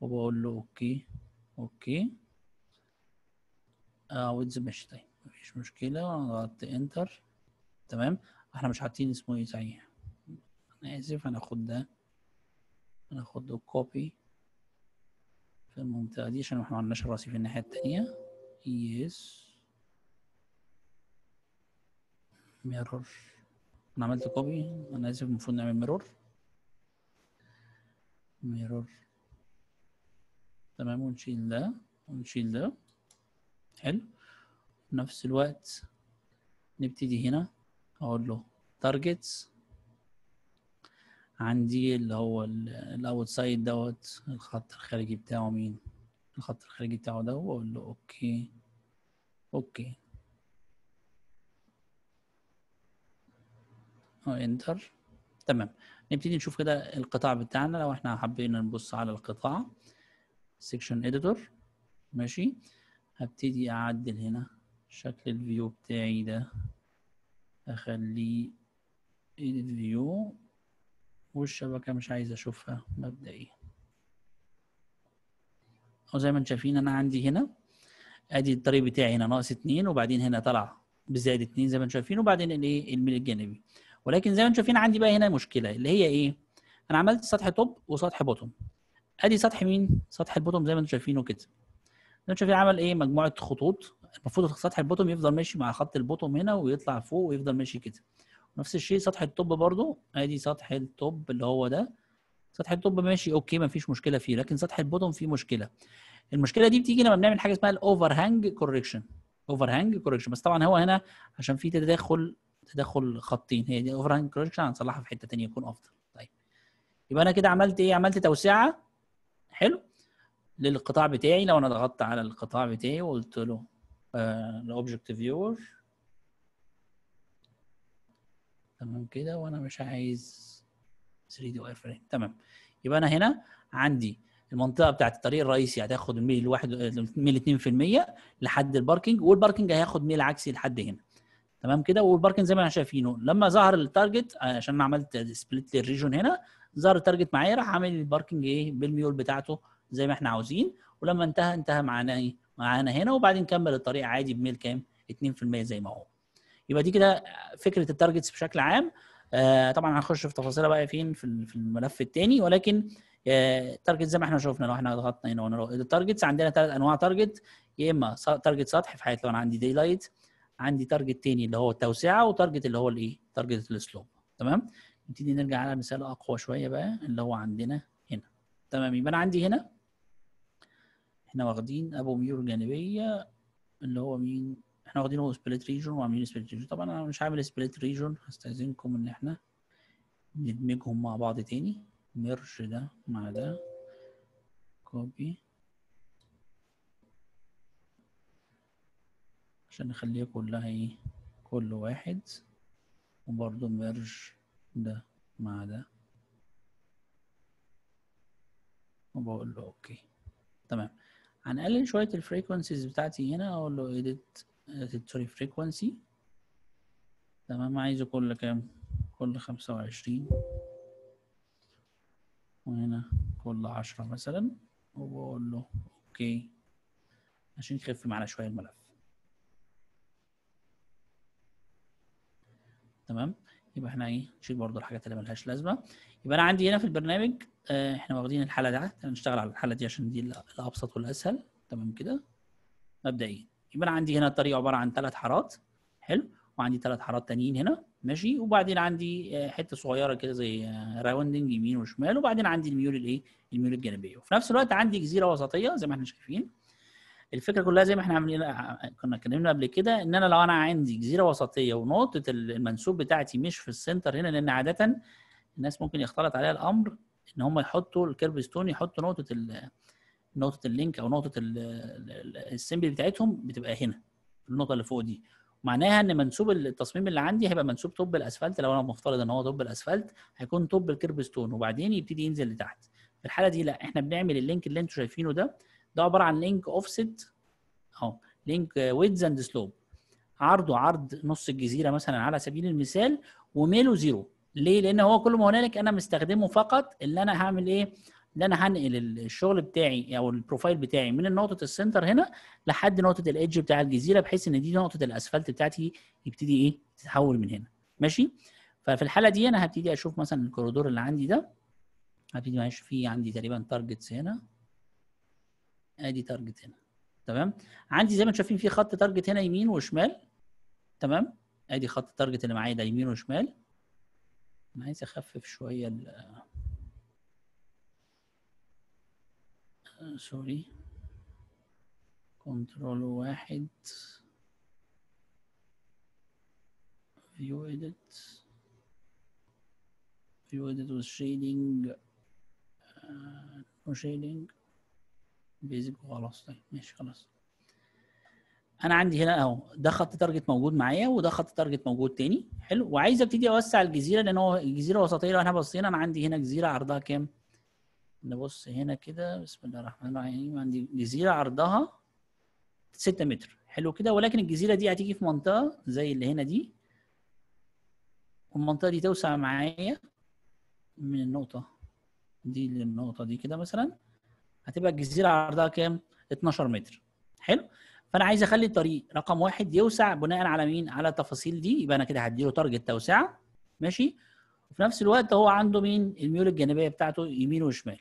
وبقول له اوكي اوكي اه ويتز مش طيب مفيش مشكله انا انتر تمام احنا مش حاطين اسمه ايه صحيح انا اسف هناخد ده هناخد كوبي في المنطقه دي عشان ما عملناش عندناش الرصيف الناحيه الثانيه يس ميرور انا عملت كوبي انا اسف المفروض نعمل ميرور ميرور تمام ونشيل ده ونشيل ده حلو نفس الوقت نبتدي هنا اقول له تارجت عندي اللي هو الاوتسايد دوت الخط الخارجي بتاعه مين الخط الخارجي بتاعه ده واقول له اوكي اوكي انتر أه، تمام نبتدي نشوف كده القطاع بتاعنا لو احنا حابين نبص على القطاع سيكشن اديتور ماشي هبتدي اعدل هنا شكل الفيو بتاعي ده اخليه فيو والشبكه مش عايز اشوفها مبدئيا وزي ما انتم شايفين انا عندي هنا ادي الطريق بتاعي هنا ناقص 2 وبعدين هنا طلع بزائد 2 زي ما انتم شايفين وبعدين الايه الميل الجانبي ولكن زي ما انتم شايفين عندي بقى هنا مشكله اللي هي ايه انا عملت سطح توب وسطح بوتوم ادي سطح مين سطح البوتوم زي ما انتم شايفينه كده انتم شايفين عمل ايه مجموعه خطوط المفروض سطح البوتوم يفضل ماشي مع خط البوتوم هنا ويطلع فوق ويفضل ماشي كده نفس الشيء سطح التوب برضو ادي سطح التوب اللي هو ده سطح التوب ماشي اوكي ما فيش مشكله فيه لكن سطح البوتوم فيه مشكله المشكله دي بتيجي لما بنعمل حاجه اسمها الاوفر هانج كوركشن اوفر هانج كوركشن بس طبعا هو هنا عشان في تداخل تداخل خطين هي دي اوفر هانج كوركشن هنصلحها في حته ثانيه يكون افضل طيب يبقى انا كده عملت ايه عملت توسعه حلو للقطاع بتاعي لو انا ضغطت على القطاع بتاعي وقلت له الاوبجكت آه، فيور تمام كده وانا مش عايز 3 دي واير فريم تمام يبقى انا هنا عندي المنطقه بتاعت الطريق الرئيسي هتاخد الميل الواحد ميل 2% لحد الباركنج والباركنج هياخد ميل عكسي لحد هنا تمام كده والباركنج زي ما احنا شايفينه لما ظهر التارجت عشان انا عملت سبليت للريجون هنا ظهر التارجت معايا راح عامل الباركنج ايه بالميول بتاعته زي ما احنا عاوزين ولما انتهى انتهى معانا ايه معانا هنا وبعدين كمل الطريق عادي بميل كام 2% زي ما هو يبقى دي كده فكره التارجتس بشكل عام آه طبعا هنخش في تفاصيلها بقى فين في الملف الثاني ولكن التارجت آه، زي ما احنا شفنا لو احنا ضغطنا هنا وهنا التارجتس عندنا ثلاث انواع تارجت يا اما تارجت سطح في حالة لو انا عندي دي لايت عندي تارجت ثاني اللي هو التوسعه وتارجت اللي هو الايه؟ تارجت السلوب تمام؟ نبتدي نرجع على مثال اقوى شويه بقى اللي هو عندنا هنا تمام يبقى انا عندي هنا احنا واخدين ابو ميور جانبيه اللي هو مين؟ احنا واخدينه سبليت ريجون وعاملين سبليت ريجون طبعا انا مش عامل سبليت ريجون هستأذنكم ان احنا ندمجهم مع بعض تاني ميرج ده مع ده كوبي عشان نخليها كلها ايه كل واحد وبرده ميرج ده مع ده وبقول له اوكي تمام هنقلل شويه الفريكونسيز بتاعتي هنا اقول له ايديت سوري آه، فريكوانسي تمام عايزه كل كام كل خمسة وعشرين وهنا كل عشرة مثلا وبقول له اوكي عشان يخف معانا شوية الملف تمام يبقى احنا ايه نشيل برضه الحاجات اللي ملهاش لازمه يبقى انا عندي هنا في البرنامج آه، احنا واخدين الحاله ده هنشتغل على الحاله دي عشان دي الابسط والاسهل تمام كده مبدئيا يبقى انا عندي هنا الطريق عباره عن ثلاث حارات حلو وعندي ثلاث حارات ثانيين هنا ماشي وبعدين عندي آه، حته صغيره كده زي آه، راوندنج يمين وشمال وبعدين عندي الميول الايه الميول الجانبيه وفي نفس الوقت عندي جزيره وسطيه زي ما احنا شايفين الفكره كلها زي ما احنا عاملين آه، كنا اتكلمنا قبل كده ان انا لو انا عندي جزيره وسطيه ونقطه المنسوب بتاعتي مش في السنتر هنا لان عاده الناس ممكن يختلط عليها الامر ان هم يحطوا الكيرف ستون يحطوا نقطه نقطه اللينك او نقطه السيمبل بتاعتهم بتبقى هنا النقطه اللي فوق دي معناها ان منسوب التصميم اللي عندي هيبقى منسوب طب الاسفلت لو انا مفترض ان هو طب الاسفلت هيكون طب الكيرب ستون وبعدين يبتدي ينزل لتحت في الحاله دي لا احنا بنعمل اللينك اللي انتم شايفينه ده ده عباره عن لينك اوفست اهو لينك ويدز اند سلوب عرضه عرض نص الجزيره مثلا على سبيل المثال وميله زيرو ليه؟ لان هو كل ما هنالك انا مستخدمه فقط اللي انا هعمل ايه؟ ان انا هنقل الشغل بتاعي او البروفايل بتاعي من نقطه السنتر هنا لحد نقطه الايدج بتاع الجزيره بحيث ان دي نقطه الاسفلت بتاعتي يبتدي ايه تتحول من هنا ماشي ففي الحاله دي انا هبتدي اشوف مثلا الكوريدور اللي عندي ده هبتدي معلش في عندي تقريبا تارجتس هنا ادي تارجت هنا تمام عندي زي ما انتم شايفين في خط تارجت هنا يمين وشمال تمام ادي خط التارجت اللي معايا ده يمين وشمال انا عايز اخفف شويه ال سوري كنترول واحد فيو اديت فيو اديت و شيدنج uh, بيزك وخلاص طيب ماشي خلاص انا عندي هنا اهو ده خط تارجت موجود معايا وده خط تارجت موجود تاني حلو وعايز ابتدي اوسع الجزيره لان هو الجزيره وسطيه لو احنا بصينا انا عندي هنا جزيره عرضها كام؟ نبص هنا كده بسم الله الرحمن الرحيم عندي جزيره عرضها 6 متر حلو كده ولكن الجزيره دي هتيجي في منطقه زي اللي هنا دي والمنطقه دي توسع معايا من النقطه دي للنقطه دي كده مثلا هتبقى الجزيره عرضها كام 12 متر حلو فانا عايز اخلي الطريق رقم واحد يوسع بناء على مين على التفاصيل دي يبقى انا كده هديله تارجت توسعه ماشي وفي نفس الوقت هو عنده مين الميول الجانبيه بتاعته يمين وشمال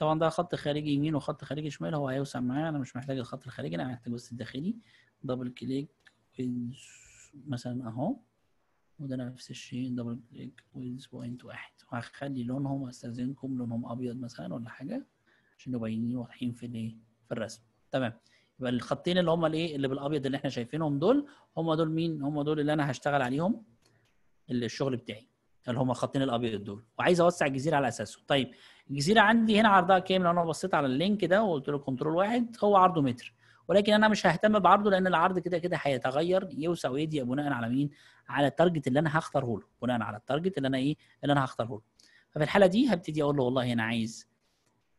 طبعا ده خط خارجي يمين وخط خارجي شمال هو هيوسع معايا انا مش محتاج الخط الخارجي انا محتاج بس الداخلي دبل كليك ويز مثلا اهو وده نفس الشيء دبل كليك ويز بوينت واحد وهخلي لونهم استاذنكم لونهم ابيض مثلا ولا حاجه عشان يبقوا باينين واضحين في الايه في الرسم تمام يبقى الخطين اللي هم الايه اللي بالابيض اللي احنا شايفينهم دول هم دول مين هم دول اللي انا هشتغل عليهم الشغل بتاعي اللي هم الخطين الابيض دول وعايز اوسع الجزيره على اساسه طيب الجزيره عندي هنا عرضها كام لو انا بصيت على اللينك ده وقلت له كنترول واحد هو عرضه متر ولكن انا مش ههتم بعرضه لان العرض كده كده هيتغير يوسع ويضيق بناء على مين؟ على التارجت اللي انا هختاره له بناء على التارجت اللي انا ايه اللي انا هختاره له ففي الحاله دي هبتدي اقول له والله انا عايز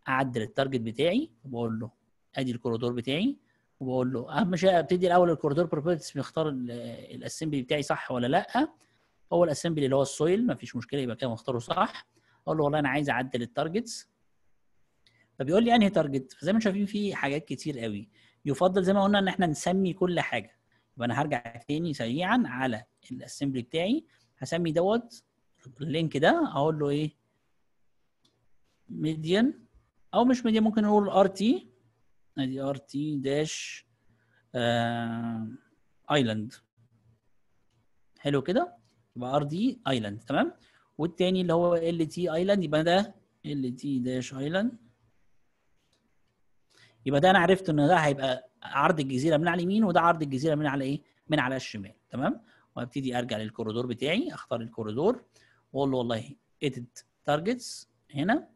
اعدل التارجت بتاعي وبقول له ادي الكوريدور بتاعي وبقول له اهم شيء ابتدي الاول الكوريدور بروبرتيز بيختار الاسمبلي بتاعي صح ولا لا هو الاسمبلي اللي هو السويل مفيش مشكله يبقى كده مختاره صح اقول له والله انا عايز اعدل التارجتس فبيقول لي انهي تارجت فزي ما انتم شايفين في حاجات كتير قوي يفضل زي ما قلنا ان احنا نسمي كل حاجه يبقى انا هرجع تاني سريعا على الاسمبلي بتاعي هسمي دوت اللينك ده اقول له ايه ميديان او مش ميديان ممكن نقول ار تي ادي ار تي داش ايلاند حلو كده يبقى ار دي ايلاند تمام والتاني اللي هو ال تي ايلاند يبقى ده ال تي داش ايلاند يبقى ده انا عرفت ان ده هيبقى عرض الجزيره من على اليمين وده عرض الجزيره من على ايه؟ من على الشمال تمام؟ وابتدي ارجع للكوريدور بتاعي اختار الكوريدور واقول له والله ايديت تارجتس هنا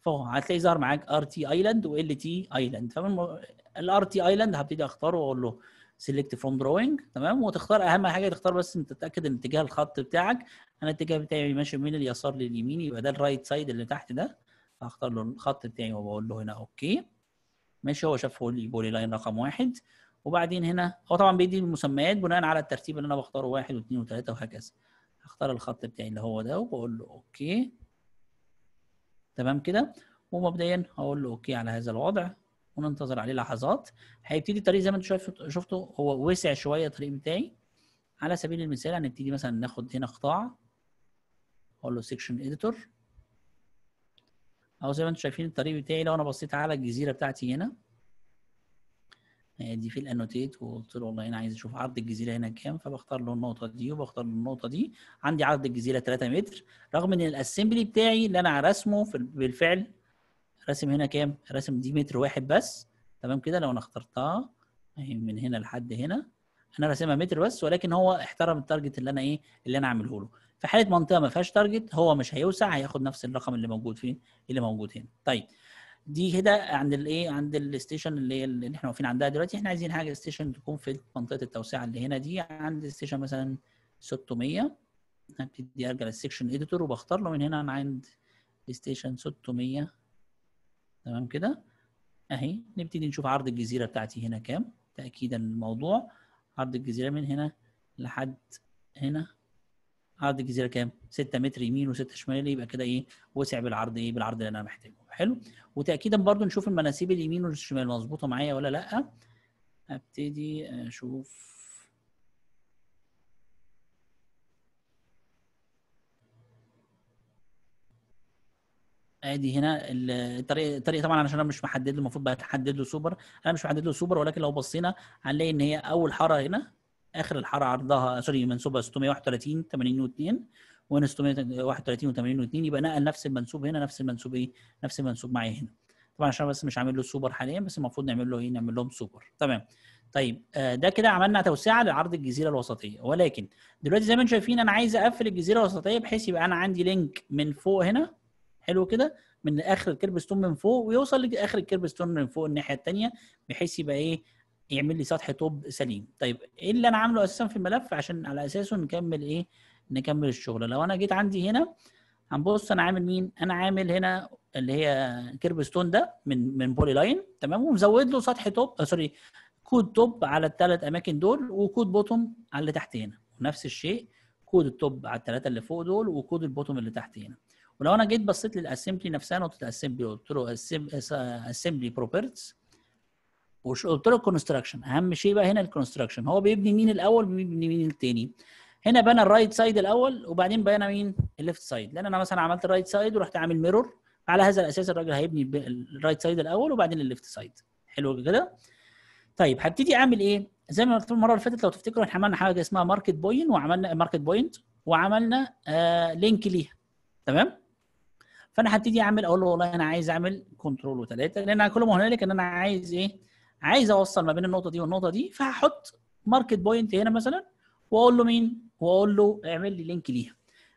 فهو هتلاقي ظهر معاك ار تي ايلاند وال تي ايلاند فالار تي ايلاند هبتدي اختاره واقول له سيلكت فروم دروينج تمام وتختار اهم حاجه تختار بس انت تتاكد ان اتجاه الخط بتاعك انا الاتجاه بتاعي ماشي من اليسار لليمين يبقى ده الرايت سايد اللي تحت ده هختار له الخط بتاعي وبقول له هنا اوكي ماشي هو شاف البولي لاين رقم واحد وبعدين هنا هو طبعا بيدي المسميات بناء على الترتيب اللي انا بختاره واحد واثنين وثلاثه وهكذا هختار الخط بتاعي اللي هو ده وبقول له اوكي تمام كده ومبدئيا هقول له اوكي على هذا الوضع وننتظر عليه لحظات هيبتدي الطريق زي ما انتوا شفتوا هو وسع شويه الطريق بتاعي على سبيل المثال هنبتدي مثلا ناخد هنا قطاع اقول له سيكشن اديتور اهو زي ما انتوا شايفين الطريق بتاعي لو انا بصيت على الجزيره بتاعتي هنا دي في الانوتيت وقلت له والله انا عايز اشوف عرض الجزيره هنا كام فبختار له النقطه دي وبختار له النقطه دي عندي عرض الجزيره 3 متر رغم ان الاسمبلي بتاعي اللي انا راسمه بالفعل راسم هنا كام راسم دي متر واحد بس تمام كده لو انا اخترتها اهي من هنا لحد هنا انا راسمها متر بس ولكن هو احترم التارجت اللي انا ايه اللي انا عامله له في حاله منطقه ما فيهاش تارجت هو مش هيوسع هياخد نفس الرقم اللي موجود فين اللي موجود هنا طيب دي كده عند الايه عند الستيشن اللي اللي احنا واقفين عندها دلوقتي احنا عايزين حاجه ستيشن تكون في منطقه التوسعه اللي هنا دي عند الاستيشن مثلا 600 هبتدي ارجع للسكشن اديتور وبختار له من هنا انا عند الستيشن 600 تمام كده اهي نبتدي نشوف عرض الجزيره بتاعتي هنا كام تاكيدا للموضوع عرض الجزيره من هنا لحد هنا عرض الجزيره كام 6 متر يمين و6 شمال يبقى كده ايه وسع بالعرض ايه بالعرض اللي انا محتاجه حلو وتاكيدا برضو نشوف المناسيب اليمين والشمال مظبوطه معايا ولا لا ابتدي اشوف ادي هنا الطريق الطريق طبعا عشان انا مش محدد له المفروض بحدد له سوبر انا مش محدد له سوبر ولكن لو بصينا هنلاقي ان هي اول حاره هنا اخر الحاره عرضها سوري منسوبها 631 80 و2 وهنا 631 و80 و2 يبقى نقل نفس المنسوب هنا نفس المنسوب ايه نفس المنسوب معايا هنا طبعا عشان بس مش عامل له سوبر حاليا بس المفروض نعمل له ايه نعمل لهم سوبر تمام طيب آه، ده كده عملنا توسعه لعرض الجزيره الوسطيه ولكن دلوقتي زي ما انتم شايفين انا عايز اقفل الجزيره الوسطيه بحيث يبقى انا عندي لينك من فوق هنا حلو كده من اخر الكيرب ستون من فوق ويوصل لاخر الكيرب ستون من فوق الناحيه الثانيه بحيث يبقى ايه يعمل لي سطح طوب سليم طيب ايه اللي انا عامله اساسا في الملف عشان على اساسه نكمل ايه نكمل الشغل لو انا جيت عندي هنا هنبص انا عامل مين انا عامل هنا اللي هي كيرب ستون ده من من بولي لاين تمام ومزود له سطح توب سوري آه، كود توب على الثلاث اماكن دول وكود بوتوم على اللي تحت هنا ونفس الشيء كود التوب على الثلاثه اللي فوق دول وكود البوتوم اللي تحت هنا ولو انا جيت بصيت للاسمبلي نفسها نقطه اسمبلي قلت له اسمبلي بروبرتس وقلت له الكونستراكشن اهم شيء بقى هنا الكونستراكشن هو بيبني مين الاول وبيبني مين الثاني هنا بنى الرايت سايد الاول وبعدين بنى مين الليفت سايد لان انا مثلا عملت الرايت سايد ورحت عامل ميرور على هذا الاساس الراجل هيبني الرايت سايد الاول وبعدين الليفت سايد حلو كده طيب هبتدي اعمل ايه زي ما قلت المره اللي فاتت لو تفتكروا احنا عملنا حاجه اسمها ماركت بوينت وعملنا ماركت بوينت وعملنا آه لينك ليها تمام فانا هبتدي اعمل اقول له والله انا عايز اعمل كنترول وثلاثه لان كل ما هنالك ان انا عايز ايه عايز اوصل ما بين النقطه دي والنقطه دي فهحط ماركت بوينت هنا مثلا واقول له مين واقول له اعمل لي لينك ليها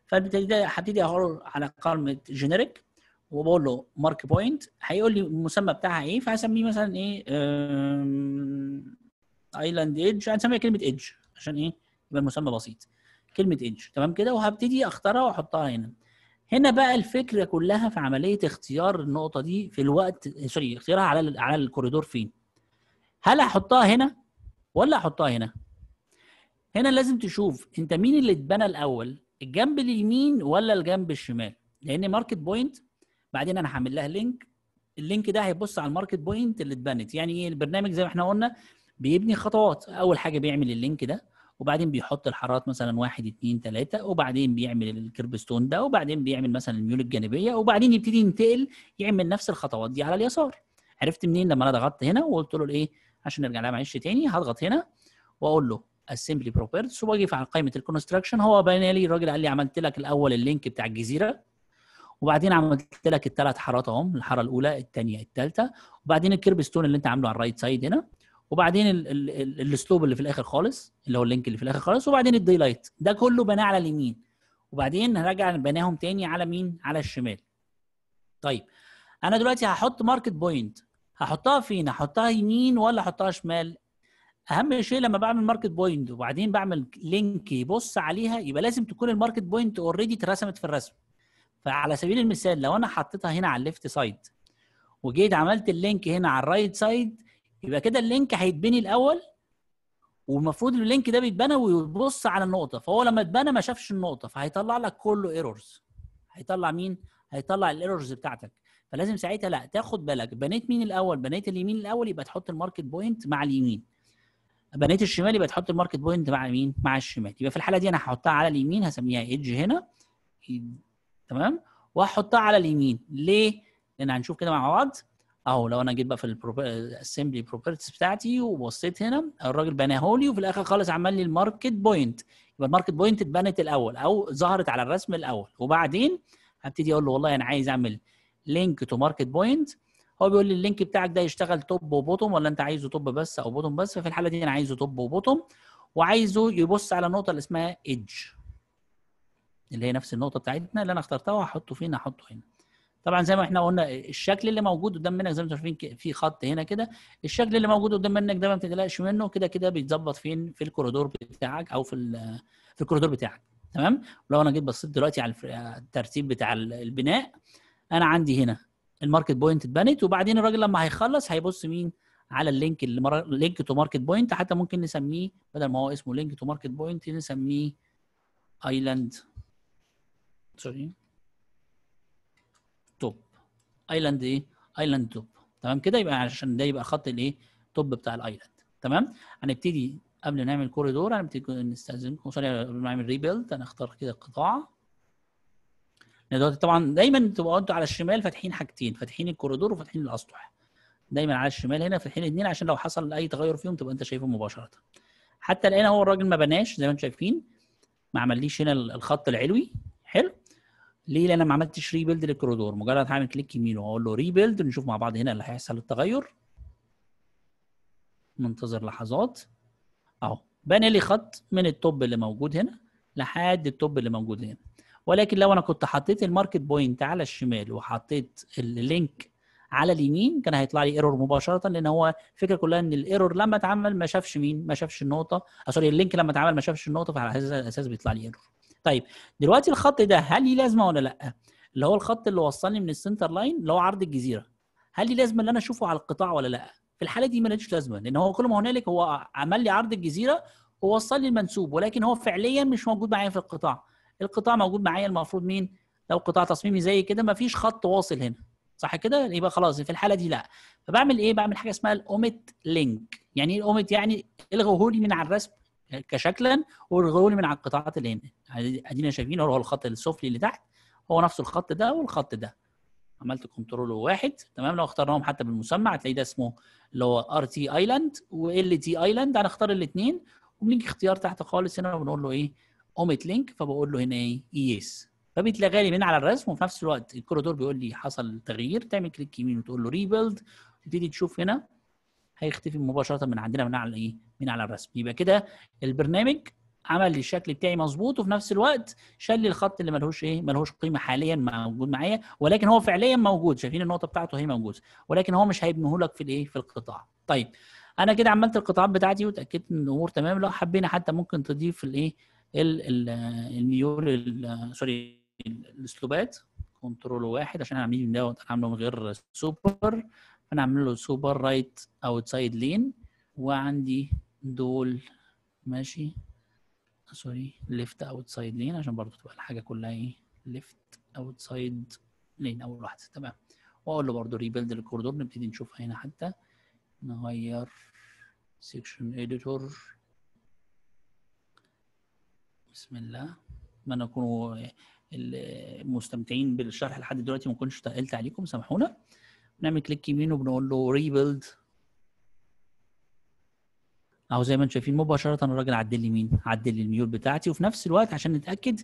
فبالتالي هبتدي اقول على كلمه جينيريك وبقول له مارك بوينت هيقول لي المسمى بتاعها ايه فهسميه مثلا ايه ايلاند ايدج هنسميها كلمه ايدج عشان ايه يبقى المسمى بسيط كلمه ايدج تمام كده وهبتدي اختارها واحطها هنا هنا بقى الفكره كلها في عمليه اختيار النقطه دي في الوقت سوري اختيارها على على الكوريدور فين هل احطها هنا ولا احطها هنا هنا لازم تشوف انت مين اللي اتبنى الاول الجنب اليمين ولا الجنب الشمال لان ماركت بوينت بعدين انا هعمل لها لينك اللينك ده هيبص على الماركت بوينت اللي اتبنت يعني ايه البرنامج زي ما احنا قلنا بيبني خطوات اول حاجه بيعمل اللينك ده وبعدين بيحط الحارات مثلا واحد اثنين ثلاثه وبعدين بيعمل الكربستون ده وبعدين بيعمل مثلا الميول الجانبيه وبعدين يبتدي ينتقل يعمل نفس الخطوات دي على اليسار عرفت منين لما انا ضغطت هنا وقلت له الايه عشان نرجع لها معلش تاني هضغط هنا واقول له اسمبلي بروبرتيز واجي على قائمه الكونستراكشن هو بين لي الراجل قال لي عملت لك الاول اللينك بتاع الجزيره وبعدين عملت لك الثلاث حارات اهم الحاره الاولى الثانيه الثالثه وبعدين الكيرب ستون اللي انت عامله على الرايت سايد هنا وبعدين الاسلوب اللي في الاخر خالص اللي هو اللينك اللي في الاخر خالص وبعدين الدي لايت ده كله بناه على اليمين وبعدين هرجع بناهم تاني على مين على الشمال طيب انا دلوقتي هحط ماركت بوينت هحطها فين هحطها يمين ولا احطها شمال اهم شيء لما بعمل ماركت بوينت وبعدين بعمل لينك يبص عليها يبقى لازم تكون الماركت بوينت اوريدي اترسمت في الرسم فعلى سبيل المثال لو انا حطيتها هنا على الليفت سايد وجيت عملت اللينك هنا على الرايت سايد يبقى كده اللينك هيتبني الاول والمفروض اللينك ده بيتبنى ويبص على النقطه فهو لما اتبنى ما شافش النقطه فهيطلع لك كله ايرورز هيطلع مين هيطلع الايرورز بتاعتك فلازم ساعتها لا تاخد بالك بنيت مين الاول بنيت اليمين الاول يبقى تحط الماركت بوينت مع اليمين بنيت الشمال يبقى تحط الماركت بوينت مع مين مع الشمال يبقى في الحاله دي انا هحطها على اليمين هسميها ايدج هنا تمام وهحطها على اليمين ليه لان هنشوف كده مع بعض اهو لو انا جيت بقى في الاسمبلي بروبرتيز بتاعتي وبصيت هنا الراجل بناهولي وفي الاخر خالص عمل لي الماركت بوينت يبقى الماركت بوينت اتبنت الاول او ظهرت على الرسم الاول وبعدين هبتدي اقول له والله انا عايز اعمل لينك تو ماركت بوينت هو بيقول لي اللينك بتاعك ده يشتغل توب وبوتوم ولا انت عايزه توب بس او بوتوم بس ففي الحاله دي انا عايزه توب وبوتوم وعايزه يبص على النقطه اللي اسمها ايدج اللي هي نفس النقطه بتاعتنا اللي انا اخترتها وهحطه فين احطه هنا طبعا زي ما احنا قلنا الشكل اللي موجود قدام منك زي ما انتم شايفين في خط هنا كده الشكل اللي موجود قدام منك ده ما بتقلقش منه كده كده بيتظبط فين في الكوريدور بتاعك او في في الكوريدور بتاعك تمام لو انا جيت بصيت دلوقتي على الترتيب بتاع البناء انا عندي هنا الماركت بوينت اتبنت وبعدين الراجل لما هيخلص هيبص مين على اللينك اللي مر... لينك تو ماركت بوينت حتى ممكن نسميه بدل ما هو اسمه لينك تو ماركت بوينت نسميه ايلاند سوري ايلاند ايه ايلاند توب تمام كده يبقى عشان ده يبقى خط الايه توب بتاع الايلاند تمام هنبتدي قبل نعمل كوريدور هنبتدي نستاذنكم سوري قبل ما نعمل ريبيلد هنختار كده قطاع دلوقتي طبعا دايما تبقوا انتوا على الشمال فاتحين حاجتين فاتحين الكوريدور وفاتحين الاسطح دايما على الشمال هنا فاتحين الاثنين عشان لو حصل اي تغير فيهم تبقى انت شايفه مباشره حتى الان هو الراجل ما بناش زي ما انتم شايفين ما عمليش هنا الخط العلوي حلو ليه؟ لان انا ما عملتش ريبيلد للكوريدور مجرد هعمل كليك يمين واقول له ريبيلد نشوف مع بعض هنا اللي هيحصل التغير منتظر لحظات اهو بنى لي خط من التوب اللي موجود هنا لحد التوب اللي موجود هنا ولكن لو انا كنت حطيت الماركت بوينت على الشمال وحطيت اللينك على اليمين كان هيطلع لي ايرور مباشره لان هو الفكره كلها ان الايرور لما اتعمل ما شافش مين ما شافش النقطه سوري آه، اللينك لما اتعمل ما شافش النقطه فعلى هذا الاساس بيطلع لي ايرور طيب دلوقتي الخط ده هل ليه لازمه ولا لا؟ اللي هو الخط اللي وصلني من السنتر لاين اللي هو عرض الجزيره هل ليه لازمه اللي انا اشوفه على القطاع ولا لا؟ في الحاله دي ما لهاش لازمه لان هو كل ما هنالك هو عمل لي عرض الجزيره ووصل لي المنسوب ولكن هو فعليا مش موجود معايا في القطاع القطاع موجود معايا المفروض مين لو قطاع تصميمي زي كده ما فيش خط واصل هنا صح كده يبقى خلاص في الحاله دي لا فبعمل ايه بعمل حاجه اسمها الاوميت لينك يعني ايه الاوميت يعني الغوه لي من على الرسم كشكلا والغول من على القطاعات اللي هنا ادينا شايفين هو الخط السفلي اللي تحت هو نفس الخط ده والخط ده عملت كنترول واحد تمام لو اخترناهم حتى بالمسمى هتلاقي ده اسمه اللي هو ار تي ايلاند وال تي ايلاند هنختار الاثنين وبنيجي اختيار تحت خالص هنا وبنقول له ايه اوميت لينك فبقول له هنا ايه يس فبيتلغى لي من على الرسم وفي نفس الوقت الكوريدور بيقول لي حصل تغيير تعمل كليك يمين وتقول له ريبيلد تبتدي تشوف هنا هيختفي مباشره من عندنا من على الايه من على الرسم يبقى كده البرنامج عمل لي الشكل بتاعي مظبوط وفي نفس الوقت شال لي الخط اللي ملهوش ايه ملهوش قيمه حاليا موجود معايا ولكن هو فعليا موجود شايفين النقطه بتاعته هي موجوده ولكن هو مش هيبنيه لك في الايه في القطاع طيب انا كده عملت القطاعات بتاعتي وتاكدت ان الامور تمام لو حبينا حتى ممكن تضيف الايه الميول سوري الاسلوبات كنترول واحد عشان انا عاملين ده عامله من غير سوبر انا اعمل له سوبر رايت اوتسايد لين وعندي دول ماشي سوري ليفت اوتسايد لين عشان برضو تبقى الحاجه كلها ايه ليفت اوتسايد لين اول واحده تمام واقول له برضو ريبيلد الكوردور نبتدي نشوفها هنا حتى نغير سيكشن اديتور بسم الله اتمنى تكونوا المستمتعين بالشرح لحد دلوقتي ما كنتش تقلت عليكم سامحونا بنعمل كليك يمين وبنقول له ريبيلد اهو زي ما انتم شايفين مباشره الراجل عدل لي مين؟ عدل لي الميول بتاعتي وفي نفس الوقت عشان نتاكد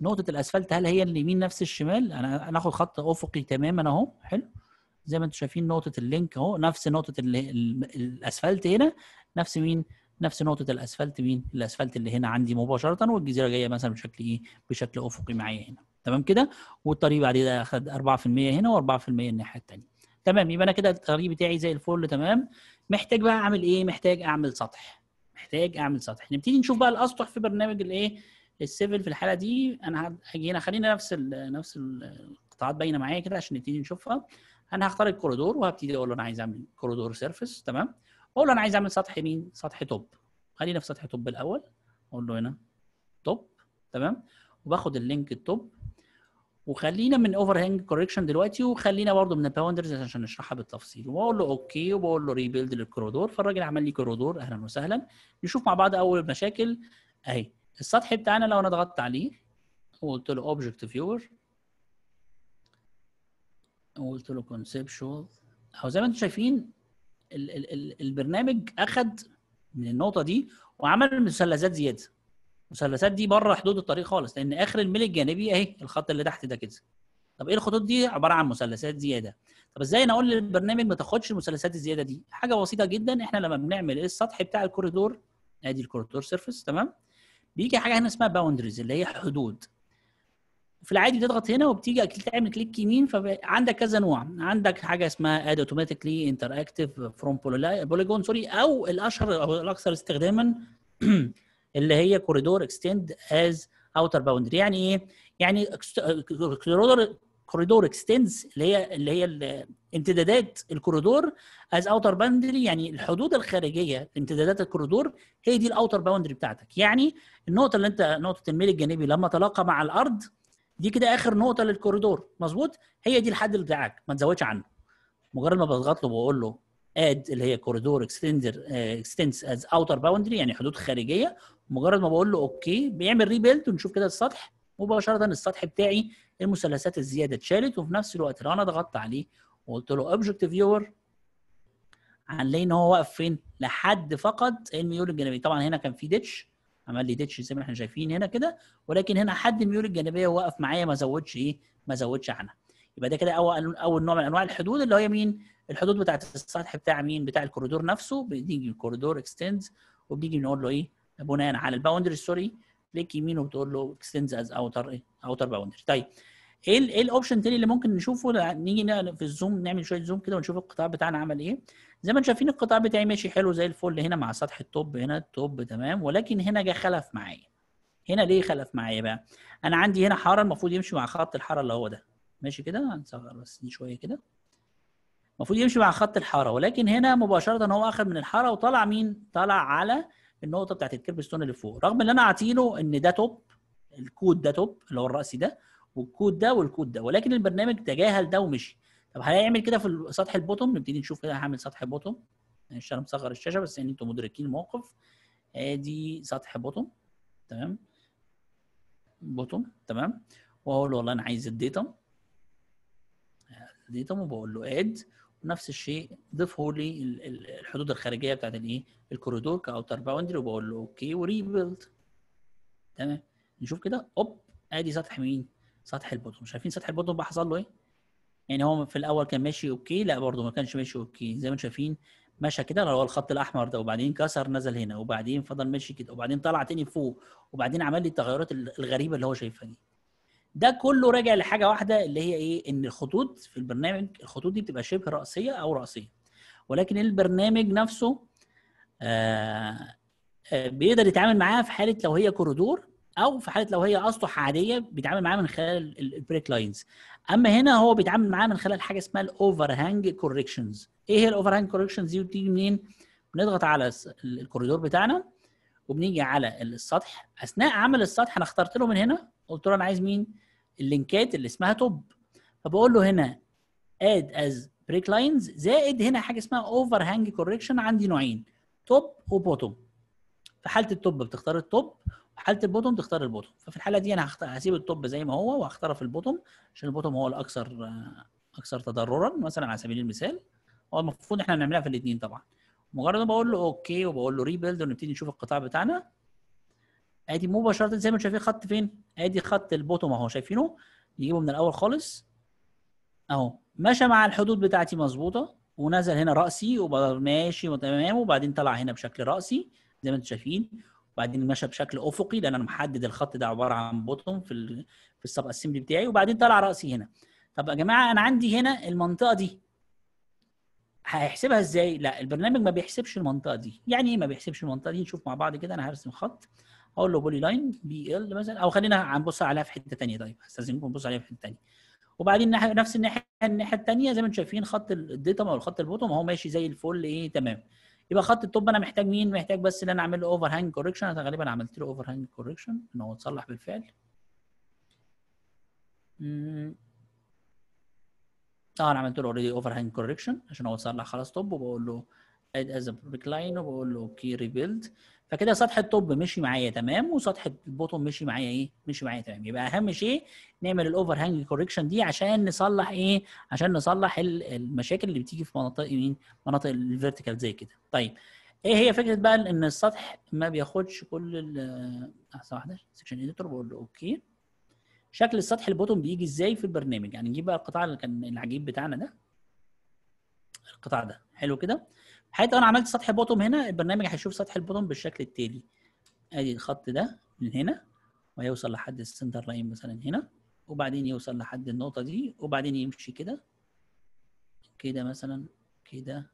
نقطه الاسفلت هل هي اليمين نفس الشمال؟ انا هناخد خط افقي تماما اهو حلو زي ما انتم شايفين نقطه اللينك اهو نفس نقطه الاسفلت هنا نفس مين؟ نفس نقطه الاسفلت مين؟ الاسفلت اللي هنا عندي مباشره والجزيره جايه مثلا بشكل ايه؟ بشكل افقي معايا هنا تمام كده والطريق بعد كده اخد 4% هنا و4% الناحيه الثانيه. تمام يبقى انا كده الطريق بتاعي زي الفل تمام محتاج بقى اعمل ايه محتاج اعمل سطح محتاج اعمل سطح نبتدي نشوف بقى الاسطح في برنامج الايه السيفل في الحاله دي انا هنا خلينا نفس الـ نفس القطاعات باينه معايا كده عشان نبتدي نشوفها انا هختار الكوريدور وهبتدي اقول له انا عايز اعمل كوريدور سيرفيس تمام اقول له انا عايز اعمل سطح مين سطح توب خلينا في سطح توب الاول اقول له هنا توب تمام وباخد اللينك التوب وخلينا من اوفر هانج كوركشن دلوقتي وخلينا برضو من الباوندرز عشان نشرحها بالتفصيل وبقول له اوكي وبقول له ريبيلد للكوريدور فالراجل عمل لي كوريدور اهلا وسهلا نشوف مع بعض اول المشاكل اهي السطح بتاعنا لو انا ضغطت عليه وقلت له اوبجكت فيور وقلت له كونسبشوال اهو زي ما انتم شايفين ال ال ال البرنامج اخد من النقطه دي وعمل مثلثات زياده المثلثات دي بره حدود الطريق خالص لان اخر الميل الجانبي اهي الخط اللي تحت ده كده طب ايه الخطوط دي عباره عن مثلثات زياده طب ازاي انا اقول للبرنامج ما تاخدش المثلثات الزياده دي حاجه بسيطه جدا احنا لما بنعمل السطح بتاع الكوريدور ادي الكوريدور سيرفيس تمام بيجي حاجه هنا اسمها باوندريز اللي هي حدود في العادي بتضغط هنا وبتيجي اكيد تعمل كليك يمين فعندك كذا نوع عندك حاجه اسمها اد اوتوماتيكلي انتر اكتف فروم بوليجون سوري او الاشهر او الاكثر استخداما *clears throat* اللي هي كوريدور اكستند از اوتر باوندري يعني ايه يعني كوريدور كوريدور اكستندز اللي هي اللي هي امتدادات الكوريدور از اوتر باوندري يعني الحدود الخارجيه امتدادات الكوريدور هي دي الاوتر باوندري بتاعتك يعني النقطه اللي انت نقطه الميل الجانبي لما تلاقى مع الارض دي كده اخر نقطه للكوريدور مظبوط هي دي الحد بتاعك ما تزودش عنه مجرد ما بضغط له وبقول له اد اللي هي كوريدور اكستندر اكستندز از اوتر باوندري يعني حدود خارجيه مجرد ما بقول له اوكي بيعمل ريبيلد ونشوف كده السطح مباشره السطح بتاعي المثلثات الزياده اتشالت وفي نفس الوقت لو انا ضغطت عليه وقلت له اوبجكت فيور هنلاقي ان هو واقف فين لحد فقط الميول الجانبيه طبعا هنا كان في ديتش عمل لي ديتش زي ما احنا شايفين هنا كده ولكن هنا حد الميول الجانبيه واقف معايا ما زودش ايه ما زودش عنها يبقى ده كده اول اول نوع من انواع الحدود اللي هي مين الحدود بتاعت السطح بتاع مين بتاع الكوريدور نفسه بنيجي الكوريدور اكستندز وبنيجي نقول له ايه بناء على الباوندري سوري كليك يمين وبتقول له اكستنز از اوتر ايه اوتر باوندري طيب ايه ايه الاوبشن تاني اللي ممكن نشوفه نيجي في الزوم نعمل شويه زوم كده ونشوف القطاع بتاعنا عمل ايه زي ما انتم شايفين القطاع بتاعي ماشي حلو زي الفل هنا مع سطح التوب هنا التوب تمام ولكن هنا جه خلف معايا هنا ليه خلف معايا بقى انا عندي هنا حاره المفروض يمشي مع خط الحاره اللي هو ده ماشي كده هنصغر بس دي شويه كده المفروض يمشي مع خط الحاره ولكن هنا مباشره هو اخذ من الحاره وطلع مين طلع على النقطه بتاعت الكيربستون اللي فوق رغم ان انا عاطيله ان ده توب الكود ده توب اللي هو الراسي ده والكود ده والكود ده ولكن البرنامج تجاهل ده ومشي طب هيعمل كده في سطح البوتوم نبتدي نشوف كده هعمل سطح بوتوم مش انا مصغر الشاشه بس يعني انتم مدركين الموقف ادي سطح بوتوم تمام بوتوم تمام واقول له والله انا عايز الديتا آه، الداتا وبقول له اد نفس الشيء ضيفه لي الحدود الخارجيه بتاعت الايه الكوريدور كاوتر باوندري وبقول له اوكي وريبيلد تمام نشوف كده اوب ادي سطح مين سطح البوتوم شايفين سطح البوتوم بقى حصل له ايه يعني هو في الاول كان ماشي اوكي لا برده ما كانش ماشي اوكي زي ما انتم شايفين مشى كده اللي هو الخط الاحمر ده وبعدين كسر نزل هنا وبعدين فضل ماشي كده وبعدين طلع تاني فوق وبعدين عمل لي التغيرات الغريبه اللي هو شايفها دي ده كله راجع لحاجه واحده اللي هي ايه ان الخطوط في البرنامج الخطوط دي بتبقى شبه راسيه او راسيه ولكن البرنامج نفسه آه, آه، بيقدر يتعامل معاها في حاله لو هي كوريدور او في حاله لو هي اسطح عاديه بيتعامل معاها من خلال البريك لاينز اما هنا هو بيتعامل معاها من خلال حاجه اسمها الاوفر هانج كوركشنز ايه هي الاوفر هانج كوركشنز دي بتيجي منين بنضغط على الكوريدور بتاعنا وبنيجي على السطح اثناء عمل السطح انا اخترت له من هنا قلت له انا عايز مين اللينكات اللي اسمها توب فبقول له هنا اد از بريك لاينز زائد هنا حاجه اسمها اوفر هانج كوركشن عندي نوعين توب وبوتوم في حاله التوب بتختار التوب في حاله البوتوم تختار البوتوم ففي الحاله دي انا هسيب التوب زي ما هو وهختار في البوتوم عشان البوتوم هو الاكثر اكثر تضررا مثلا على سبيل المثال هو المفروض احنا نعملها في الاثنين طبعا مجرد ما بقول له اوكي وبقول له ريبيلد ونبتدي نشوف القطاع بتاعنا ادي مباشره زي ما انتم شايفين خط فين ادي خط البوتوم اهو شايفينه نجيبه من الاول خالص اهو مشى مع الحدود بتاعتي مظبوطه ونزل هنا راسي وبقى ماشي وتمام وبعدين طلع هنا بشكل راسي زي ما انتم شايفين وبعدين مشى بشكل افقي لان انا محدد الخط ده عباره عن بوتوم في ال في السب اسمبلي بتاعي وبعدين طلع راسي هنا طب يا جماعه انا عندي هنا المنطقه دي هيحسبها ازاي؟ لا البرنامج ما بيحسبش المنطقه دي، يعني ايه ما بيحسبش المنطقه دي؟ نشوف مع بعض كده انا هرسم خط اقول له بولي لاين بي ال مثلا او خلينا هنبص عليها في حته ثانيه طيب استاذنكم نبص عليها في حته ثانيه وبعدين نفس الناحيه الناحيه الثانيه زي ما انتم شايفين خط الديتا او الخط البوتوم اهو ماشي زي الفل ايه تمام يبقى خط التوب انا محتاج مين محتاج بس ان انا اعمل له اوفر هانج كوركشن انا غالبا عملت له اوفر هانج كوركشن ان هو اتصلح بالفعل اه انا عملت له اوريدي اوفر هانج كوركشن عشان هو اتصلح خلاص توب وبقول له اد از ريكلاين وبقول له اوكي ريبيلد فكده سطح التوب مشي معايا تمام وسطح البوتوم مشي معايا ايه مشي معايا تمام يبقى اهم شيء نعمل الاوفر هانج كوركشن دي عشان نصلح ايه عشان نصلح المشاكل اللي بتيجي في مناطق مين مناطق الفيرتيكال زي كده طيب ايه هي فكره بقى ان السطح ما بياخدش كل ال احسن واحده سكشن اديتور بقول له اوكي شكل السطح البوتوم بيجي ازاي في البرنامج يعني نجيب بقى القطاع اللي كان العجيب بتاعنا ده القطاع ده حلو كده حتى انا عملت سطح بوتوم هنا البرنامج هيشوف سطح البوتوم بالشكل التالي ادي الخط ده من هنا ويوصل لحد السنتر لاين مثلا هنا وبعدين يوصل لحد النقطه دي وبعدين يمشي كده كده مثلا كده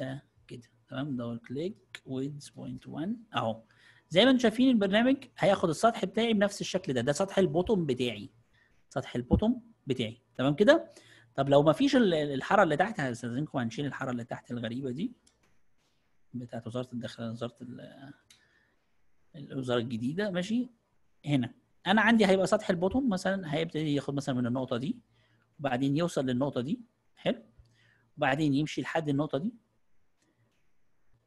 آه، كده تمام دبل كليك ويدز بوينت 1 اهو زي ما انتم شايفين البرنامج هياخد السطح بتاعي بنفس الشكل ده ده سطح البوتوم بتاعي سطح البوتوم بتاعي تمام كده طب لو ما فيش الحاره اللي تحت هستاذنكم هنشيل الحاره اللي تحت الغريبه دي بتاعت وزاره الداخليه وزاره الوزاره الجديده ماشي هنا انا عندي هيبقى سطح البوتوم مثلا هيبتدي ياخد مثلا من النقطه دي وبعدين يوصل للنقطه دي حلو وبعدين يمشي لحد النقطه دي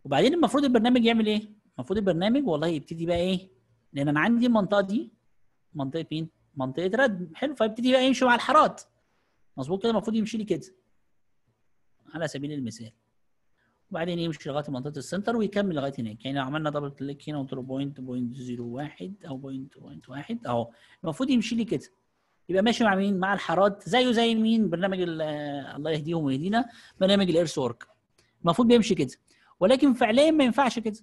وبعدين المفروض البرنامج يعمل ايه المفروض البرنامج والله يبتدي بقى ايه لان انا عندي المنطقه دي منطقه مين منطقه ردم حلو فيبتدي بقى يمشي مع الحارات مظبوط كده المفروض يمشي لي كده على سبيل المثال وبعدين يمشي لغايه منطقه السنتر ويكمل لغايه هناك يعني لو عملنا دبل كليك هنا قلت له بوينت بوينت زيرو واحد او بوينت بوينت واحد اهو المفروض يمشي لي كده يبقى ماشي مع مين مع الحارات زيه زي مين برنامج الله يهديهم ويهدينا برنامج الايرس ورك المفروض بيمشي كده ولكن فعليا ما ينفعش كده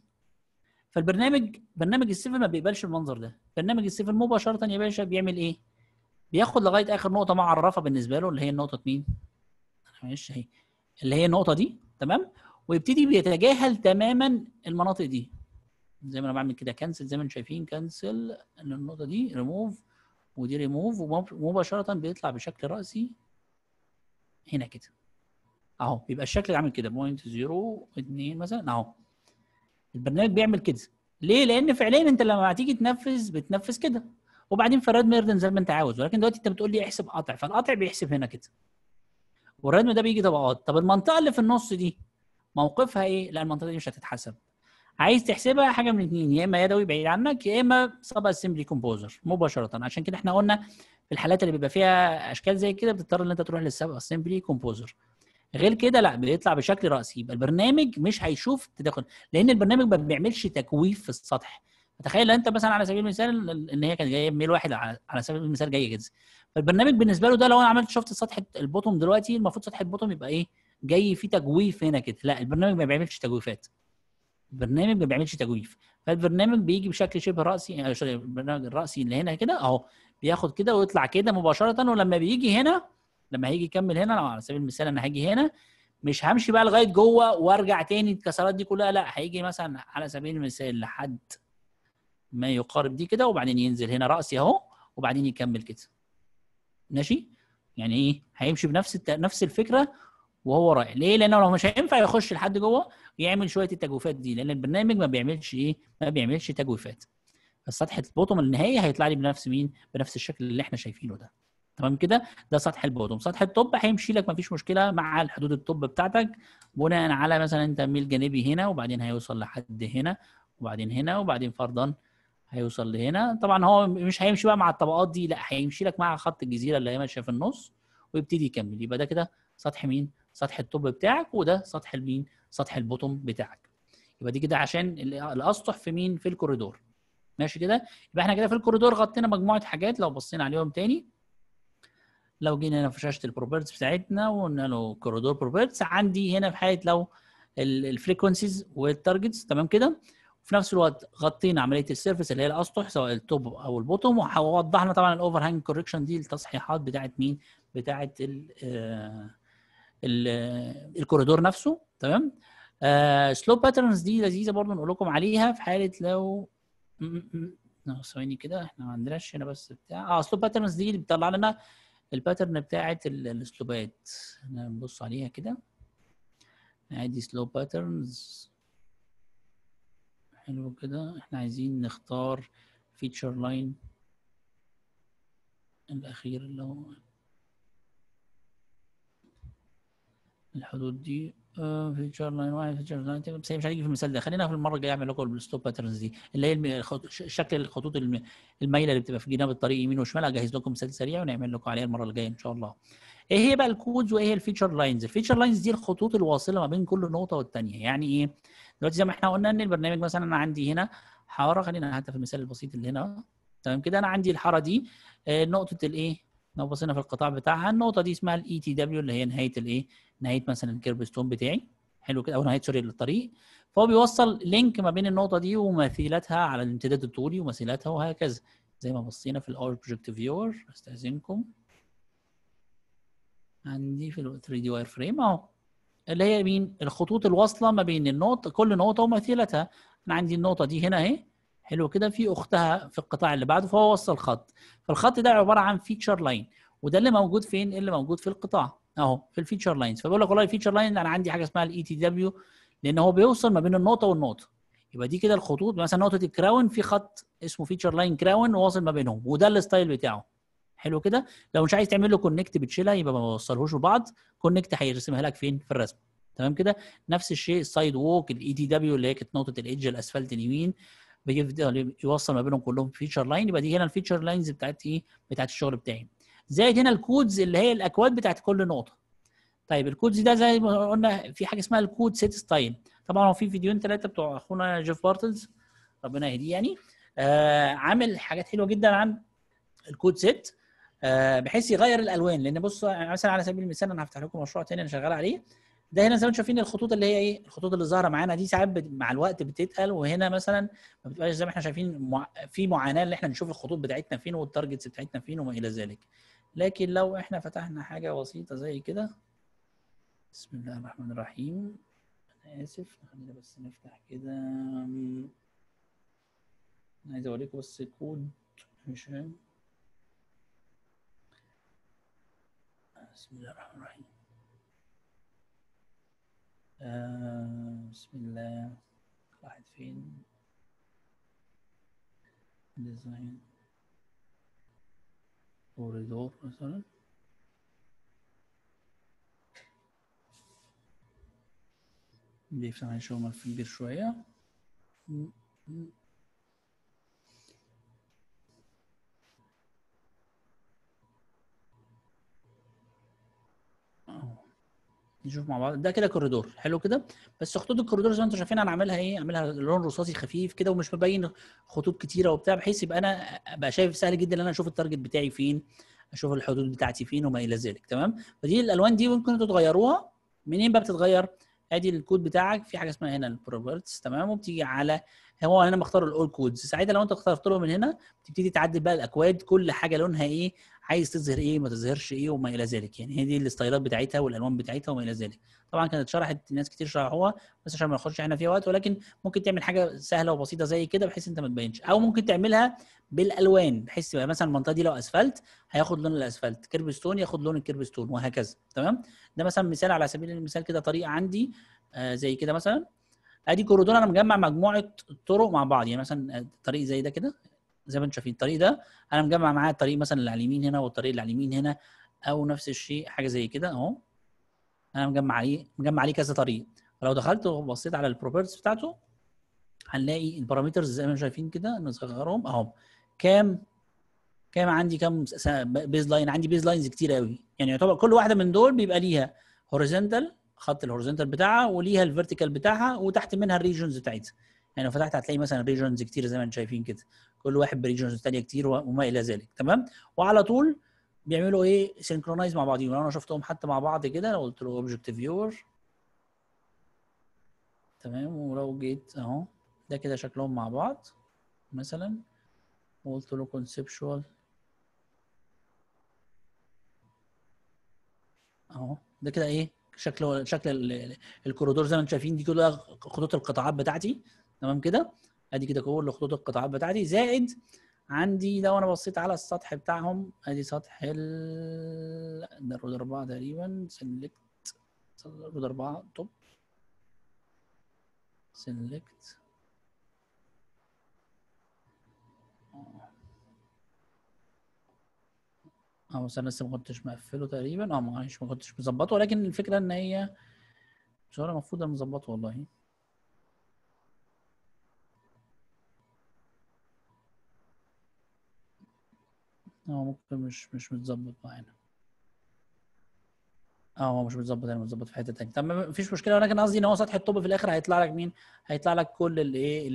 فالبرنامج برنامج السيفر ما بيقبلش المنظر ده برنامج السيفر مباشره يا باشا بيعمل ايه بياخد لغايه اخر نقطه معرفه بالنسبه له اللي هي النقطه مين معلش اهي اللي هي النقطه دي تمام ويبتدي بيتجاهل تماما المناطق دي زي ما انا بعمل كده كنسل زي ما انتم شايفين كنسل ان النقطه دي ريموف ودي ريموف ومباشره بيطلع بشكل راسي هنا كده اهو بيبقى الشكل عامل كده بوينت 0 2 مثلا اهو البرنامج بيعمل كده ليه؟ لان فعليا انت لما تيجي تنفذ بتنفذ كده وبعدين في فراد ميردن زي ما انت عاوز ولكن دلوقتي انت بتقول لي احسب قطع فالقطع بيحسب هنا كده والردم ده بيجي طبقات طب المنطقه اللي في النص دي موقفها ايه؟ لا المنطقه دي مش هتتحسب عايز تحسبها حاجه من الاثنين يا اما يدوي بعيد عنك يا اما سب اسمبلي كومبوزر مباشره عشان كده احنا قلنا في الحالات اللي بيبقى فيها اشكال زي كده بتضطر ان انت تروح للسب اسمبلي كومبوزر غير كده لا بيطلع بشكل راسي يبقى البرنامج مش هيشوف تداخل لان البرنامج ما بيعملش تكويف في السطح تخيل انت مثلا على سبيل المثال ان هي كانت جايه ميل واحد على سبيل المثال جايه جدا فالبرنامج بالنسبه له ده لو انا عملت شفت سطح البوتوم دلوقتي المفروض سطح البوتوم يبقى ايه جاي في تجويف هنا كده لا البرنامج ما بيعملش تجويفات البرنامج ما بيعملش تجويف فالبرنامج بيجي بشكل شبه راسي آه، البرنامج الراسي اللي هنا كده اهو بياخد كده ويطلع كده مباشره ولما بيجي هنا لما هيجي يكمل هنا لو على سبيل المثال انا هاجي هنا مش همشي بقى لغايه جوه وارجع تاني الكسرات دي كلها لا هيجي مثلا على سبيل المثال لحد ما يقارب دي كده وبعدين ينزل هنا راسي اهو وبعدين يكمل كده ماشي يعني ايه هيمشي بنفس الت... نفس الفكره وهو رايح ليه لانه لو مش هينفع يخش لحد جوه ويعمل شويه التجويفات دي لان البرنامج ما بيعملش ايه ما بيعملش تجويفات فسطح البوتوم النهائي هيطلع لي بنفس مين بنفس الشكل اللي احنا شايفينه ده تمام كده ده سطح البوتوم سطح التوب هيمشي لك ما فيش مشكله مع الحدود التوب بتاعتك بناء على مثلا انت ميل جانبي هنا وبعدين هيوصل لحد هنا وبعدين هنا وبعدين فرضا هيوصل لهنا طبعا هو مش هيمشي بقى مع الطبقات دي لا هيمشي لك مع خط الجزيره اللي هي ماشيه في النص ويبتدي يكمل يبقى ده كده سطح مين سطح التوب بتاعك وده سطح المين سطح البوتوم بتاعك يبقى دي كده عشان الاسطح في مين في الكوريدور ماشي كده يبقى احنا كده في الكوريدور غطينا مجموعه حاجات لو بصينا عليهم تاني لو جينا هنا في شاشه البروبرتس بتاعتنا وقلنا له كوريدور بروبرتس عندي هنا في حاله لو الفريكونسيز والتارجتس تمام كده وفي نفس الوقت غطينا عمليه السيرفس اللي هي الاسطح سواء التوب او البوتوم ووضحنا طبعا الاوفر هانج كوركشن دي التصحيحات بتاعت مين بتاعت ال آه، الكوريدور نفسه تمام سلوب آه، باترنز دي لذيذه برضو نقول لكم عليها في حاله لو ثواني كده احنا ما عندناش هنا بس بتاع اه سلوب باترنز دي اللي بتطلع لنا الباترن بتاعه السلوبات نبص عليها كده عادي سلوب باترنز حلو كده احنا عايزين نختار فيتشر لاين الاخير اللي هو الحدود دي آه، فيتشر لاين واحد فيتشر لاين بس هي مش هتيجي في المثال ده خلينا في المره الجايه اعمل لكم الستوب باترنز دي اللي هي شكل الخطوط المايله اللي بتبقى في جناب الطريق يمين وشمال اجهز لكم مثال سريع ونعمل لكم عليها المره الجايه ان شاء الله. ايه هي بقى الكودز وايه هي الفيتشر لاينز؟ الفيتشر لاينز دي الخطوط الواصله ما بين كل نقطه والثانيه يعني ايه؟ دلوقتي زي ما احنا قلنا ان البرنامج مثلا انا عندي هنا حاره خلينا حتى في المثال البسيط اللي هنا تمام كده انا عندي الحاره دي آه، نقطه الايه؟ لو بصينا في القطاع بتاعها النقطه دي اسمها الاي تي e دبليو اللي هي نهايه الايه نهايه مثلا ستون بتاعي حلو كده او نهايه سوري للطريق فهو بيوصل لينك ما بين النقطه دي ومثيلتها على الامتداد الطولي ومثيلتها وهكذا زي ما بصينا في الاور بروجكت فيور استاذنكم عندي في ال 3 دي واير فريم اهو اللي هي مين الخطوط الواصله ما بين النقطه كل نقطه ومثيلتها انا عندي النقطه دي هنا اهي حلو كده في اختها في القطاع اللي بعده فهو وصل خط فالخط ده عباره عن فيتشر لاين وده اللي موجود فين اللي موجود في القطاع اهو في الفيتشر لاينز فبقول لك والله الفيتشر لاين انا عندي حاجه اسمها الاي تي e دبليو لان هو بيوصل ما بين النقطه والنقطه يبقى دي كده الخطوط مثلا نقطه الكراون في خط اسمه فيتشر لاين كراون واصل ما بينهم وده الستايل بتاعه حلو كده لو مش عايز تعمل له كونكت بتشيلها يبقى ما بوصلهوش لبعض كونكت هيرسمها لك فين في الرسمه تمام كده نفس الشيء السايد ووك الاي تي e دبليو اللي هي كانت نقطه الايدج الاسفلت اليمين بيفضل يوصل ما بينهم كلهم فيتشر لاين يبقى دي هنا الفيتشر لاينز بتاعت ايه بتاعت الشغل بتاعي زائد هنا الكودز اللي هي الاكواد بتاعت كل نقطه طيب الكودز ده زي ما قلنا في حاجه اسمها الكود سيت ستايل طبعا هو في فيديوهين ثلاثه بتوع اخونا جيف بارتلز ربنا يهديه يعني آه عامل حاجات حلوه جدا عن الكود سيت آه بحيث يغير الالوان لان بص مثلا على سبيل المثال انا هفتح لكم مشروع ثاني انا شغال عليه ده هنا زي ما انتم شايفين الخطوط اللي هي ايه الخطوط اللي ظاهره معانا دي ساعات مع الوقت بتتقل وهنا مثلا ما بتبقاش زي ما احنا شايفين في معاناه ان احنا نشوف الخطوط بتاعتنا فين والتارجتس بتاعتنا فين وما الى ذلك لكن لو احنا فتحنا حاجه بسيطه زي كده بسم الله الرحمن الرحيم انا اسف خلينا بس نفتح كده انا عايز اوريكم بس كود مش بسم الله الرحمن الرحيم آه، بسم الله واحد فين ديزاين كوريدور مثلا بيفتح هنشوف ملف كبير شوية أوه. نشوف مع بعض ده كده كوريدور حلو كده بس خطوط الكوريدور زي ما انتم شايفين انا عاملها ايه عاملها لون رصاصي خفيف كده ومش مبين خطوط كتيره وبتاع بحيث يبقى انا ابقى شايف سهل جدا ان انا اشوف التارجت بتاعي فين اشوف الحدود بتاعتي فين وما الى ذلك تمام فدي الالوان دي ممكن انتم تغيروها منين بقى بتتغير ادي الكود بتاعك في حاجه اسمها هنا البروبرتس تمام وبتيجي على هو انا بختار الاول كودز ساعتها لو انت اخترت له من هنا بتبتدي تعدل بقى الاكواد كل حاجه لونها ايه عايز تظهر ايه ما تظهرش ايه وما الى ذلك يعني هي دي الستايلات بتاعتها والالوان بتاعتها وما الى ذلك طبعا كانت شرحت ناس كتير شرحوها بس عشان ما ناخدش احنا فيها وقت ولكن ممكن تعمل حاجه سهله وبسيطه زي كده بحيث انت ما تبينش او ممكن تعملها بالالوان بحيث يبقى مثلا المنطقه دي لو اسفلت هياخد لون الاسفلت كيربستون ياخد لون الكيربستون وهكذا تمام ده مثلا مثال على سبيل المثال كده طريقه عندي آه زي كده مثلا ادي كوريدور انا مجمع مجموعه طرق مع بعض يعني مثلا آه، طريق زي ده كده زي ما انتم شايفين الطريق ده انا مجمع معاه الطريق مثلا اللي على اليمين هنا والطريق اللي على اليمين هنا او نفس الشيء حاجه زي كده اهو انا مجمع عليه مجمع عليه كذا طريق فلو دخلت وبصيت على البروبرتيز بتاعته هنلاقي البارامترز زي ما انتم شايفين كده نصغرهم اهو كام كام عندي كام بيز لاين عندي بيز لاينز كتير قوي يعني يعتبر كل واحده من دول بيبقى ليها هوريزونتال خط الهوريزونتال بتاعها وليها الفيرتيكال بتاعها وتحت منها الريجنز بتاعتها يعني لو فتحت هتلاقي مثلا ريجنز كتير زي ما انتم شايفين كده كل واحد بريجنز ثانيه كتير وما الى ذلك تمام وعلى طول بيعملوا ايه سينكرونايز مع بعضهم انا شفتهم حتى مع بعض كده لو قلت له اوبجكت فيور تمام ولو جيت اهو ده كده شكلهم مع بعض مثلا وقلت له كونسبشوال اهو ده كده ايه شكل شكل الكوريدور زي ما انتم شايفين دي كلها خطوط القطاعات بتاعتي تمام كده ادي كده كل خطوط القطاعات بتاعتي زائد عندي لو انا بصيت على السطح بتاعهم ادي سطح ال ده الرود اربعة تقريبا سلكت الرود اربعة توب سلكت اه بس انا لسه ما كنتش مقفله تقريبا اه ما كنتش مظبطه ولكن الفكره ان هي مش هو المفروض انا مظبطه والله هو ممكن مش مش متظبط معانا اه هو مش متظبط هنا متظبط في حته ثانيه طب مفيش مشكله ولكن قصدي ان هو سطح الطب في الاخر هيطلع لك مين؟ هيطلع لك كل الايه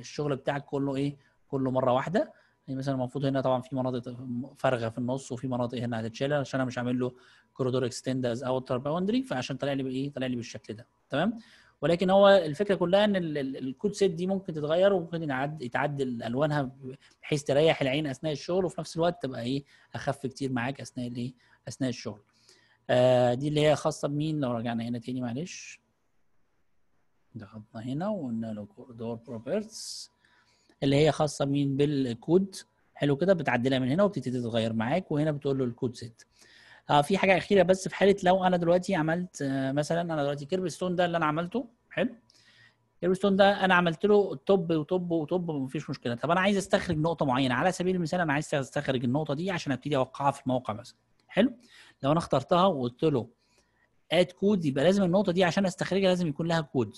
الشغل بتاعك كله ايه؟ كله مره واحده يعني مثلا المفروض هنا طبعا في مناطق فارغه في النص وفي مناطق هنا هتتشال عشان انا مش عامل له كوريدور اكستند اوتر باوندري فعشان طلع لي بايه؟ طلع لي بالشكل ده تمام؟ ولكن هو الفكره كلها ان الكود سيت دي ممكن تتغير وممكن يتعدل الوانها بحيث تريح العين اثناء الشغل وفي نفس الوقت تبقى ايه اخف كتير معاك اثناء الايه اثناء الشغل آه دي اللي هي خاصه بمين لو رجعنا هنا تاني معلش ضغطنا هنا وقلنا له دور بروبرتس اللي هي خاصه بمين بالكود حلو كده بتعدلها من هنا وبتبتدي تتغير معاك وهنا بتقول له الكود سيت اه في حاجه اخيره بس في حاله لو انا دلوقتي عملت آه، مثلا انا دلوقتي كيرف ستون ده اللي انا عملته حلو كيرف ستون ده انا عملت له توب وتوب وتوب مفيش مشكله طب انا عايز استخرج نقطه معينه على سبيل المثال انا عايز استخرج النقطه دي عشان ابتدي اوقعها في الموقع مثلا حلو لو انا اخترتها وقلت له اد كود يبقى لازم النقطه دي عشان استخرجها لازم يكون لها كود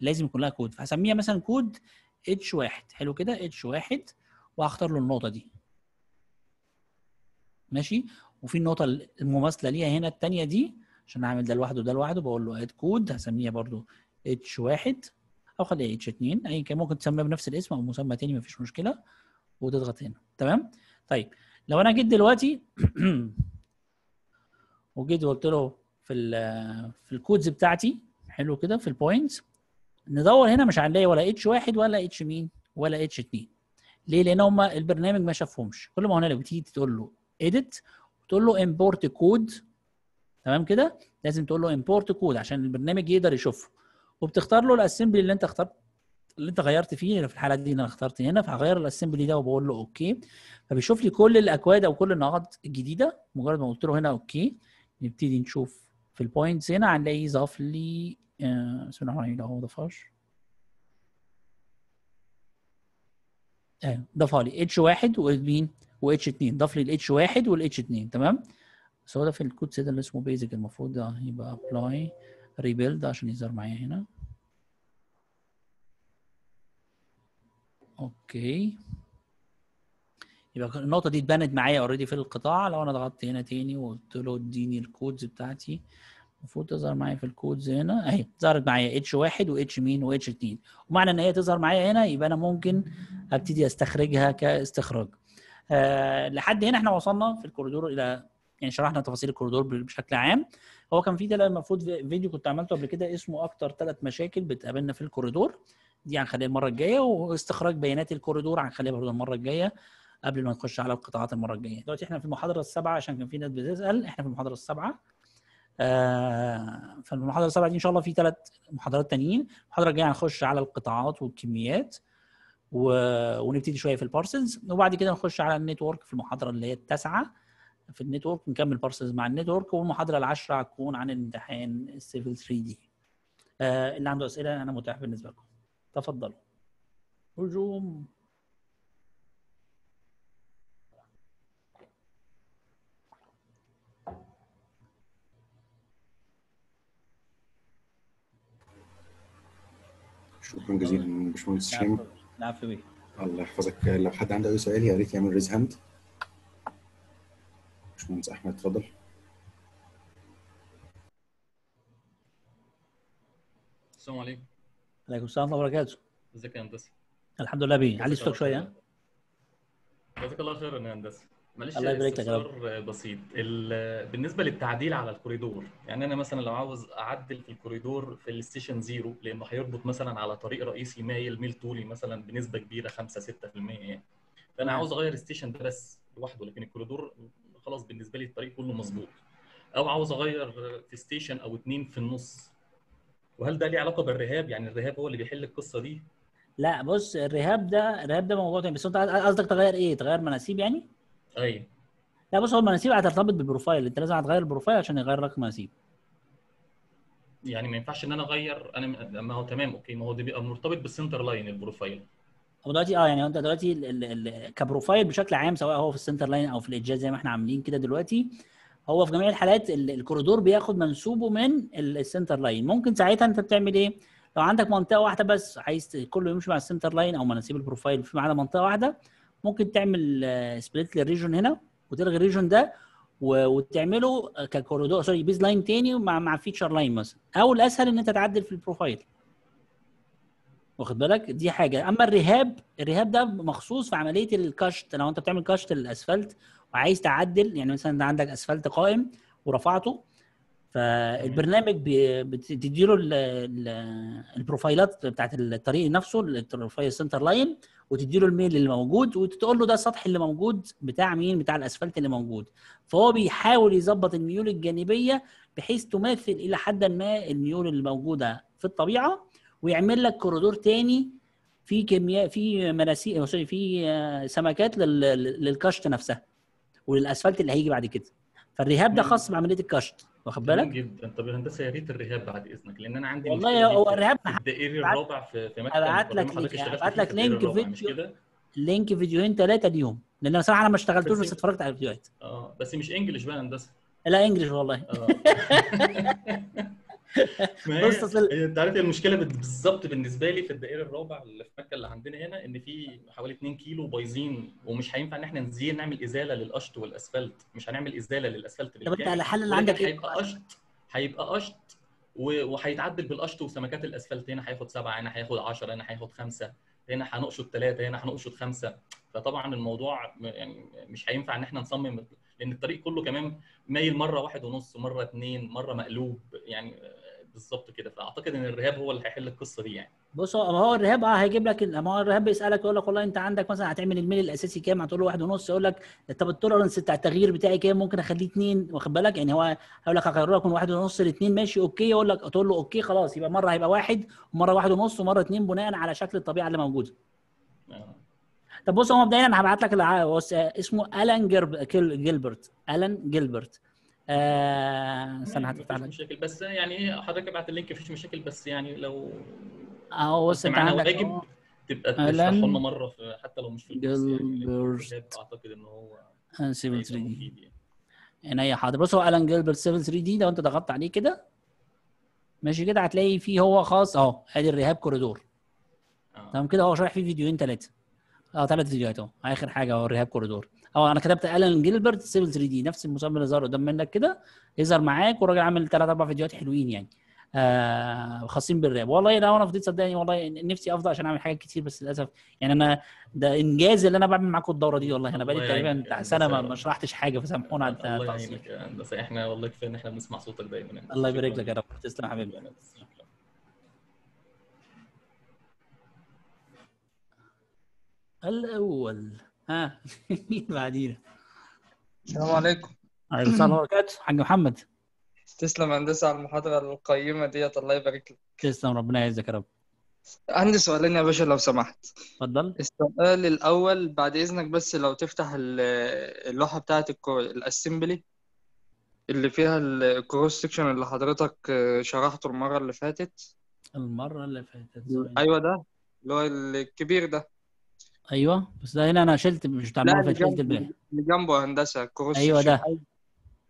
لازم يكون لها كود فهسميها مثلا كود اتش واحد حلو كده اتش واحد وهختار له النقطه دي ماشي وفي النقطه المماثله ليها هنا التانية دي عشان اعمل ده لوحده وده لوحده بقول له اد كود هسميها برضو اتش واحد او خليها اتش 2 اي كان ممكن تسميها بنفس الاسم او مسمى تاني مفيش مشكله وتضغط هنا تمام طيب لو انا جيت دلوقتي *clears throat* وجيت وقلت له في الـ في الكودز بتاعتي حلو كده في البوينتس ندور هنا مش هنلاقي ولا اتش واحد ولا اتش مين ولا اتش 2 ليه؟ لان هم البرنامج ما شافهمش كل ما هنالك بتيجي تقول له ايديت تقول له امبورت كود تمام كده لازم تقول له امبورت كود عشان البرنامج يقدر يشوفه وبتختار له الاسمبلي اللي انت اخترت اللي انت غيرت فيه في الحاله دي انا اخترت هنا فهغير الاسمبلي ده وبقول له اوكي فبيشوف لي كل الاكواد او كل النقاط الجديده مجرد ما قلت له هنا اوكي نبتدي نشوف في البوينتس هنا هنلاقيه ضاف لي آه بسم الله الرحمن الرحيم هو ما آه، ضافهاش ضافها لي اتش 1 ومين و اتش 2 ضاف لي الاتش 1 والاتش 2 تمام بس هو ده في الكود سيدا اللي اسمه بيزك المفروض ده يبقى ابلاي ريبيلد عشان يظهر معايا هنا اوكي يبقى النقطه دي اتبنت معايا اوريدي في القطاع لو انا ضغطت هنا تاني وقلت له اديني الكودز بتاعتي المفروض تظهر معايا في الكودز هنا اهي ظهرت معايا اتش واحد واتش مين واتش اتنين ومعنى ان هي تظهر معايا هنا يبقى انا ممكن ابتدي استخرجها كاستخراج آه، لحد هنا احنا وصلنا في الكوريدور الى يعني شرحنا تفاصيل الكوريدور بشكل عام هو كان في المفروض فيديو كنت عملته قبل كده اسمه اكتر ثلاث مشاكل بتقابلنا في الكوريدور دي عن خلال المره الجايه واستخراج بيانات الكوريدور خلال برضه المره الجايه قبل ما نخش على القطاعات المره الجايه دلوقتي احنا في المحاضره السابعه عشان كان في ناس بتسال احنا في المحاضره السابعه آه فالمحاضره السابعه دي ان شاء الله في ثلاث محاضرات تانيين المحاضره الجايه هنخش على القطاعات والكميات و... ونبتدي شويه في البارسلز وبعد كده نخش على النتورك في المحاضره اللي هي التاسعه في النتورك نكمل بارسلز مع النتورك والمحاضره العاشره هتكون عن امتحان السيفل 3 دي آه اللي عنده اسئله انا متاح بالنسبه لكم تفضلوا هجوم شكرا جزيلا باشمهندس هشام نعم، العفوية نعم، الله يحفظك لو حد عنده اي سؤال يا ريت يعمل ريز هاند باشمهندس احمد اتفضل السلام عليكم وعليكم السلام ورحمه الله وبركاته ازيك يا هندسه الحمد لله بيه علي صوتك شويه جزاك الله خير يا هندسه معلش الله يبارك لك بسيط بالنسبه للتعديل على الكوريدور يعني انا مثلا لو عاوز اعدل في الكوريدور في الستيشن زيرو لانه هيربط مثلا على طريق رئيسي مايل ميل طولي مثلا بنسبه كبيره 5 6% يعني فانا عاوز اغير الستيشن ده بس لوحده لكن الكوريدور خلاص بالنسبه لي الطريق كله مظبوط او عاوز اغير في ستيشن او اتنين في النص وهل ده ليه علاقه بالرهاب يعني الرهاب هو اللي بيحل القصه دي لا بص الرهاب ده الرهاب ده موضوع تاني بس انت قصدك تغير ايه تغير مناسيب يعني ايوه لا بص هو المناسيب هترتبط بالبروفايل انت لازم هتغير البروفايل عشان يغير لك مناسيب يعني ما ينفعش ان انا اغير انا ما هو تمام اوكي ما هو ده بيبقى مرتبط بالسنتر لاين البروفايل هو دلوقتي اه يعني انت دلوقتي الـ الـ كبروفايل بشكل عام سواء هو في السنتر لاين او في الايدجات زي ما احنا عاملين كده دلوقتي هو في جميع الحالات الكوريدور بياخد منسوبه من السنتر لاين ممكن ساعتها انت بتعمل ايه لو عندك منطقه واحده بس عايز كله يمشي مع السنتر لاين او مناسيب البروفايل في معانا منطقه واحده ممكن تعمل سبليت آه، للريجون هنا وتلغي الريجون ده وتعمله آه، ككوريدور سوري بيز لاين تاني مع مع فيتشر لاين مثلا او الاسهل ان انت تعدل في البروفايل واخد بالك دي حاجه اما الرهاب الرهاب ده مخصوص في عمليه الكاشت لو انت بتعمل كاشت للاسفلت وعايز تعدل يعني مثلا انت عندك اسفلت قائم ورفعته فالبرنامج بتديله البروفايلات بتاعت الطريق نفسه البروفايل سنتر لاين وتدي له الميل اللي موجود وتقول له ده السطح اللي موجود بتاع مين بتاع الاسفلت اللي موجود فهو بيحاول يظبط الميول الجانبيه بحيث تماثل الى حد ما الميول اللي موجوده في الطبيعه ويعمل لك كوريدور تاني في كمياء في مراسي سوري في آه، سمكات للكشط نفسها وللاسفلت اللي هيجي بعد كده فالرهاب ده خاص بعمليه الكشط واخد بالك؟ جدا طب يا هندسه يا ريت الرهاب بعد اذنك لان انا عندي والله هو الرهاب الدقيقي الرابع في في مكتب ابعت لك ابعت لك لينك فيديو لينك فيديوهين ثلاثه اليوم لان انا صراحه انا ما اشتغلتوش بس اتفرجت على الفيديوهات اه بس مش انجلش بقى هندسه لا انجلش والله آه. *laughs* *laughs* بص اصل انت عارف المشكله بالظبط بالنسبه لي في الدائري الرابع اللي في مكه اللي عندنا هنا ان في حوالي 2 كيلو بايظين ومش هينفع ان احنا نزيل نعمل ازاله للقشط والاسفلت مش هنعمل ازاله للاسفلت بالكامل طب انت على الحل اللي عندك إيه؟ هيبقى قشط هيبقى قشط وهيتعدل بالقشط وسمكات الاسفلت هنا هياخد سبعه هنا هياخد 10 هنا هياخد خمسه هنا هنقشط ثلاثه هنا هنقشط خمسه فطبعا الموضوع يعني مش هينفع ان احنا نصمم لان الطريق كله كمان مايل مره واحد ونص مره اثنين مره مقلوب يعني بالظبط كده فاعتقد ان الرهاب هو اللي هيحل القصه دي يعني بص هو هو الرهاب اه هيجيب لك ما هو الرهاب بيسالك يقول لك والله انت عندك مثلا هتعمل الميل الاساسي كام هتقول له واحد ونص يقول لك طب التولرنس بتاع التغيير بتاعي كام ممكن اخليه اثنين واخد بالك يعني هو هيقول لك هغير لك من واحد ونص لاثنين ماشي اوكي يقول لك تقول له اوكي خلاص يبقى مره هيبقى واحد ومره واحد ونص ومره اثنين بناء على شكل الطبيعه اللي موجوده آه. طب بص هو مبدئيا انا هبعت لك اسمه الان جيلبرت الان جيلبرت آه استنى هتفتح مشاكل بس يعني حضرتك ابعت اللينك مفيش مشاكل بس يعني لو اه بص انت عندك واجب تبقى تشرحه لنا مره في حتى لو مش في الكورس يعني، اعتقد ان هو 7 آه، 3 دي يعني. يا حاضر بص هو الان جيلبرت 7 3 دي لو انت ضغطت عليه كده ماشي كده هتلاقي فيه هو خاص اهو ادي الرهاب كوريدور آه. تمام كده هو شارح فيه فيديوهين ثلاثه اه ثلاث فيديوهات اهو اخر حاجه هو الرهاب كوريدور اه انا كتبت الان جيلبرت سيفل 3 دي نفس المسمى اللي ظهر قدام منك كده يظهر معاك والراجل عامل ثلاث اربع فيديوهات حلوين يعني آه خاصين بالراب والله لو انا فضيت صدقني والله نفسي افضى عشان اعمل حاجات كتير بس للاسف يعني انا ده انجاز اللي انا بعمل معاكم الدوره دي والله انا بقالي تقريبا يعني بتاع سنه ما, شرحتش حاجه فسامحونا على التعصيب الله يعينك بس احنا والله كفايه ان احنا بنسمع صوتك دايما يعني. الله يبارك لك يا رب تسلم حبيبي الأول ها *laughs* مين بعدينا؟ السلام عليكم عليكم السلام وبركاته حاج محمد تسلم هندسة على المحاضرة القيمة ديت الله يبارك لك تسلم ربنا يعزك يا رب عندي سؤالين يا باشا لو سمحت اتفضل السؤال الأول بعد إذنك بس لو تفتح اللوحة بتاعة الأسمبلي اللي فيها الكروس سكشن اللي حضرتك آه، شرحته المرة اللي فاتت المرة اللي فاتت أيوه ده اللي هو الكبير ده ايوه بس ده هنا انا شلت مش بتاع شلت اللي جنبه هندسه كروس ايوه ده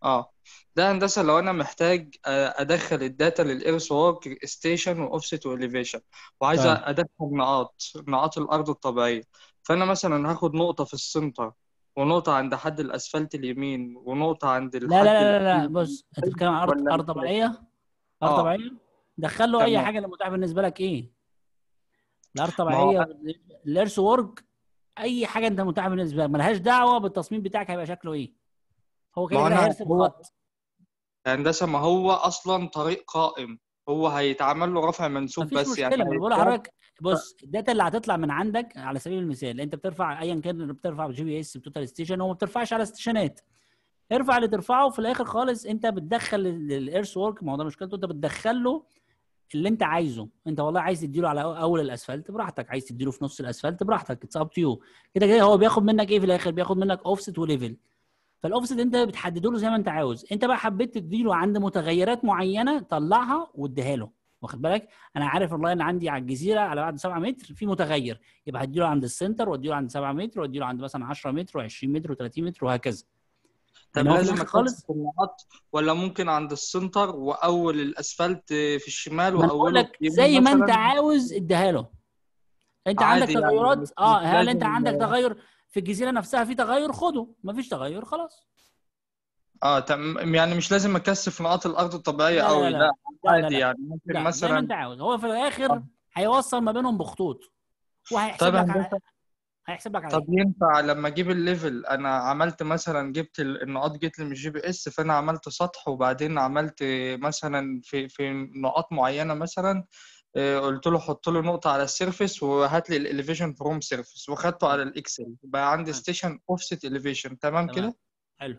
اه ده هندسه لو انا محتاج آه، ادخل الداتا للايرس وورك ستيشن واوفست واليفيشن وعايز طيب. ادخل نقاط نقاط الارض الطبيعيه فانا مثلا هاخد نقطه في السنتر ونقطة عند حد الأسفلت اليمين ونقطة عند الحد لا لا لا لا, لا. بص أنت بتتكلم عن أرض أرض طبيعية أرض آه. طبيعية دخل له أي حاجة اللي متاحة بالنسبة لك إيه؟ الأرض الطبيعية الارث وورك اي حاجه انت متاحه بالنسبه لك ملهاش دعوه بالتصميم بتاعك هيبقى شكله ايه هو كده كده هيرسم هندسه ما هو اصلا طريق قائم هو هيتعمل له رفع منسوب بس يعني مشكلة. يعني بقول لحضرتك بص الداتا اللي هتطلع من عندك على سبيل المثال انت بترفع ايا كان بترفع جي بي اس بتوتال ستيشن هو ما بترفعش على ستيشنات ارفع اللي ترفعه في الاخر خالص انت بتدخل الايرث وورك ما هو ده مشكلته انت بتدخل له اللي انت عايزه انت والله عايز تديله على اول الاسفلت براحتك عايز تديله في نص الاسفلت براحتك اتس اب تو يو كده كده هو بياخد منك ايه في الاخر بياخد منك اوفست وليفل فالاوفست انت بتحدده له زي ما انت عاوز انت بقى حبيت تديله عند متغيرات معينه طلعها واديها له واخد بالك انا عارف والله ان عندي على الجزيره على بعد 7 متر في متغير يبقى هديله عند السنتر واديله عند 7 متر واديله عند مثلا 10 متر و20 متر و30 متر وهكذا طب لازم خالص ولا ممكن عند السنتر واول الاسفلت في الشمال واول زي ما انت عاوز اديها له انت عندك يعني، تغيرات يعني اه هل انت عندك آه. تغير في الجزيره نفسها في تغير خده مفيش تغير خلاص اه تمام يعني مش لازم اكثف نقاط الارض الطبيعيه قوي لا, لا, لا, لا عادي يعني ممكن مثلا زي ما انت عاوز هو في الاخر هيوصل ما بينهم بخطوط وهيحسب لك هيحسب لك عليه طب إيه؟ ينفع لما اجيب الليفل انا عملت مثلا جبت النقاط جت لي من الجي بي اس فانا عملت سطح وبعدين عملت مثلا في في نقاط معينه مثلا آه، قلت له حط له نقطه على السيرفيس وهات لي الاليفيشن فروم سيرفيس وخدته على الاكسل بقى عندي ستيشن اوفست اليفيشن تمام, تمام. كده حلو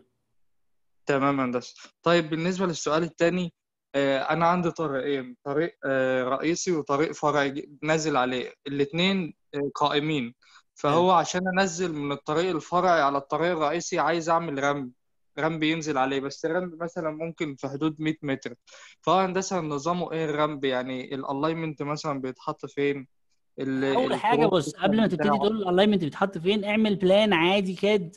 تمام هندسه طيب بالنسبه للسؤال الثاني آه، انا عندي طريقين طريق إيه؟ آه، رئيسي وطريق فرعي نازل عليه الاثنين قائمين فهو عشان انزل من الطريق الفرعي على الطريق الرئيسي عايز اعمل رم رم ينزل عليه بس الرم مثلا ممكن في حدود 100 متر فهندسه نظامه ايه الرم يعني الالاينمنت مثلا بيتحط فين اول حاجه بص قبل ما تبتدي تقول الالاينمنت بيتحط فين اعمل بلان عادي كاد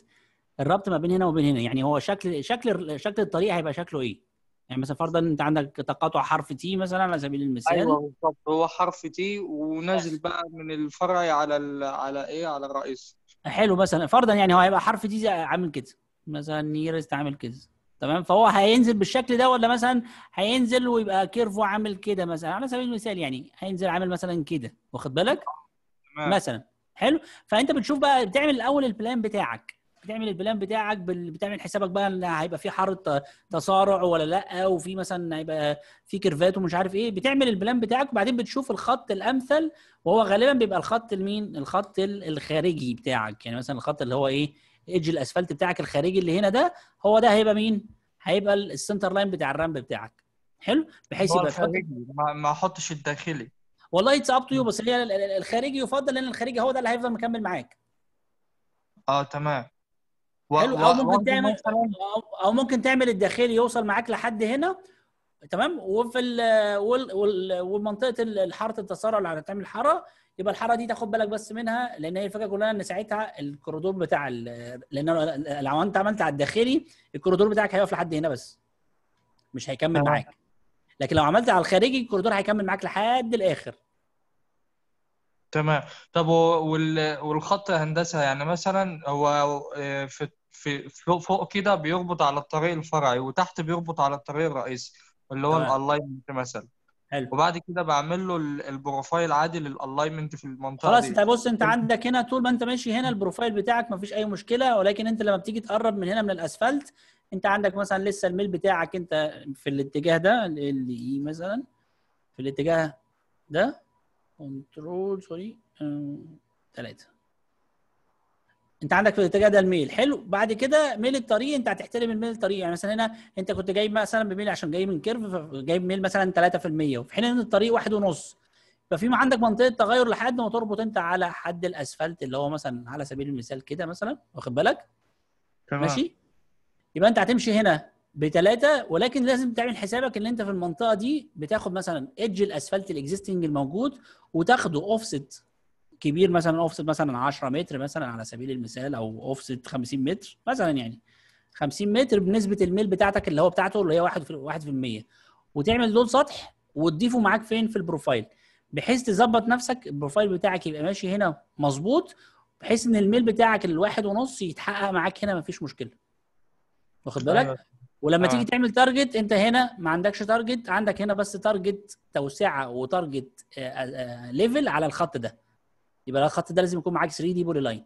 الربط ما بين هنا وبين هنا يعني هو شكل شكل شكل الطريق هيبقى شكله ايه يعني مثلا فرضا انت عندك تقاطع حرف تي مثلا على سبيل المثال ايوه بالظبط هو حرف تي ونازل آه. بقى من الفرعي على ال... على ايه على الرئيسي حلو مثلا فرضا يعني هو هيبقى حرف تي عامل كده مثلا نيرست عامل كده تمام فهو هينزل بالشكل ده ولا مثلا هينزل ويبقى كيرفو عامل كده مثلا على سبيل المثال يعني هينزل عامل مثلا كده واخد بالك تمام. مثلا حلو فانت بتشوف بقى بتعمل الاول البلان بتاعك بتعمل البلان بتاعك بتعمل حسابك بقى ان هيبقى في حر تصارع ولا لا وفي مثلا هيبقى في كيرفات ومش عارف ايه بتعمل البلان بتاعك وبعدين بتشوف الخط الامثل وهو غالبا بيبقى الخط المين الخط الخارجي بتاعك يعني مثلا الخط اللي هو ايه ايدج الاسفلت بتاعك الخارجي اللي هنا ده هو ده هيبقى مين هيبقى السنتر لاين بتاع الرامب بتاعك حلو بحيث يبقى الخارجي ما احطش الداخلي والله اتس اب تو يو بس هي الخارجي يفضل لان الخارجي هو ده اللي هيفضل مكمل معاك اه تمام و... حلو او ممكن تعمل او ممكن تعمل الداخلي يوصل معاك لحد هنا تمام وفي ال وال وال ومنطقه حاره التسارع اللي هتعمل حاره يبقى الحاره دي تاخد بالك بس منها لان هي الفكره كلها ان ساعتها الكوريدور بتاع لان لو انت عملت على الداخلي الكوريدور بتاعك هيقف لحد هنا بس مش هيكمل معاك لكن لو عملت على الخارجي الكوريدور هيكمل معاك لحد الاخر تمام طب والخط هندسه يعني مثلا هو آه، في في فوق كده بيربط على الطريق الفرعي وتحت بيربط على الطريق الرئيسي اللي هو الالاينمنت مثلا حلو وبعد كده بعمل له البروفايل عادي للالاينمنت في المنطقه خلاص انت بص انت عندك هنا طول ما انت ماشي هنا البروفايل بتاعك ما فيش اي مشكله ولكن انت لما بتيجي تقرب من هنا من الاسفلت انت عندك مثلا لسه الميل بتاعك انت في الاتجاه ده اللي مثلا في الاتجاه ده كنترول سوري ثلاثة انت عندك في الاتجاه ده الميل حلو بعد كده ميل الطريق انت هتحترم الميل الطريق يعني مثلا هنا انت كنت جايب مثلا بميل عشان جاي من كيرف فجايب ميل مثلا 3% وفي حين ان الطريق واحد ونص ففي ما عندك منطقه تغير لحد ما تربط انت على حد الاسفلت اللي هو مثلا على سبيل المثال كده مثلا واخد بالك تمام ماشي يبقى انت هتمشي هنا بثلاثه ولكن لازم تعمل حسابك ان انت في المنطقه دي بتاخد مثلا ايدج الاسفلت الاكزيستنج الموجود وتاخده اوفست كبير مثلا اوفست مثلا 10 متر مثلا على سبيل المثال او اوفست 50 متر مثلا يعني 50 متر بنسبه الميل بتاعتك اللي هو بتاعته اللي هي 1 في وتعمل دول سطح وتضيفه معاك فين في البروفايل بحيث تظبط نفسك البروفايل بتاعك يبقى ماشي هنا مظبوط بحيث ان الميل بتاعك الواحد ونص يتحقق معاك هنا مفيش مشكله واخد بالك أيوة. ولما آه. تيجي تعمل تارجت انت هنا ما عندكش تارجت عندك هنا بس تارجت توسعه وتارجت آه، ليفل آه، آه، على الخط ده يبقى الخط ده لازم يكون معاك 3 دي بولي لاين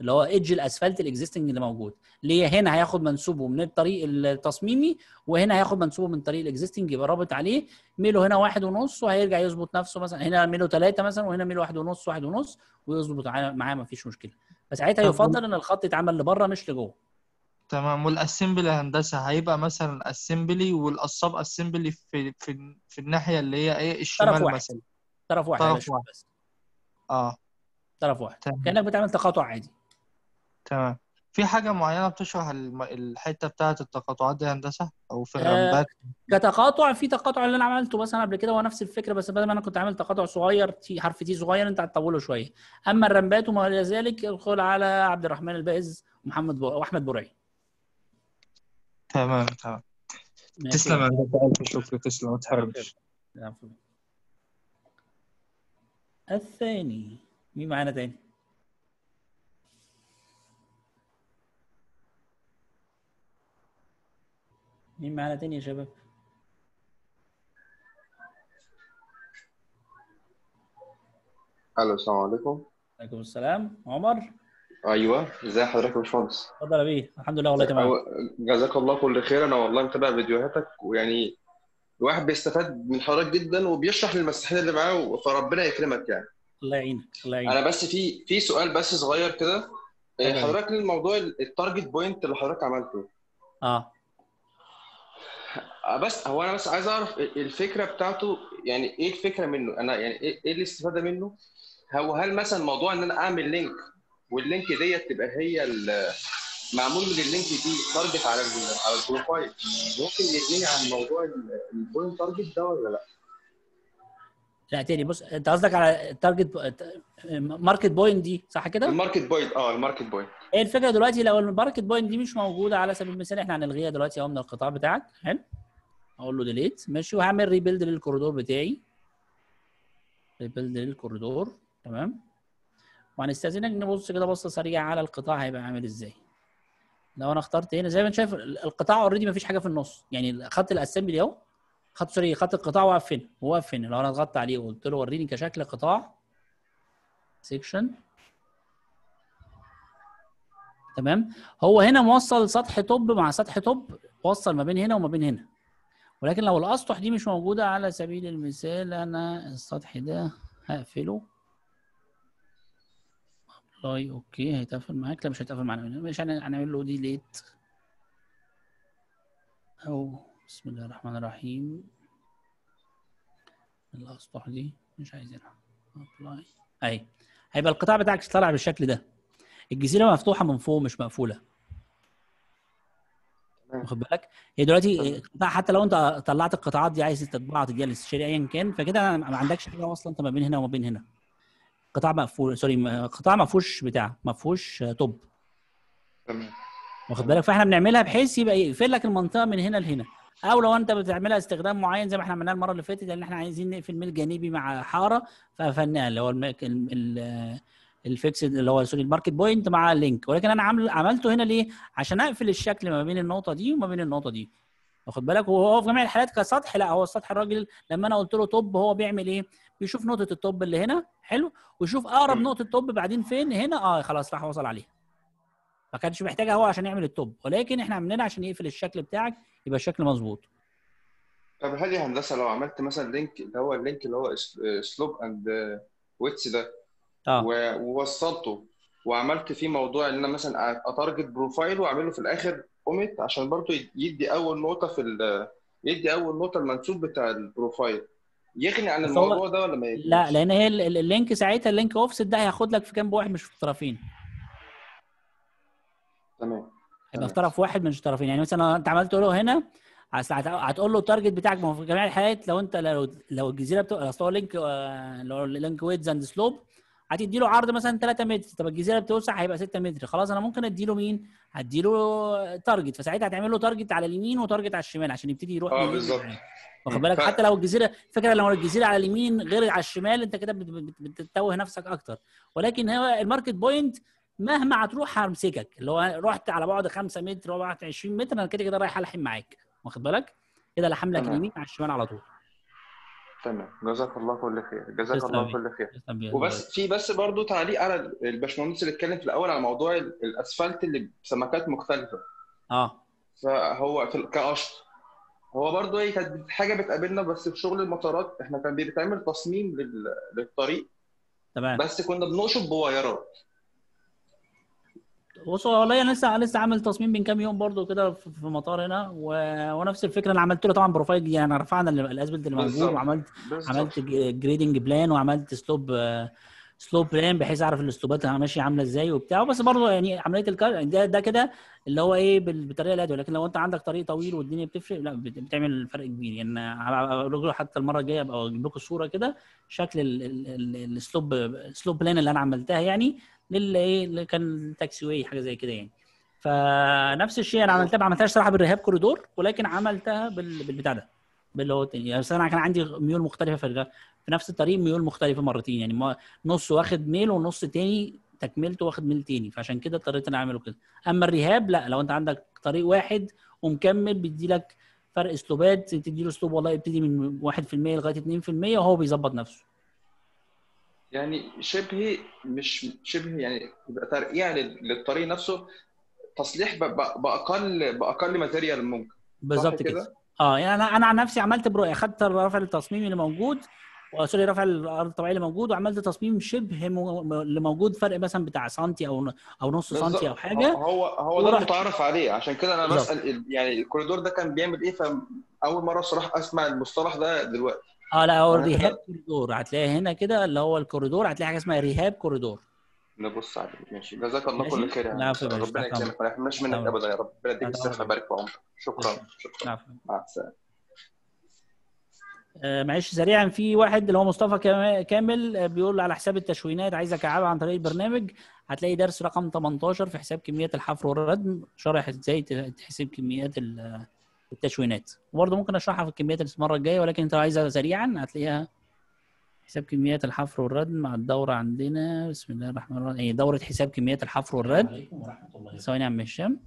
اللي هو ايدج الاسفلت الاكزيستنج اللي موجود ليه هنا هياخد منسوبه من الطريق التصميمي وهنا هياخد منسوبه من الطريق الاكزيستنج يبقى رابط عليه ميله هنا واحد ونص وهيرجع يظبط نفسه مثلا هنا ميله ثلاثه مثلا وهنا ميله واحد ونص واحد ونص ويظبط معاه ما فيش مشكله فساعتها يفضل ان الخط يتعمل لبره مش لجوه تمام والاسمبلي هندسه هيبقى مثلا اسمبلي والقصاب اسمبلي في في في الناحيه اللي هي ايه الشمال طرف واحد. مثلا طرف واحد طرف واحد بس اه طرف واحد تمام. كانك بتعمل تقاطع عادي تمام في حاجه معينه بتشرح الحته بتاعه التقاطعات دي هندسه او في آه، الرمبات آه كتقاطع في تقاطع اللي انا عملته مثلا قبل كده هو نفس الفكره بس بدل ما انا كنت عامل تقاطع صغير تي حرف تي صغير انت هتطوله شويه اما الرمبات وما الى ذلك ادخل على عبد الرحمن الباز ومحمد بو... واحمد برعي تمام تمام تسلم عندك ألف شكر تسلم ما تحرمش الثاني مين معنا ثاني؟ مين معنا تاني يا شباب؟ الو السلام عليكم. عليكم السلام، عمر؟ ايوه ازي حضرتك يا باشمهندس اتفضل يا بيه الحمد لله والله تمام جزاك الله كل خير انا والله متابع فيديوهاتك ويعني الواحد بيستفاد من حضرتك جدا وبيشرح للمسيحيين اللي معاه فربنا يكرمك يعني الله يعينك الله يعينك انا بس في في سؤال بس صغير كده إيه، حضرتك الموضوع التارجت بوينت اللي حضرتك عملته آه. اه بس هو انا بس عايز اعرف إيه الفكره بتاعته يعني ايه الفكره منه انا يعني إيه،, ايه الاستفاده منه هو هل مثلا موضوع ان انا اعمل لينك واللينك ديت تبقى هي معمول من اللينك دي تارجت على على البروفايل ممكن يديني عن موضوع البوينت تارجت ده ولا لا؟ لا تاني بص انت قصدك على التارجت ماركت بوينت دي صح كده؟ الماركت بوينت اه الماركت بوينت ايه الفكره دلوقتي لو الماركت بوينت دي مش موجوده على سبيل المثال احنا هنلغيها دلوقتي اهو من القطاع بتاعك حلو اقول له ديليت ماشي وهعمل ريبيلد للكوريدور بتاعي ريبيلد للكوريدور تمام وهنستاذنك نبص كده بصه سريعه على القطاع هيبقى عامل ازاي لو انا اخترت هنا زي ما انت شايف القطاع اوريدي مفيش حاجه في النص يعني خط الاسامبلي اهو خط سوري خط القطاع واقف فين واقف فين لو انا ضغطت عليه وقلت له وريني كشكل قطاع سيكشن تمام هو هنا موصل سطح توب مع سطح توب وصل ما بين هنا وما بين هنا ولكن لو الاسطح دي مش موجوده على سبيل المثال انا السطح ده هقفله اي طيب، اوكي هيتقفل معاك لا مش هيتقفل معانا مش هنعمل له دي ليت او بسم الله الرحمن الرحيم الاسطح دي مش عايزينها ابلاي اي هيبقى القطاع بتاعك طالع بالشكل ده الجزيره مفتوحه من فوق مش مقفوله واخد بالك هي دلوقتي حتى لو انت طلعت القطاعات دي عايز تطبعها تديها للاستشاري ايا كان فكده ما عندكش حاجه اصلا انت ما بين هنا وما بين هنا قطاع مقفول سوري قطاع ما فيهوش بتاع ما فيهوش توب تمام واخد بالك فاحنا بنعملها بحيث يبقى يقفل لك المنطقه من هنا لهنا او لو انت بتعملها استخدام معين زي ما احنا عملناها المره اللي فاتت لان احنا عايزين نقفل ميل جانبي مع حاره فقفلناها اللي هو المك... الفيكسد اللي هو سوري الماركت بوينت مع اللينك ولكن انا عمل عملته هنا ليه؟ عشان اقفل الشكل ما بين النقطه دي وما بين النقطه دي واخد بالك وهو في جميع الحالات كسطح لا هو السطح الراجل لما انا قلت له طب هو بيعمل ايه؟ بيشوف نقطه الطب اللي هنا حلو ويشوف اقرب نقطه طب بعدين فين هنا اه خلاص راح وصل عليها ما كانش محتاجها هو عشان يعمل الطب ولكن احنا عاملينها عشان يقفل الشكل بتاعك يبقى الشكل مظبوط طب هل يا هندسه لو عملت مثلا لينك اللي هو اللينك اللي هو سلوب اند ويتس ده اه ووصلته وعملت فيه موضوع ان انا مثلا اتارجت بروفايل واعمله في الاخر كوميت عشان برضه يدي اول نقطه في ال يدي اول نقطه المنسوب بتاع البروفايل يغني عن الموضوع ده ولا ما يغنيش؟ لا لان هي اللينك ساعتها اللينك اوفست ده هياخد لك في كامب واحد مش في الطرفين تمام هيبقى في طرف واحد مش في الطرفين يعني مثلا انت عملت له هنا هتقول له التارجت بتاعك ما هو في جميع الحالات لو انت لو, لو الجزيره بتبقى اصل هو لينك آه، لو لينك ويدز اند سلوب هتدي له عرض مثلا 3 متر طب الجزيره بتوسع هيبقى 6 متر خلاص انا ممكن ادي له مين؟ هدي له تارجت فساعتها هتعمل له تارجت على اليمين وتارجت على الشمال عشان يبتدي يروح اه بالظبط واخد بالك حتى لو الجزيره فكره لو الجزيره على اليمين غير على الشمال انت كده بتتوه نفسك اكتر ولكن هو الماركت بوينت مهما هتروح همسكك اللي هو رحت على بعد 5 متر وبعد 20 متر انا كده كده رايح الحم معاك واخد بالك كده لحملك حملك اليمين على الشمال على طول تمام جزاك الله كل خير جزاك الله كل خير وبس في بس برضو تعليق على الباشمهندس اللي اتكلم في الاول على موضوع الاسفلت اللي بسمكات مختلفه اه فهو في كقشط هو برضو هي إيه، كانت حاجه بتقابلنا بس في شغل المطارات احنا كان بيتعمل تصميم للطريق تمام بس كنا بنقشط بوايرات بصوا والله انا لسه لسه عامل تصميم من كام يوم برضو كده في مطار هنا و... ونفس الفكره انا عملت له طبعا بروفايل يعني رفعنا الاسبلت اللي موجود وعملت بالزبط. عملت جريدنج بلان وعملت سلوب سلوب بلان بحيث اعرف الاسلوبات ماشيه عامله ازاي وبتاع بس برضه يعني عمليه الكار ده, ده كده اللي هو ايه بالطريقه الادويه لكن لو انت عندك طريق طويل والدنيا بتفرق لا بتعمل فرق كبير يعني حتى المره الجايه ابقى اجيب لكم الصوره كده شكل السلوب سلوب بلان اللي انا عملتها يعني للايه اللي كان تاكسي واي حاجه زي كده يعني فنفس الشيء انا عملتها ما عملتهاش صراحه بالرهاب كوريدور ولكن عملتها بالبتاع ده باللي هو يعني انا كان عندي ميول مختلفه في في نفس الطريق ميول مختلفه مرتين يعني نص واخد ميل ونص تاني تكملته واخد ميل تاني فعشان كده اضطريت انا اعمله كده اما الرهاب لا لو انت عندك طريق واحد ومكمل بيدي لك فرق اسلوبات تدي له اسلوب والله يبتدي من 1% لغايه 2% وهو بيظبط نفسه يعني شبه مش شبه يعني ترقيع للطريق نفسه تصليح باقل باقل ماتيريال ممكن بالظبط كده اه يعني انا انا عن نفسي عملت برؤيه اخذت الرفع التصميمي اللي موجود سوري رفع الارض الطبيعيه اللي موجود وعملت تصميم شبه اللي موجود فرق مثلا بتاع سنتي او او نص سنتي او حاجه هو هو ده المتعارف عليه عشان كده انا بسال يعني الكوريدور ده كان بيعمل ايه فاول مره الصراحه اسمع المصطلح ده دلوقتي اه لا هو الريهاب كوريدور هتلاقي هنا كده اللي هو الكوريدور هتلاقي حاجه اسمها ريهاب كوريدور نبص عليه ماشي جزاك الله كل خير يعني ربنا يكرمك ما منك ابدا يا رب ربنا يديك الصحه ويبارك في عمرك شكرا شكرا مع السلامه آه، معلش سريعا في واحد اللي هو مصطفى كامل آه، بيقول على حساب التشوينات عايز اكعبها عن طريق البرنامج هتلاقي درس رقم 18 في حساب كميات الحفر والردم شرح ازاي تحسب كميات ال التشوينات وبرضه ممكن اشرحها في الكميات المره الجايه ولكن انت لو عايزها سريعا هتلاقيها حساب كميات الحفر والرد مع الدورة عندنا بسم الله الرحمن الرحيم يعني دورة حساب كميات الحفر والرد ورحمة الله ثواني يا عم هشام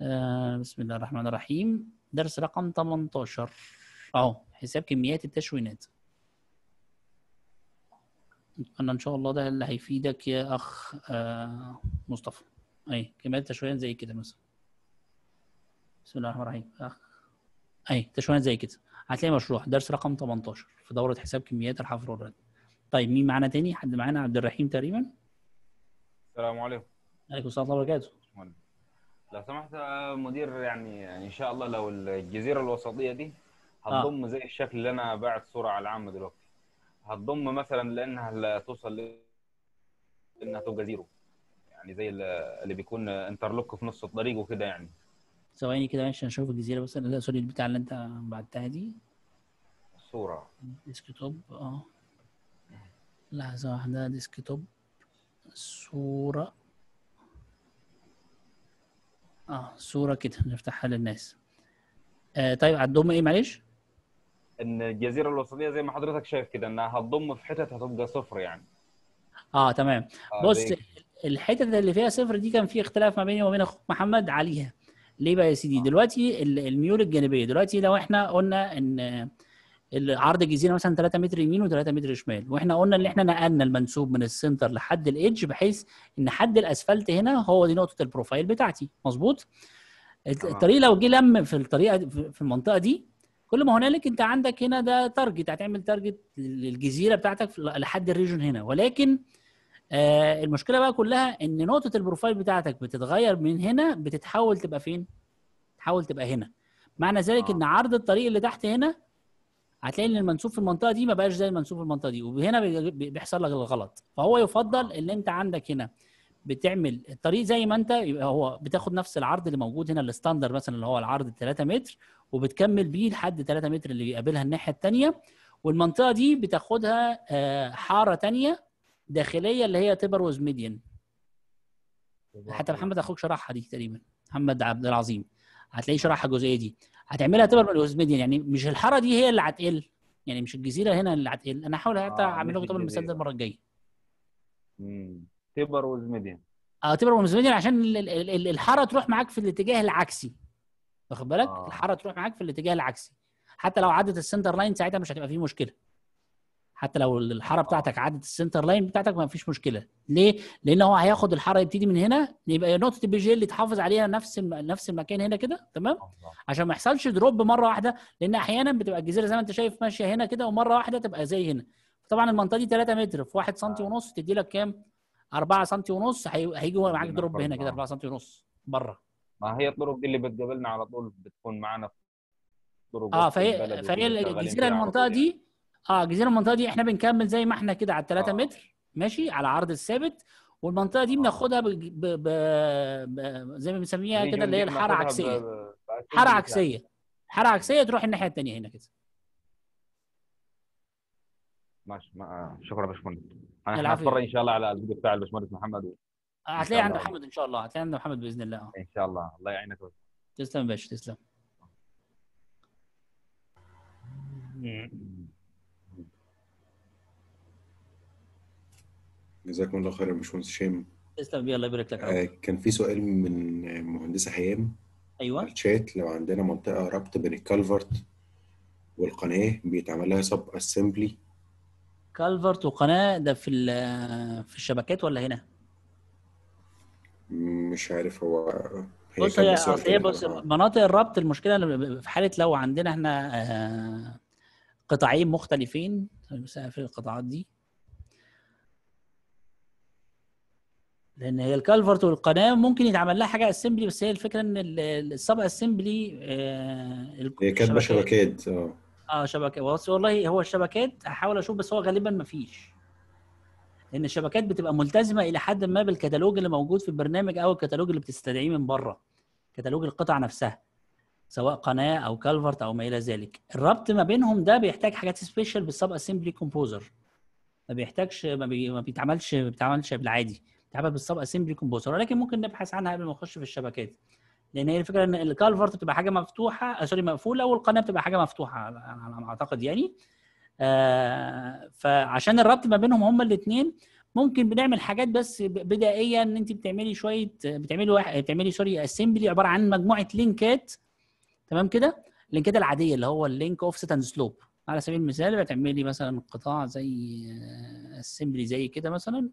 آه بسم الله الرحمن الرحيم درس رقم 18 اهو حساب كميات التشوينات أنا إن شاء الله ده اللي هيفيدك يا أخ آه مصطفى أي كميات التشوينات زي كده مثلا بسم الله الرحمن الرحيم اخ اي تشويه زي كده هتلاقي مشروع درس رقم 18 في دوره حساب كميات الحفر والرد طيب مين معانا تاني حد معانا عبد الرحيم تقريبا السلام عليكم عليكم السلام ورحمه الله وبركاته لو سمحت آه، مدير يعني ان شاء الله لو الجزيره الوسطيه دي هتضم آه. زي الشكل اللي انا باعت صوره على العام دلوقتي هتضم مثلا لانها توصل لانها انها تبقى زيرو يعني زي اللي بيكون انترلوك في نص الطريق وكده يعني ثواني كده عشان اشوف الجزيره بس لا سوري البتاع اللي انت بعتها دي صوره ديسك توب اه لحظه واحده ديسك توب صوره اه صوره كده نفتحها للناس آه طيب هتضم ايه معلش؟ ان الجزيره الوسطيه زي ما حضرتك شايف كده انها هتضم في حتت هتبقى صفر يعني اه تمام آه بص الحتت اللي فيها صفر دي كان في اختلاف ما بيني وبين اخوك محمد عليها ليه بقى يا سيدي آه. دلوقتي الميول الجانبيه دلوقتي لو احنا قلنا ان عرض الجزيره مثلا 3 متر يمين و3 متر شمال واحنا قلنا ان احنا نقلنا المنسوب من السنتر لحد الايدج بحيث ان حد الاسفلت هنا هو دي نقطه البروفايل بتاعتي مظبوط الطريق لو جه لم في الطريقه في المنطقه دي كل ما هنالك انت عندك هنا ده تارجت هتعمل تارجت للجزيره بتاعتك لحد الريجون هنا ولكن آه المشكله بقى كلها ان نقطه البروفايل بتاعتك بتتغير من هنا بتتحول تبقى فين تحول تبقى هنا معنى ذلك آه. ان عرض الطريق اللي تحت هنا هتلاقي ان المنسوب في المنطقه دي ما بقاش زي المنسوب في المنطقه دي وهنا بيحصل لك الغلط فهو يفضل ان انت عندك هنا بتعمل الطريق زي ما انت يبقى هو بتاخد نفس العرض اللي موجود هنا الستاندر مثلا اللي هو العرض 3 متر وبتكمل بيه لحد 3 متر اللي بيقابلها الناحيه الثانيه والمنطقه دي بتاخدها آه، حاره ثانيه داخليه اللي هي وز ميديان حتى محمد اخوك شرحها دي تقريبا محمد عبد العظيم هتلاقيه شرحها الجزئيه دي هتعملها وز ميديان يعني مش الحاره دي هي اللي هتقل يعني مش الجزيره هنا اللي هتقل انا هحاول حتى آه اعمل لكم المثال ده المره الجايه وز ميديان اه وز ميديان عشان الحاره تروح معاك في الاتجاه العكسي واخد بالك آه. الحاره تروح معاك في الاتجاه العكسي حتى لو عدت السنتر لاين ساعتها مش هتبقى فيه مشكله حتى لو الحاره آه. بتاعتك عدت السنتر لاين بتاعتك ما فيش مشكله ليه لان هو هياخد الحاره يبتدي من هنا يبقى نقطه البي جي اللي تحافظ عليها نفس نفس المكان هنا كده تمام عشان ما يحصلش دروب مره واحده لان احيانا بتبقى الجزيره زي ما انت شايف ماشيه هنا كده ومره واحده تبقى زي هنا طبعا المنطقه دي 3 متر في 1 سم آه. ونص تدي لك كام 4 سم ونص هيجي معاك دروب هنا كده 4 آه. سم ونص بره ما هي الطرق دي اللي بتقابلنا على طول بتكون معانا طرق اه فهي فهي الجزيره المنطقه يعني. دي اه الجزيره المنطقه دي احنا بنكمل زي ما احنا كده على 3 آه. متر ماشي على عرض الثابت والمنطقه دي بناخدها ب... ب... ب... ب... زي ما بنسميها يعني كده اللي هي الحاره عكسيه حاره يعني. عكسيه حاره عكسيه تروح الناحيه الثانيه هنا كده ماشي ما... آه، شكرا يا باشمهندس انا هضطر ان شاء الله على الفيديو بتاع الباشمهندس محمد هتلاقي عند محمد ان شاء الله هتلاقي عند محمد باذن الله آه. ان شاء الله الله يعينك تسلم يا باشا تسلم آه. جزاكم الله خير يا باشمهندس هشام تسلم بيه الله يبارك لك آه كان في سؤال من مهندسه هيام ايوه الشات لو عندنا منطقه ربط بين الكالفرت والقناه بيتعمل لها سب اسمبلي كالفرت وقناه ده في في الشبكات ولا هنا؟ مش عارف هو هي بص هي هي بص مناطق الربط المشكله في حاله لو عندنا احنا آه، قطاعين مختلفين في القطاعات دي لان هي الكالفرت والقناه ممكن يتعمل لها حاجه اسمبلي بس هي الفكره ان السب اسمبلي آه، هي كاتبه شبكات اه اه شبكات بص والله هو الشبكات هحاول اشوف بس هو غالبا ما فيش لان الشبكات بتبقى ملتزمه الى حد ما بالكتالوج اللي موجود في البرنامج او الكتالوج اللي بتستدعيه من بره كتالوج القطع نفسها سواء قناه او كالفرت او ما الى ذلك الربط ما بينهم ده بيحتاج حاجات سبيشال بالسب اسمبلي كومبوزر ما بيحتاجش ما, بي... ما بيتعملش ما بيتعملش بالعادي تحبها بالسب اسمبلي كومبوزر ولكن ممكن نبحث عنها قبل ما نخش في الشبكات لان هي الفكره ان الكالفرت بتبقى حاجه مفتوحه سوري آه، مقفوله والقناه بتبقى حاجه مفتوحه على ما اعتقد يعني آه فعشان الربط ما بينهم هما الاثنين ممكن بنعمل حاجات بس بدائيه ان انت بتعملي شويه بتعملي واحد بتعملي سوري اسمبلي عباره عن مجموعه لينكات تمام كده اللينكات العاديه اللي هو اللينك اوف سيت اند سلوب على سبيل المثال بتعملي مثلا قطاع زي اسمبلي آه، زي كده مثلا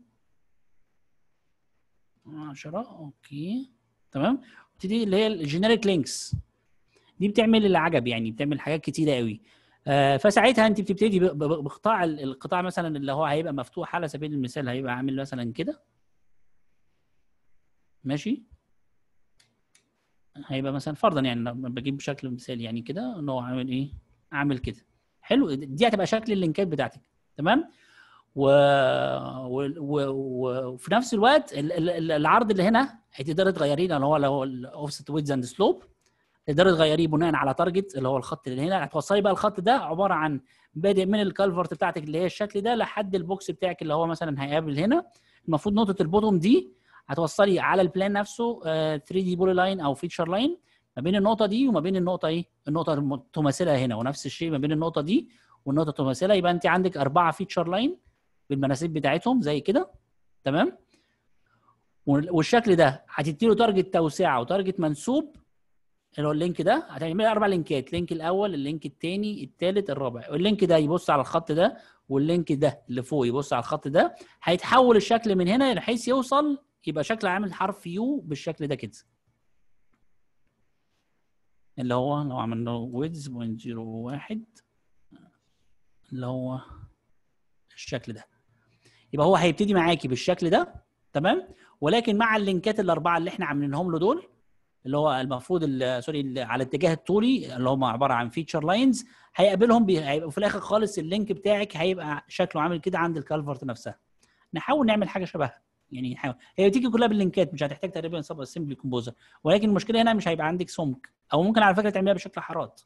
10 اوكي تمام ابتدي اللي هي الجينيريك لينكس دي بتعمل العجب يعني بتعمل حاجات كتيره قوي آه فساعتها انت بتبتدي بقطاع القطاع مثلا اللي هو هيبقى مفتوح على سبيل المثال هيبقى عامل مثلا كده ماشي هيبقى مثلا فرضا يعني بجيب بشكل مثالي يعني كده ان هو عامل ايه عامل كده حلو دي هتبقى شكل اللينكات بتاعتك تمام و... و... و... وفي نفس الوقت العرض اللي هنا هتقدري تغيريه لان هو لو الاوفست ويدز اند سلوب تقدري تغيريه بناء على تارجت اللي هو الخط اللي هنا هتوصلي بقى الخط ده عباره عن بادئ من الكالفرت بتاعتك اللي هي الشكل ده لحد البوكس بتاعك اللي هو مثلا هيقابل هنا المفروض نقطه البوتوم دي هتوصلي على البلان نفسه 3 دي بولي لاين او فيتشر لاين ما بين النقطه دي وما بين النقطه ايه النقطه المتماثله هنا ونفس الشيء ما بين النقطه دي والنقطه المتماثله يبقى انت عندك اربعه فيتشر لاين بالمناسيب بتاعتهم زي كده تمام والشكل ده هتديله تارجت توسعه وتارجت منسوب اللي هو اللينك ده هتعمل اربع لينكات اللينك الاول اللينك الثاني الثالث الرابع اللينك ده يبص على الخط ده واللينك ده اللي فوق يبص على الخط ده هيتحول الشكل من هنا بحيث يوصل يبقى شكل عامل حرف يو بالشكل ده كده اللي هو لو عملنا ويدز 0.01 اللي هو الشكل ده يبقى هو هيبتدي معاكي بالشكل ده تمام ولكن مع اللينكات الاربعه اللي احنا عاملينهم له دول اللي هو المفروض سوري على الاتجاه الطولي اللي هم عباره عن فيتشر لاينز هيقابلهم هيبقى في الاخر خالص اللينك بتاعك هيبقى شكله عامل كده عند الكالفرت نفسها نحاول نعمل حاجه شبهها يعني نحاول هي بتيجي كلها باللينكات مش هتحتاج تقريبا سب اسمبلي كومبوزر ولكن المشكله هنا مش هيبقى عندك سمك او ممكن على فكره تعملها بشكل حارات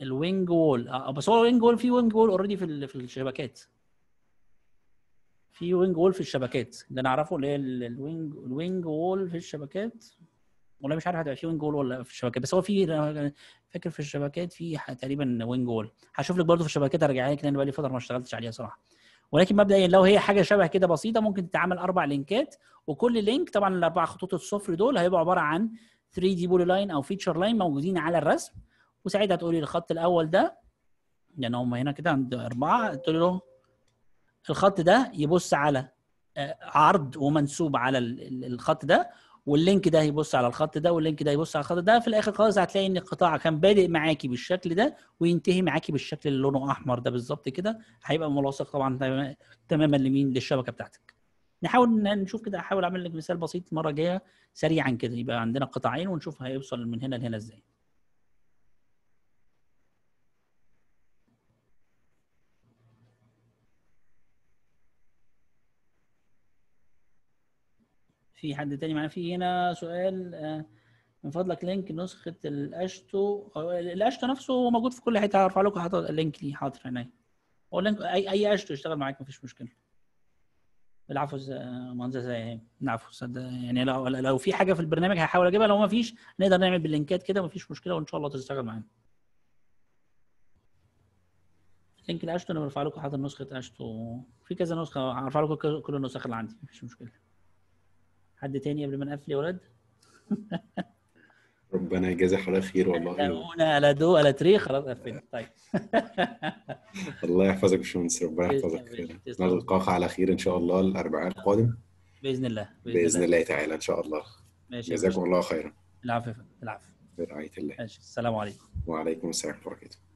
الوينج وول آه، آه، بس هو الوينج وول في وينج وول اوريدي في في الشبكات في وينج وول في الشبكات اللي انا اعرفه اللي هي الوينج الوينج وول في الشبكات والله مش عارف هتبقى في وينج وول ولا في الشبكات بس هو في فاكر في الشبكات في تقريبا وينج وول هشوف لك برضه في الشبكات ارجع لك لان بقالي فتره ما اشتغلتش عليها صراحه ولكن مبدئيا لو هي حاجه شبه كده بسيطه ممكن تتعمل اربع لينكات وكل لينك طبعا الاربع خطوط الصفر دول هيبقوا عباره عن 3 دي بولي لاين او فيتشر لاين موجودين على الرسم وساعتها تقولي الخط الاول ده لان يعني هم هنا كده عند اربعه تقول له الخط ده يبص على آه، عرض ومنسوب على الخط ده واللينك ده يبص على الخط ده واللينك ده يبص على الخط ده في الاخر خالص هتلاقي ان القطاع كان بادئ معاكي بالشكل ده وينتهي معاكي بالشكل اللي لونه احمر ده بالظبط كده هيبقى ملاصق طبعا تماما لمين للشبكه بتاعتك نحاول نشوف كده احاول اعمل لك مثال بسيط المره الجايه سريعا كده يبقى عندنا قطاعين ونشوف هيوصل من هنا لهنا ازاي في حد تاني معانا في هنا سؤال آه، من فضلك لينك نسخه الاشتو الاشتو نفسه هو موجود في كل حته هرفع لكم حاطط اللينك ليه حاضر هنا هو لينك اي اي اشتو يشتغل معاك مفيش مشكله العفو زي إيه؟ العفو صدق يعني لو لو في حاجه في البرنامج هحاول اجيبها لو ما فيش نقدر نعمل باللينكات كده مفيش مشكله وان شاء الله تشتغل معانا لينك الاشتو انا برفع لكم حاضر نسخه اشتو في كذا نسخه هرفع لكم كل النسخ اللي عندي مفيش مشكله حد تاني قبل ما نقفل يا ولاد *laughs* ربنا يجازي حضرتك خير والله لا لا دو ولا تري خلاص قفلنا طيب *laughs* الله يحفظك يا باشمهندس ربنا يحفظك خير نلقاك على خير ان شاء الله الاربعاء القادم باذن الله باذن, بإذن الله. الله تعالى ان شاء الله ماشي جزاكم الله خيرا العفو العفو برعايه الله السلام عليكم وعليكم السلام ورحمه الله